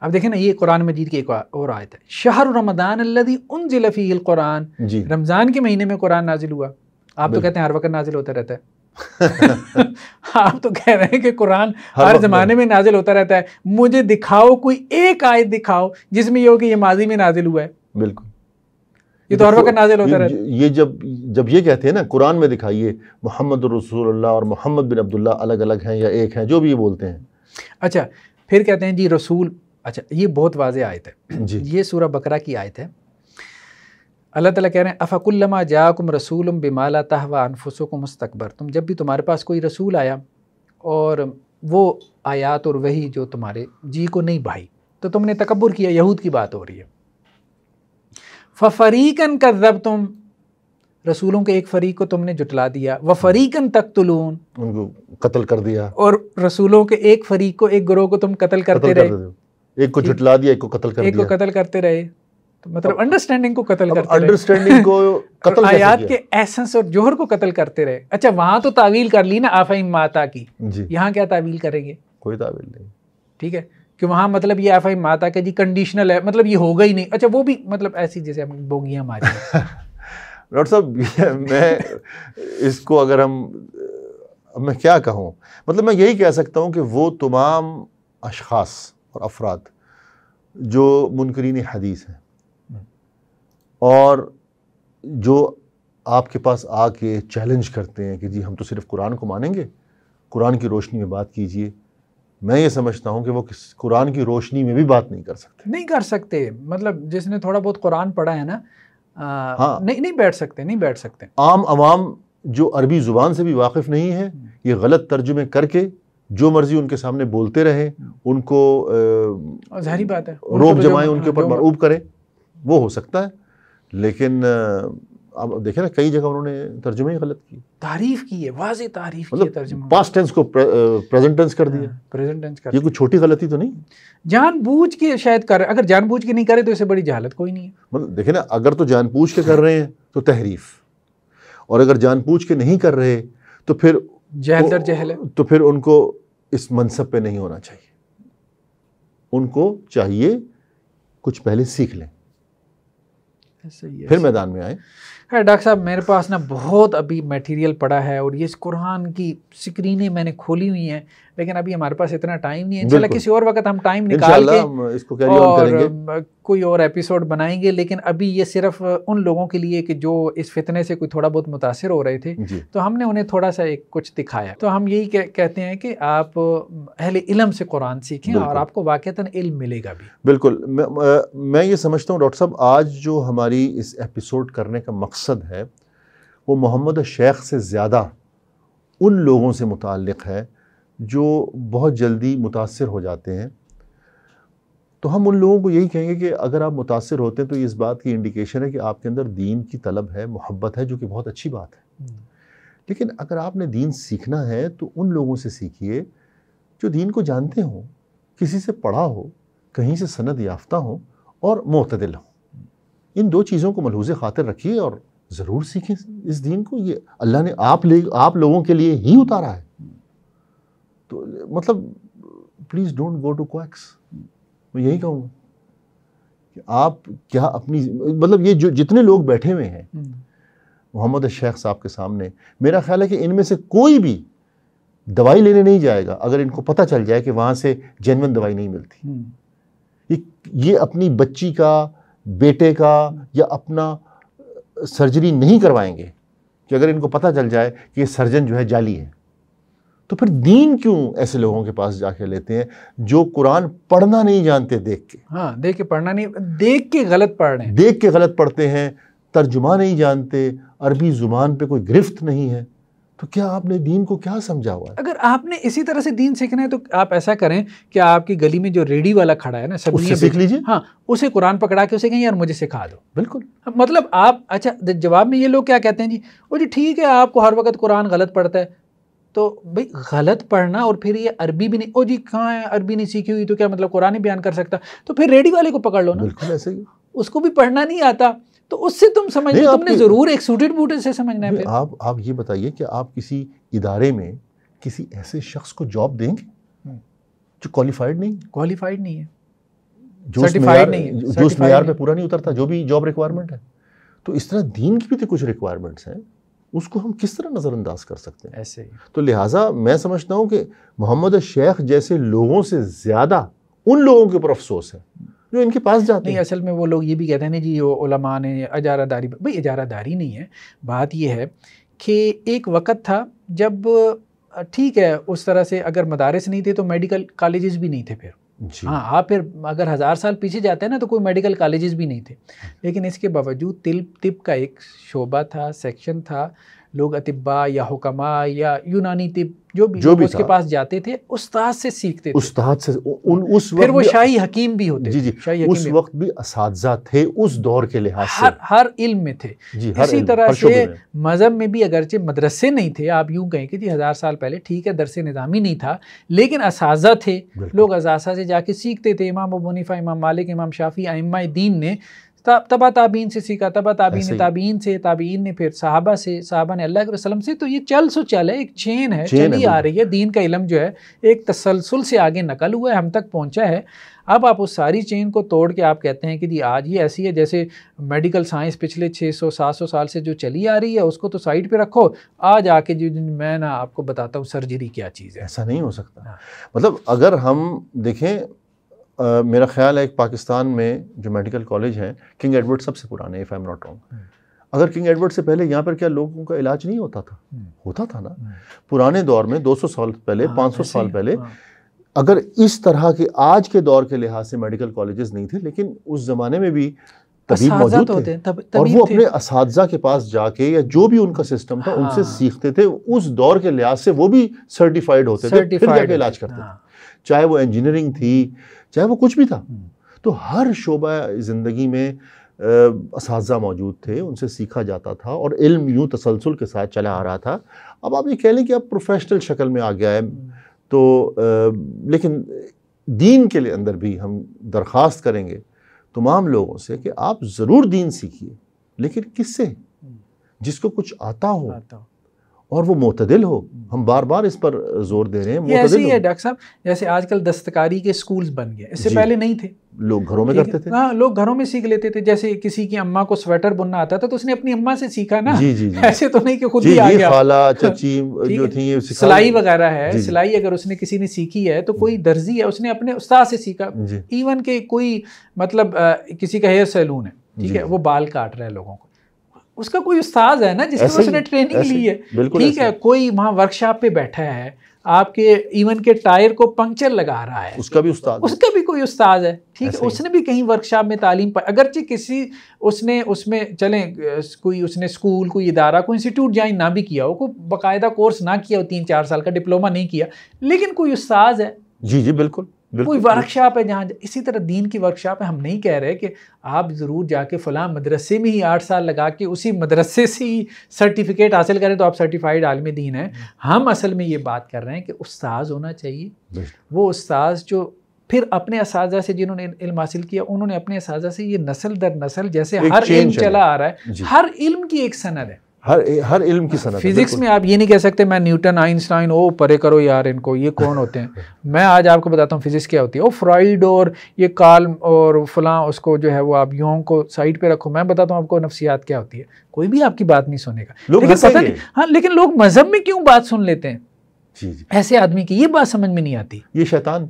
अब देखें ना ये कुरान मजीद की एक और आयत है शहर रमदान अल्लदी उन जिलफ़ी कुरान रमज़ान के महीने में कुरान नाजिल हुआ आप तो कहते हैं हर वक्त नाजिल होता रहता है <laughs> आप तो कह रहे हैं कि कुरान हर, जमाने में नाजिल होता रहता है मुझे दिखाओ कोई एक आयत दिखाओ जिसमें ये हो कि ये माजी में नाजिल हुआ है बिल्कुल ये तो हर वक्त नाजिल होता रहता है ये जब जब ये कहते हैं ना कुरान में दिखाइए मोहम्मद रसूलुल्लाह और मोहम्मद बिन अब्दुल्ला अलग अलग हैं या एक हैं जो भी ये बोलते हैं अच्छा फिर कहते हैं जी रसूल अच्छा ये बहुत वाज आयत है जी ये सूरह बकरा की आयत है अल्लाह ताला कह रहे हैं अफ़कुल्लमा जाकुम रसूल बिमाला तहवा को मुस्तकबर तुम जब भी तुम्हारे पास कोई रसूल आया और वो आयात और वही जो तुम्हारे जी को नहीं भाई तो तुमने तकबर किया यहूद की बात हो रही है फ़रीकन जब तुम रसूलों के एक फ़रीक को तुमने जुटला दिया व फ़रीकन तक तुलून उनको कत्ल कर दिया और रसूलों के एक फ़रीक को एक ग्रोह को तुम कत्ल करते रहे एक को झुटला दिया एक को कत्ल कर एक दिया। को कत्ल करते रहे तो मतलब अंडरस्टैंडिंग को कत्ल करते अंडरस्टैंडिंग को <laughs> कत्ल आयात के एसेंस और जोहर को कत्ल करते रहे अच्छा वहां तो तावील कर ली ना आफाइम माता की यहाँ क्या तावील करेंगे कोई तावील नहीं ठीक है कि वहाँ मतलब ये एफआई माता का जी कंडीशनल है मतलब ये होगा ही नहीं अच्छा वो भी मतलब ऐसी जैसे हम बोगियाँ मारी <laughs> डॉक्टर साहब मैं इसको अगर हम मैं क्या कहूँ मतलब मैं यही कह सकता हूँ कि वो तमाम अशखास और अफराद जो मुनकरीन हदीस हैं और जो आपके पास आके चैलेंज करते हैं कि जी हम तो सिर्फ कुरान को मानेंगे कुरान की रोशनी में बात कीजिए मैं ये समझता हूँ कि वो किस कुरान की रोशनी में भी बात नहीं कर सकते नहीं कर सकते मतलब जिसने थोड़ा बहुत कुरान पढ़ा है ना हाँ नहीं नहीं बैठ सकते नहीं बैठ सकते आम आवाम जो अरबी ज़ुबान से भी वाकिफ़ नहीं है हम्म। ये गलत तर्जुमे करके जो मर्जी उनके सामने बोलते रहे उनको जाहरी बात है रोब जमाए उनके ऊपर मरूब करें वो हो सकता है लेकिन अब देखे ना कई जगह उन्होंने तर्जुमे ही गलत की तारीफ की है वाज तारीफ मतलब की पास्ट टेंस को प्रेजेंटेंस कर दिया प्रेजेंटेंस हाँ, कर ये कोई छोटी गलती तो नहीं जानबूझ के शायद कर अगर जानबूझ के नहीं करे तो इसे बड़ी जहालत कोई नहीं है मतलब देखे ना अगर तो जानबूझ के कर रहे हैं तो तहरीफ और अगर जानबूझ के नहीं कर रहे तो फिर जहल तो दर जहल है तो फिर उनको इस मनसब पे नहीं होना चाहिए उनको चाहिए कुछ पहले सीख लें फिर मैदान में आए है डॉक्टर साहब मेरे पास ना बहुत अभी मटेरियल पड़ा है और ये इस कुरान की स्क्रीनें मैंने खोली हुई हैं लेकिन अभी हमारे पास इतना टाइम नहीं है किसी और वक्त हम टाइम निकाल के इसको और कोई और एपिसोड बनाएंगे लेकिन अभी ये सिर्फ उन लोगों के लिए कि जो इस फितने से कोई थोड़ा बहुत मुतासर हो रहे थे तो हमने उन्हें थोड़ा सा एक कुछ दिखाया तो हम यही कहते हैं कि आप अहले इलम से कुरान सीखें और आपको वाक़ता इल मिलेगा भी बिल्कुल मैं, मैं ये समझता हूँ डॉक्टर साहब आज जो हमारी इस एपिसोड करने का मकसद है वो मोहम्मद शेख से ज़्यादा उन लोगों से मुतक़ है जो बहुत जल्दी मुतासर हो जाते हैं तो हम उन लोगों को यही कहेंगे कि अगर आप मुतासर होते हैं तो इस बात की इंडिकेशन है कि आपके अंदर दीन की तलब है मोहब्बत है जो कि बहुत अच्छी बात है हम्म। लेकिन अगर आपने दीन सीखना है तो उन लोगों से सीखिए जो दीन को जानते हों किसी से पढ़ा हो कहीं से सनद याफ्ता हो और मतदिल हो इन दो चीज़ों को मलहूज खातिर रखिए और ज़रूर सीखें इस दीन को ये अल्लाह ने आप ले आप लोगों के लिए ही उतारा है तो मतलब please don't go to quacks मैं यही कहूँगा कि आप क्या अपनी मतलब ये जो जितने लोग बैठे हुए हैं हम्म। मोहम्मद शेख साहब के सामने मेरा ख्याल है कि इनमें से कोई भी दवाई लेने नहीं जाएगा अगर इनको पता चल जाए कि वहाँ से जेनवन दवाई नहीं मिलती हम्म। ये ये अपनी बच्ची का बेटे का या अपना सर्जरी नहीं करवाएंगे कि अगर इनको पता चल जाए कि ये सर्जन जो है जाली है तो फिर दीन क्यों ऐसे लोगों के पास जाके लेते हैं जो कुरान पढ़ना नहीं जानते देख के हाँ देख के पढ़ना नहीं देख के गलत पढ़ रहे हैं देख के गलत पढ़ते हैं तर्जुमा नहीं जानते अरबी ज़ुबान पे कोई गिरफ्त नहीं है तो क्या आपने दीन को क्या समझा हुआ है अगर आपने इसी तरह से दीन सीखना है तो आप ऐसा करें कि आपकी गली में जो रेडी वाला खड़ा है ना सब उससे सीख लीजिए हाँ उसे कुरान पकड़ा के उसे कहें यार मुझे सिखा दो बिल्कुल मतलब आप अच्छा जवाब में ये लोग क्या कहते हैं जी वो जी ठीक है आपको हर वक्त कुरान गलत पड़ता है तो भाई गलत पढ़ना और फिर ये अरबी भी नहीं ओ जी कहाँ है अरबी नहीं सीखी हुई तो क्या मतलब कुरान बयान कर सकता तो फिर रेडी वाले को पकड़ लो ना बिल्कुल ऐसे ही उसको भी पढ़ना नहीं आता तो उससे तुम समझ तुमने ज़रूर एक सूटेड बूटे से समझना है आप आप ये बताइए कि आप किसी इदारे में किसी ऐसे शख्स को जॉब देंगे हम्म। जो क्वालिफाइड नहीं क्वालिफाइड नहीं है जो सर्टिफाइड नहीं है जो उस पे पूरा नहीं उतरता जो भी जॉब रिक्वायरमेंट है तो इस तरह दीन की भी तो कुछ रिक्वायरमेंट्स हैं उसको हम किस तरह नज़रअंदाज कर सकते हैं ऐसे ही तो लिहाजा मैं समझता हूँ कि मोहम्मद शेख जैसे लोगों से ज़्यादा उन लोगों के ऊपर अफसोस है जो इनके पास जाते नहीं, हैं असल में वो लोग ये भी कहते हैं ना जी ओलमा ने अजारादारी भाई अजारादारी नहीं है बात यह है कि एक वक्त था जब ठीक है उस तरह से अगर मदारस नहीं थे तो मेडिकल कॉलेजेस भी नहीं थे फिर हाँ आप फिर अगर हज़ार साल पीछे जाते हैं ना तो कोई मेडिकल कॉलेजेस भी नहीं थे हाँ। लेकिन इसके बावजूद तिल तिप का एक शोबा था सेक्शन था लोग अतिबा या हुकमा या यूनानी तिब जो भी जो भी उसके पास जाते थे उस्ताद से सीखते थे उस्ताद से उन उस फिर वो शाही हकीम भी होते जी जी शाही उस वक्त भी इस थे उस दौर के लिहाज से हर हर इल्म में थे जी, हर इसी तरह से मज़हब में भी अगरचे मदरसे नहीं थे आप यूं कहें कि जी हज़ार साल पहले ठीक है दरस निज़ामी नहीं था लेकिन इस थे लोग अजासा से जाके सीखते थे इमाम अबूनीफ़ा इमाम मालिक इमाम शाफ़ी अम्मा दीन ने तबा ताबीन से सीखा तबा ताबीन ने ताबीन से ताबीन ने फिर साहबा से साहबा ने अल्लाह के वसलम से तो ये चल सो चल है एक चेन है चेन चली है आ रही है दीन का इलम जो है एक तसलसल से आगे नकल हुआ है हम तक पहुँचा है अब आप उस सारी चेन को तोड़ के आप कहते हैं कि जी आज ये ऐसी है जैसे मेडिकल साइंस पिछले 600-700 साल से जो चली आ रही है उसको तो साइड पे रखो आज आके जो मैं ना आपको बताता हूँ सर्जरी क्या चीज़ है ऐसा नहीं हो सकता हाँ। मतलब अगर हम देखें मेरा ख्याल है पाकिस्तान में जो मेडिकल कॉलेज हैं किंग एडवर्ड सबसे पुराने if I am not wrong अगर किंग एडवर्ड से पहले यहाँ पर क्या लोगों का इलाज नहीं होता था हम्म। होता था ना हम्म। पुराने दौर में 200 साल पहले हाँ, 500 साल पहले हाँ। अगर इस तरह के आज के दौर के लिहाज से मेडिकल कॉलेजेस नहीं थे लेकिन उस ज़माने में भी तभी मौजूद तो थे तब, और वो अपने इस के पास जाके या जो भी उनका सिस्टम था उनसे हाँ। सीखते थे उस दौर के लिहाज से वो भी सर्टिफाइड होते थे फिर जाके इलाज करते हाँ। थे चाहे वो इंजीनियरिंग थी चाहे वो कुछ भी था हम्म। तो हर शोबा ज़िंदगी में इस मौजूद थे उनसे सीखा जाता था और इल्म यूँ तसलसल के साथ चला आ रहा था अब आप ये कह लें कि अब प्रोफेशनल शक्ल में आ गया है हम्म। तो आ, लेकिन दीन के लिए अंदर भी हम दरख्वास्त करेंगे तमाम लोगों से कि आप ज़रूर दीन सीखिए लेकिन किससे हम्म। जिसको कुछ आता हो, आता और वो मतदिल हो हम बार बार इस पर जोर दे रहे हैं ऐसे ही है डॉक्टर साहब जैसे आजकल दस्तकारी के स्कूल्स बन गए इससे पहले नहीं थे लोग घरों में करते थे हाँ लोग घरों में सीख लेते थे जैसे किसी की अम्मा को स्वेटर बुनना आता था तो उसने अपनी अम्मा से सीखा ना जी जी, जी <laughs> ऐसे तो नहीं कि खुद ही आ गया खाला <laughs> चची जो थी सिलाई वगैरह है सिलाई अगर उसने किसी ने सीखी है तो कोई दर्जी है उसने अपने उस्ताद से सीखा इवन के कोई मतलब किसी का हेयर सैलून है ठीक है वो बाल काट रहा है लोगों को उसका कोई उस्ताद है ना जिसके उसने ट्रेनिंग ली है ठीक है कोई वहाँ वर्कशॉप पे बैठा है आपके इवन के टायर को पंक्चर लगा रहा है उसका भी उस्ताद उसका भी कोई उस्ताद है ठीक है उसने भी कहीं वर्कशॉप में तालीम पा अगरचे किसी उसने उसमें चलें कोई उसने स्कूल कोई इदारा कोई इंस्टीट्यूट ज्वाइन ना भी किया हो कोई बाकायदा कोर्स ना किया हो तीन चार साल का डिप्लोमा नहीं किया लेकिन कोई उस्ताद है जी जी बिल्कुल कोई वर्कशॉप है जहाँ इसी तरह दीन की वर्कशॉप है हम नहीं कह रहे कि आप ज़रूर जाके फ़लाँ मदरसे में ही आठ साल लगा के उसी मदरसे से ही सर्टिफिकेट हासिल करें तो आप सर्टिफाइड आलमी दीन हैं हम्म। हम असल में ये बात कर रहे हैं कि उस्ताज़ होना चाहिए वो उस्ताज़ जो फिर अपने इस से जिन्होंने इल्म हासिल किया उन्होंने अपने इस से ये नसल दर नसल जैसे हर इल्म चला आ रहा है हर इल्म की एक सनद है हर हर इल्म की सनत फिजिक्स में आप ये नहीं कह सकते मैं न्यूटन आइंस्टाइन ओ परे करो यार इनको ये कौन <laughs> होते हैं मैं आज आपको बताता हूँ फिजिक्स क्या होती है ओ फ्राइड और ये काल और फलां उसको जो है वो आप योंग को साइड पे रखो मैं बताता हूँ आपको नफसियात क्या होती है कोई भी आपकी बात नहीं सुनेगा लेकिन पता नहीं हाँ लेकिन लोग मजहब में क्यों बात सुन लेते हैं ऐसे आदमी की ये बात समझ में नहीं आती ये शैतान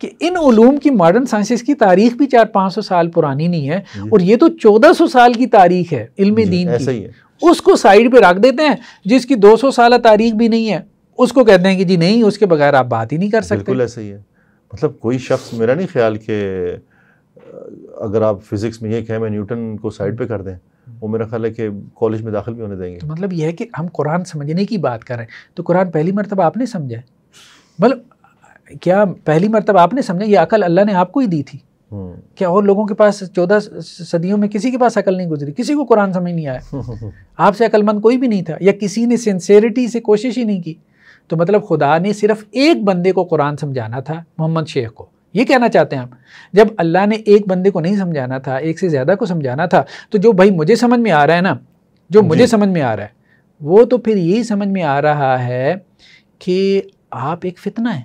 कि इन उलूम की मॉडर्न साइंसेस की तारीख भी चार पाँच सौ साल पुरानी नहीं है और ये तो चौदह सौ साल की तारीख है इल्म दीन की उसको साइड पे रख देते हैं जिसकी 200 साल तारीख भी नहीं है उसको कहते हैं कि जी नहीं उसके बगैर आप बात ही नहीं कर सकते बिल्कुल ऐसे ही है मतलब कोई शख्स मेरा नहीं ख्याल कि अगर आप फिज़िक्स में ये कहें मैं न्यूटन को साइड पे कर दें वो मेरा ख्याल है कि कॉलेज में दाखिल भी होने देंगे तो मतलब यह है कि हम कुरान समझने की बात कर रहे हैं तो कुरान पहली मरतबा आपने समझा है मतलब क्या पहली मरतबा आपने समझा ये अकल अल्लाह ने आपको ही दी थी हम्म। क्या और लोगों के पास चौदह सदियों में किसी के पास अकल नहीं गुजरी किसी को कुरान समझ नहीं आया <laughs> आपसे अकलमंद कोई भी नहीं था या किसी ने सिंसेरिटी से कोशिश ही नहीं की तो मतलब खुदा ने सिर्फ एक बंदे को कुरान समझाना था मोहम्मद शेख को ये कहना चाहते हैं आप जब अल्लाह ने एक बंदे को नहीं समझाना था एक से ज़्यादा को समझाना था तो जो भाई मुझे समझ में आ रहा है ना जो मुझे समझ में आ रहा है वो तो फिर यही समझ में आ रहा है कि आप एक फितना है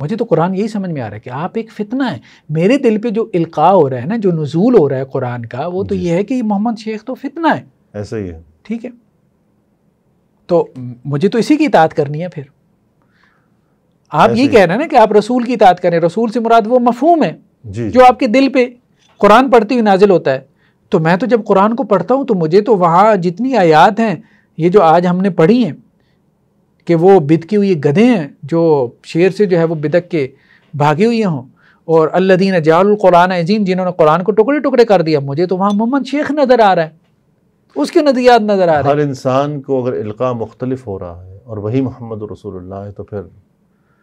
मुझे तो कुरान यही समझ में आ रहा है कि आप एक फितना है मेरे दिल पे जो इल्का हो रहा है ना जो नजूल हो रहा है कुरान का वो तो ये है कि मोहम्मद शेख तो फितना है ऐसा ही है ठीक है तो मुझे तो इसी की इतात करनी है फिर आप ये कह रहे हैं ना कि आप रसूल की इतात करें रसूल से मुराद वो मफहूम है जी जो आपके दिल पे कुरान पढ़ते हुए नाजिल होता है तो मैं तो जब कुरान को पढ़ता हूँ तो मुझे तो वहाँ जितनी आयात हैं ये जो आज हमने पढ़ी हैं कि वो बिदकी हुई गधे हैं जो शेर से जो है वो बिदक के भागी हुई हों और अल्लादीन जालकुरान अजीम जिन्होंने कुरान को टुकड़े टुकड़े कर दिया मुझे तो वहाँ मोहम्मद शेख नज़र आ रहा है उसके नदियात नज़र आ रहे हैं हर इंसान को अगर इल्का मुख्तलिफ हो रहा है और वही मोहम्मद रसूल है तो फिर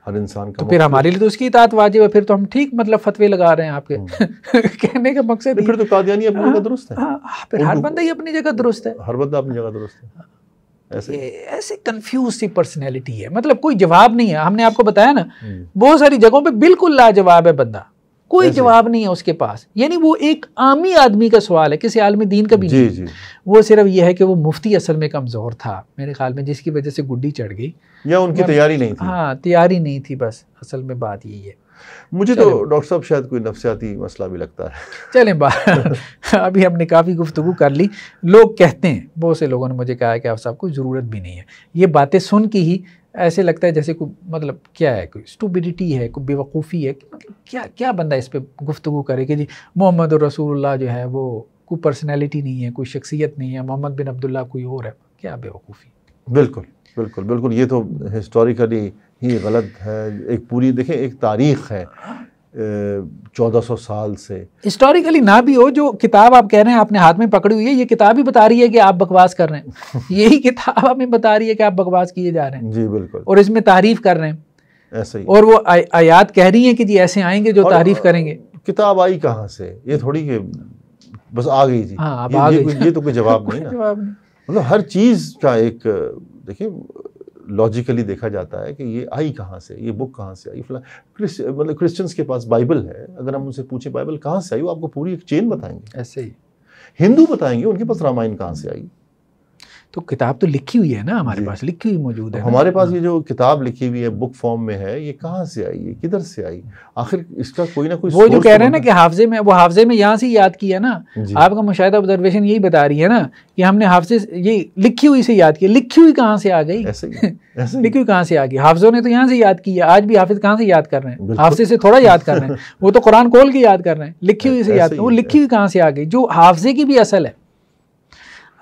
हर इंसान का तो फिर हमारे लिए तो उसकी इतात वाजिब है फिर तो हम ठीक मतलब फतवे लगा रहे हैं आपके हम्म। <laughs> कहने का मकसद फिर तो कादियानी अपनी जगह हाँ, दुरुस्त है हाँ, हाँ, फिर हर बंदा ही अपनी जगह दुरुस्त है हर बंदा अपनी जगह दुरुस्त है ऐसे कंफ्यूज सी पर्सनैलिटी है मतलब कोई जवाब नहीं है हमने आपको बताया ना हम्म। बहुत सारी जगहों पे बिल्कुल लाजवाब है बंदा कोई जवाब नहीं है उसके पास यानी वो एक आमी आदमी का सवाल है किसी आलमी दीन का भी जी, नहीं जी। वो सिर्फ ये है कि वो मुफ्ती असल में कमज़ोर था मेरे ख्याल में जिसकी वजह से गुड्डी चढ़ गई या उनकी तैयारी नहीं थी हाँ तैयारी नहीं थी बस असल में बात यही है मुझे तो डॉक्टर साहब शायद कोई नफसियाती मसला भी लगता है चलें बात <laughs> अभी हमने काफ़ी गुफ्तु कर ली लोग कहते हैं बहुत से लोगों ने मुझे कहा है कि आप साहब को ज़रूरत भी नहीं है ये बातें सुन के ही ऐसे लगता है जैसे को मतलब क्या है कोई स्टूबिडिटी है कोई बेवकूफ़ी है मतलब क्या क्या बंदा इस पर गुफ्तु करे कि जी मोहम्मद और जो है वो कोई पर्सनैलिटी नहीं है कोई शख्सियत नहीं है मोहम्मद बिन अब्दुल्ला कोई और है क्या बेवकूफ़ी बिल्कुल बिल्कुल बिल्कुल ये तो हिस्टोरिकली ही गलत है एक पूरी देखें एक तारीख है चौदह सौ साल से हिस्टोरिकली ना भी हो जो किताब आप कह रहे हैं आपने हाथ में पकड़ी हुई है ये किताब ही बता रही है कि आप बकवास कर रहे हैं <laughs> यही किताब हमें बता रही है कि आप बकवास किए जा रहे हैं जी बिल्कुल और इसमें तारीफ कर रहे हैं ऐसे ही और वो आ, आयात कह रही है कि जी ऐसे आएंगे जो तारीफ करेंगे किताब आई कहाँ से ये थोड़ी के बस आ गई जी हाँ, ये, आ ये, ये तो कोई जवाब <laughs> नहीं ना मतलब हर चीज़ का एक देखिए लॉजिकली देखा जाता है कि ये आई कहाँ से ये बुक कहाँ से आई फिलहाल क्रिस्ट मतलब क्रिश्चियंस के पास बाइबल है अगर हम उनसे पूछें बाइबल कहाँ से आई वो आपको पूरी एक चेन बताएंगे ऐसे ही हिंदू बताएंगे उनके पास रामायण कहाँ से आई तो किताब तो लिखी हुई है ना हमारे पास लिखी हुई मौजूद है तो हमारे पास ये जो किताब लिखी हुई है बुक फॉर्म में है ये कहाँ से आई है किधर से आई आखिर इसका कोई ना कोई वो जो कह तो रहे हैं ना कि हाफजे में वो हाफजे में यहाँ से याद किया ना आपका मुशाह ऑब्जर्वेशन यही बता रही है ना कि हमने हाफजे ये लिखी हुई से याद किया लिखी हुई कहाँ से आ गई <laughs> लिखी हुई कहाँ से आ गई हाफजों ने तो यहाँ से याद किया आज भी हाफिज कहाँ से याद कर रहे हैं हाफजे से थोड़ा याद कर रहे हैं वो तो कुरान कोल के याद कर रहे हैं लिखी हुई से याद वो लिखी हुई कहाँ से आ गई जो हाफजे की भी असल है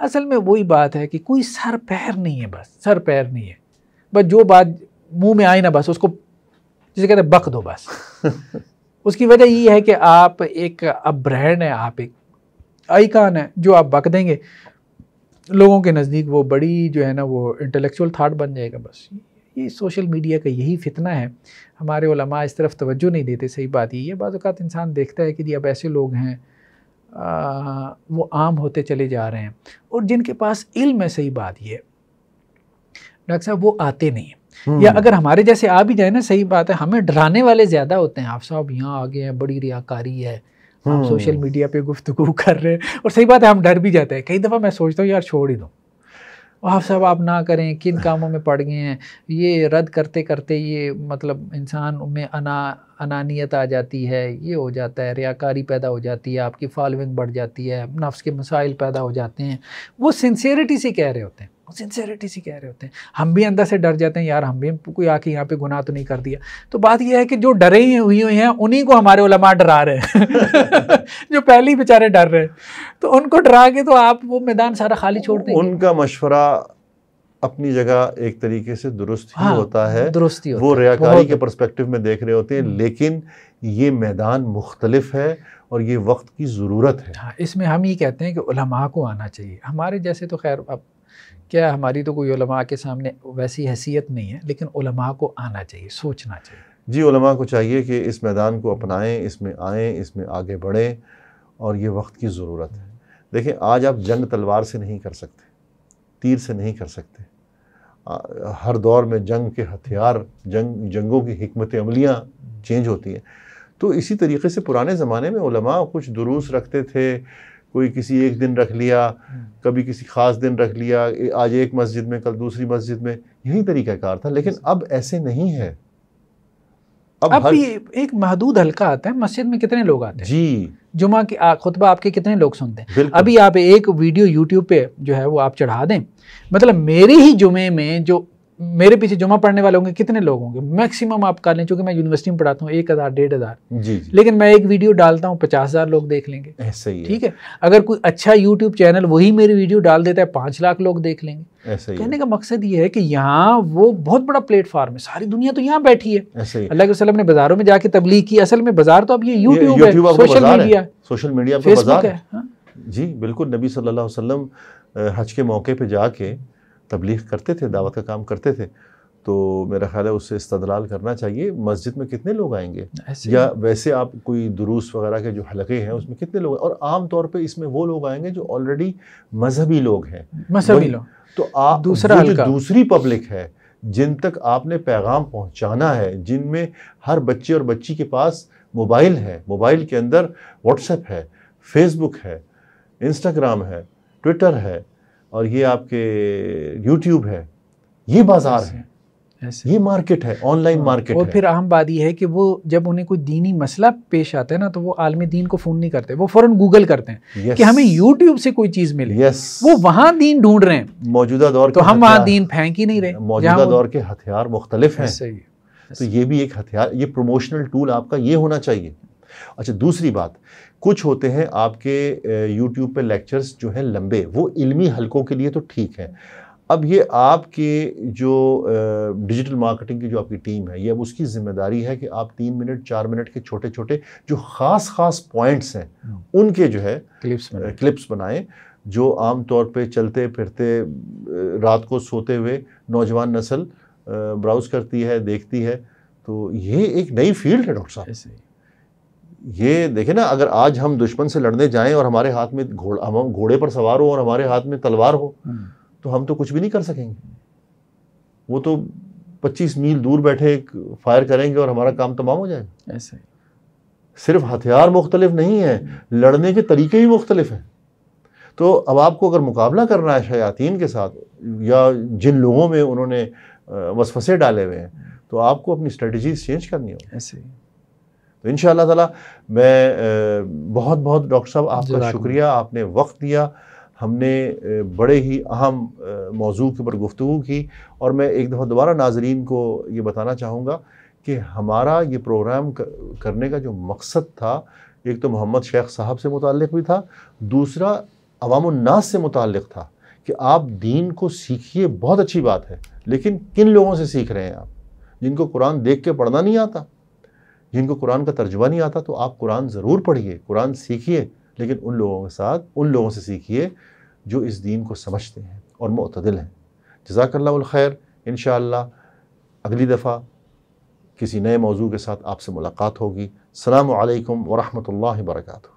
असल में वही बात है कि कोई सर पैर नहीं है बस सर पैर नहीं है बस जो बात मुंह में आए ना बस उसको जिसे कहते हैं बक दो बस <laughs> उसकी वजह ये है कि आप एक अब ब्रांड है आप एक आइकान है जो आप बक देंगे लोगों के नज़दीक वो बड़ी जो है ना वो इंटेलेक्चुअल थाट बन जाएगा बस ये सोशल मीडिया का यही फितना है हमारे उलमा इस तरफ तवज्जो नहीं देते सही बात ये है बाज़ात इंसान देखता है कि जी अब ऐसे लोग हैं आ, वो आम होते चले जा रहे हैं और जिनके पास इल्म है सही बात ये डॉक्टर साहब वो आते नहीं हैं हम्म। या अगर हमारे जैसे आ भी जाए ना सही बात है हमें डराने वाले ज़्यादा होते हैं आप साहब यहाँ आ गए हैं बड़ी रियाकारी है हम हम्म। सोशल मीडिया पे गुफ्तगु कर रहे हैं और सही बात है हम डर भी जाते हैं कई दफ़ा मैं सोचता हूँ यार छोड़ ही दूँ आप सब आप ना करें किन कामों में पड़ गए हैं ये रद्द करते करते ये मतलब इंसान में अना अनानियत आ जाती है ये हो जाता है रियाकारी पैदा हो जाती है आपकी फॉलोइंग बढ़ जाती है नफ्स के मसाइल पैदा हो जाते हैं वो सिंसेरिटी से कह रहे होते हैं सिंसेरिटी से कह रहे होते हैं हम भी अंदर से डर जाते हैं यार हम भी कोई आके यहाँ पे गुनाह तो नहीं कर दिया तो बात यह है कि जो डरे ही हुई हुई हैं उन्हीं को हमारे उलमा डरा रहे हैं <laughs> जो पहले ही बेचारे डर रहे हैं तो उनको डरा के तो आप वो मैदान सारा खाली छोड़ते हैं उनका मशवरा अपनी जगह एक तरीके से दुरुस्त ही हाँ, होता है दुरुस्त ही वो रियाकारी के परस्पेक्टिव में देख रहे होते हैं हम्म। लेकिन ये मैदान मुख्तलिफ है और ये वक्त की ज़रूरत है हाँ, इसमें हम ये कहते हैं कि उलमा को आना चाहिए हमारे जैसे तो खैर अब क्या हमारी तो कोई उलमा के सामने वैसी हैसियत नहीं है लेकिन उलमा को आना चाहिए सोचना चाहिए जी उलमा को चाहिए कि इस मैदान को अपनाएं इसमें आएं इसमें आगे बढ़ें और ये वक्त की ज़रूरत है देखें आज आप जंग तलवार से नहीं कर सकते तीर से नहीं कर सकते हर दौर में जंग के हथियार जंग जंगों की हमत अमलियाँ चेंज होती हैं तो इसी तरीके से पुराने ज़माने में उलमा कुछ दुरूस रखते थे कोई किसी एक दिन रख लिया हम्म। कभी किसी ख़ास दिन रख लिया आज एक मस्जिद में कल दूसरी मस्जिद में यही तरीक़ाकार था लेकिन अब ऐसे नहीं है अब, अब हर... एक महदूद हल्का आता है मस्जिद में कितने लोग आते हैं जी जुमा की खुतबा आपके कितने लोग सुनते हैं अभी आप एक वीडियो यूट्यूब पे जो है वो आप चढ़ा दें मतलब मेरे ही जुमे में जो मेरे पीछे जुमा पढ़ने वाले होंगे कितने लोग होंगे मैक्सिमम आप कर लें चूंकि मैं यूनिवर्सिटी में पढ़ाता हूँ एक हज़ार डेढ़ हज़ार लेकिन मैं एक वीडियो डालता हूँ पचास हज़ार लोग देख लेंगे ऐसे ही ठीक है अगर कोई अच्छा यूट्यूब चैनल वही मेरी वीडियो डाल देता है पांच लाख लोग देख लेंगे ऐसे ही कहने का मकसद ये है कि यहाँ वो बहुत बड़ा प्लेटफॉर्म है सारी दुनिया तो यहाँ बैठी है अल्लाह के वसलम ने बाजारों में जाके तबलीग की असल में बाजार तो अब ये यूट्यूब है social media social media Facebook है हाँ। जी बिल्कुल नबी सल्लल्लाहु अलैहि वसल्लम हज के मौके पे जाके तबलीग करते थे दावत का काम करते थे तो मेरा ख्याल है उससे इस्तदलाल करना चाहिए मस्जिद में कितने लोग आएंगे या वैसे आप कोई दुरुस वगैरह के जो हलके हैं उसमें कितने लोग और आम तौर पे इसमें वो लोग आएंगे जो ऑलरेडी मजहबी लोग हैं मजहबी लोग तो आप दूसरा जो दूसरी पब्लिक है जिन तक आपने पैगाम पहुंचाना है जिनमें हर बच्चे और बच्ची के पास मोबाइल है मोबाइल के अंदर व्हाट्सएप है फेसबुक है इंस्टाग्राम है ट्विटर है और ये आपके यूट्यूब है ये बाजार है ऐसे ये मार्केट है ऑनलाइन हाँ, मार्केट और फिर अहम बात यह है कि वो जब उन्हें कोई दीनी मसला पेश आता है ना तो वो आलमी दीन को फ़ोन नहीं करते वो फौरन गूगल करते हैं कि हमें यूट्यूब से कोई चीज़ मिले वो वहां दीन ढूंढ रहे हैं मौजूदा दौर तो हम वहां दीन फेंक ही नहीं रहे मौजूदा दौर के हथियार मुख्तलिफ हैं तो ये भी एक हथियार ये प्रमोशनल टूल आपका ये होना चाहिए अच्छा दूसरी बात कुछ होते हैं आपके यूट्यूब पे लेक्चर्स जो हैं लंबे वो इल्मी हलकों के लिए तो ठीक है अब ये आपके जो डिजिटल मार्केटिंग की जो आपकी टीम है ये अब उसकी जिम्मेदारी है कि आप तीन मिनट चार मिनट के छोटे छोटे जो ख़ास ख़ास पॉइंट्स हैं हम्म। उनके जो है क्लिप्स क्लिप्स बनाएं जो आम तौर पे चलते फिरते रात को सोते हुए नौजवान नस्ल ब्राउज़ करती है देखती है तो ये एक नई फील्ड है डॉक्टर साहब ये देखे ना अगर आज हम दुश्मन से लड़ने जाएं और हमारे हाथ में घोड़ा हम घोड़े पर सवार हो और हमारे हाथ में तलवार हो हम्म। तो हम तो कुछ भी नहीं कर सकेंगे वो तो 25 मील दूर बैठे फायर करेंगे और हमारा काम तमाम हो जाएगा ऐसे सिर्फ हथियार मुख्तलिफ नहीं है लड़ने के तरीके भी मुख्तलिफ हैं तो अब आपको अगर मुकाबला करना है शयातीन के साथ या जिन लोगों में उन्होंने वसफसे डाले हुए हैं तो आपको अपनी स्ट्रेटजीज चेंज करनी होगी ऐसे तो इन ताला मैं बहुत बहुत डॉक्टर साहब आपका शुक्रिया आपने वक्त दिया हमने बड़े ही अहम मौजू के ऊपर गुफ्तु की और मैं एक दफ़ा दोबारा नाजरीन को ये बताना चाहूँगा कि हमारा ये प्रोग्राम करने का जो मकसद था एक तो मोहम्मद शेख साहब से मुतल भी था दूसरा अवामनास से मुतल था कि आप दीन को सीखिए बहुत अच्छी बात है लेकिन किन लोगों से सीख रहे हैं आप जिनको कुरान देख के पढ़ना नहीं आता जिनको कुरान का तर्जुमा नहीं आता तो आप कुरान ज़रूर पढ़िए कुरान सीखिए लेकिन उन लोगों के साथ उन लोगों से सीखिए जो इस दीन को समझते हैं और मतदिल हैं जजाकल्लाखैर इन अगली दफ़ा किसी नए मौजू के साथ आपसे मुलाकात होगी अलैक्म वरहमल वर्का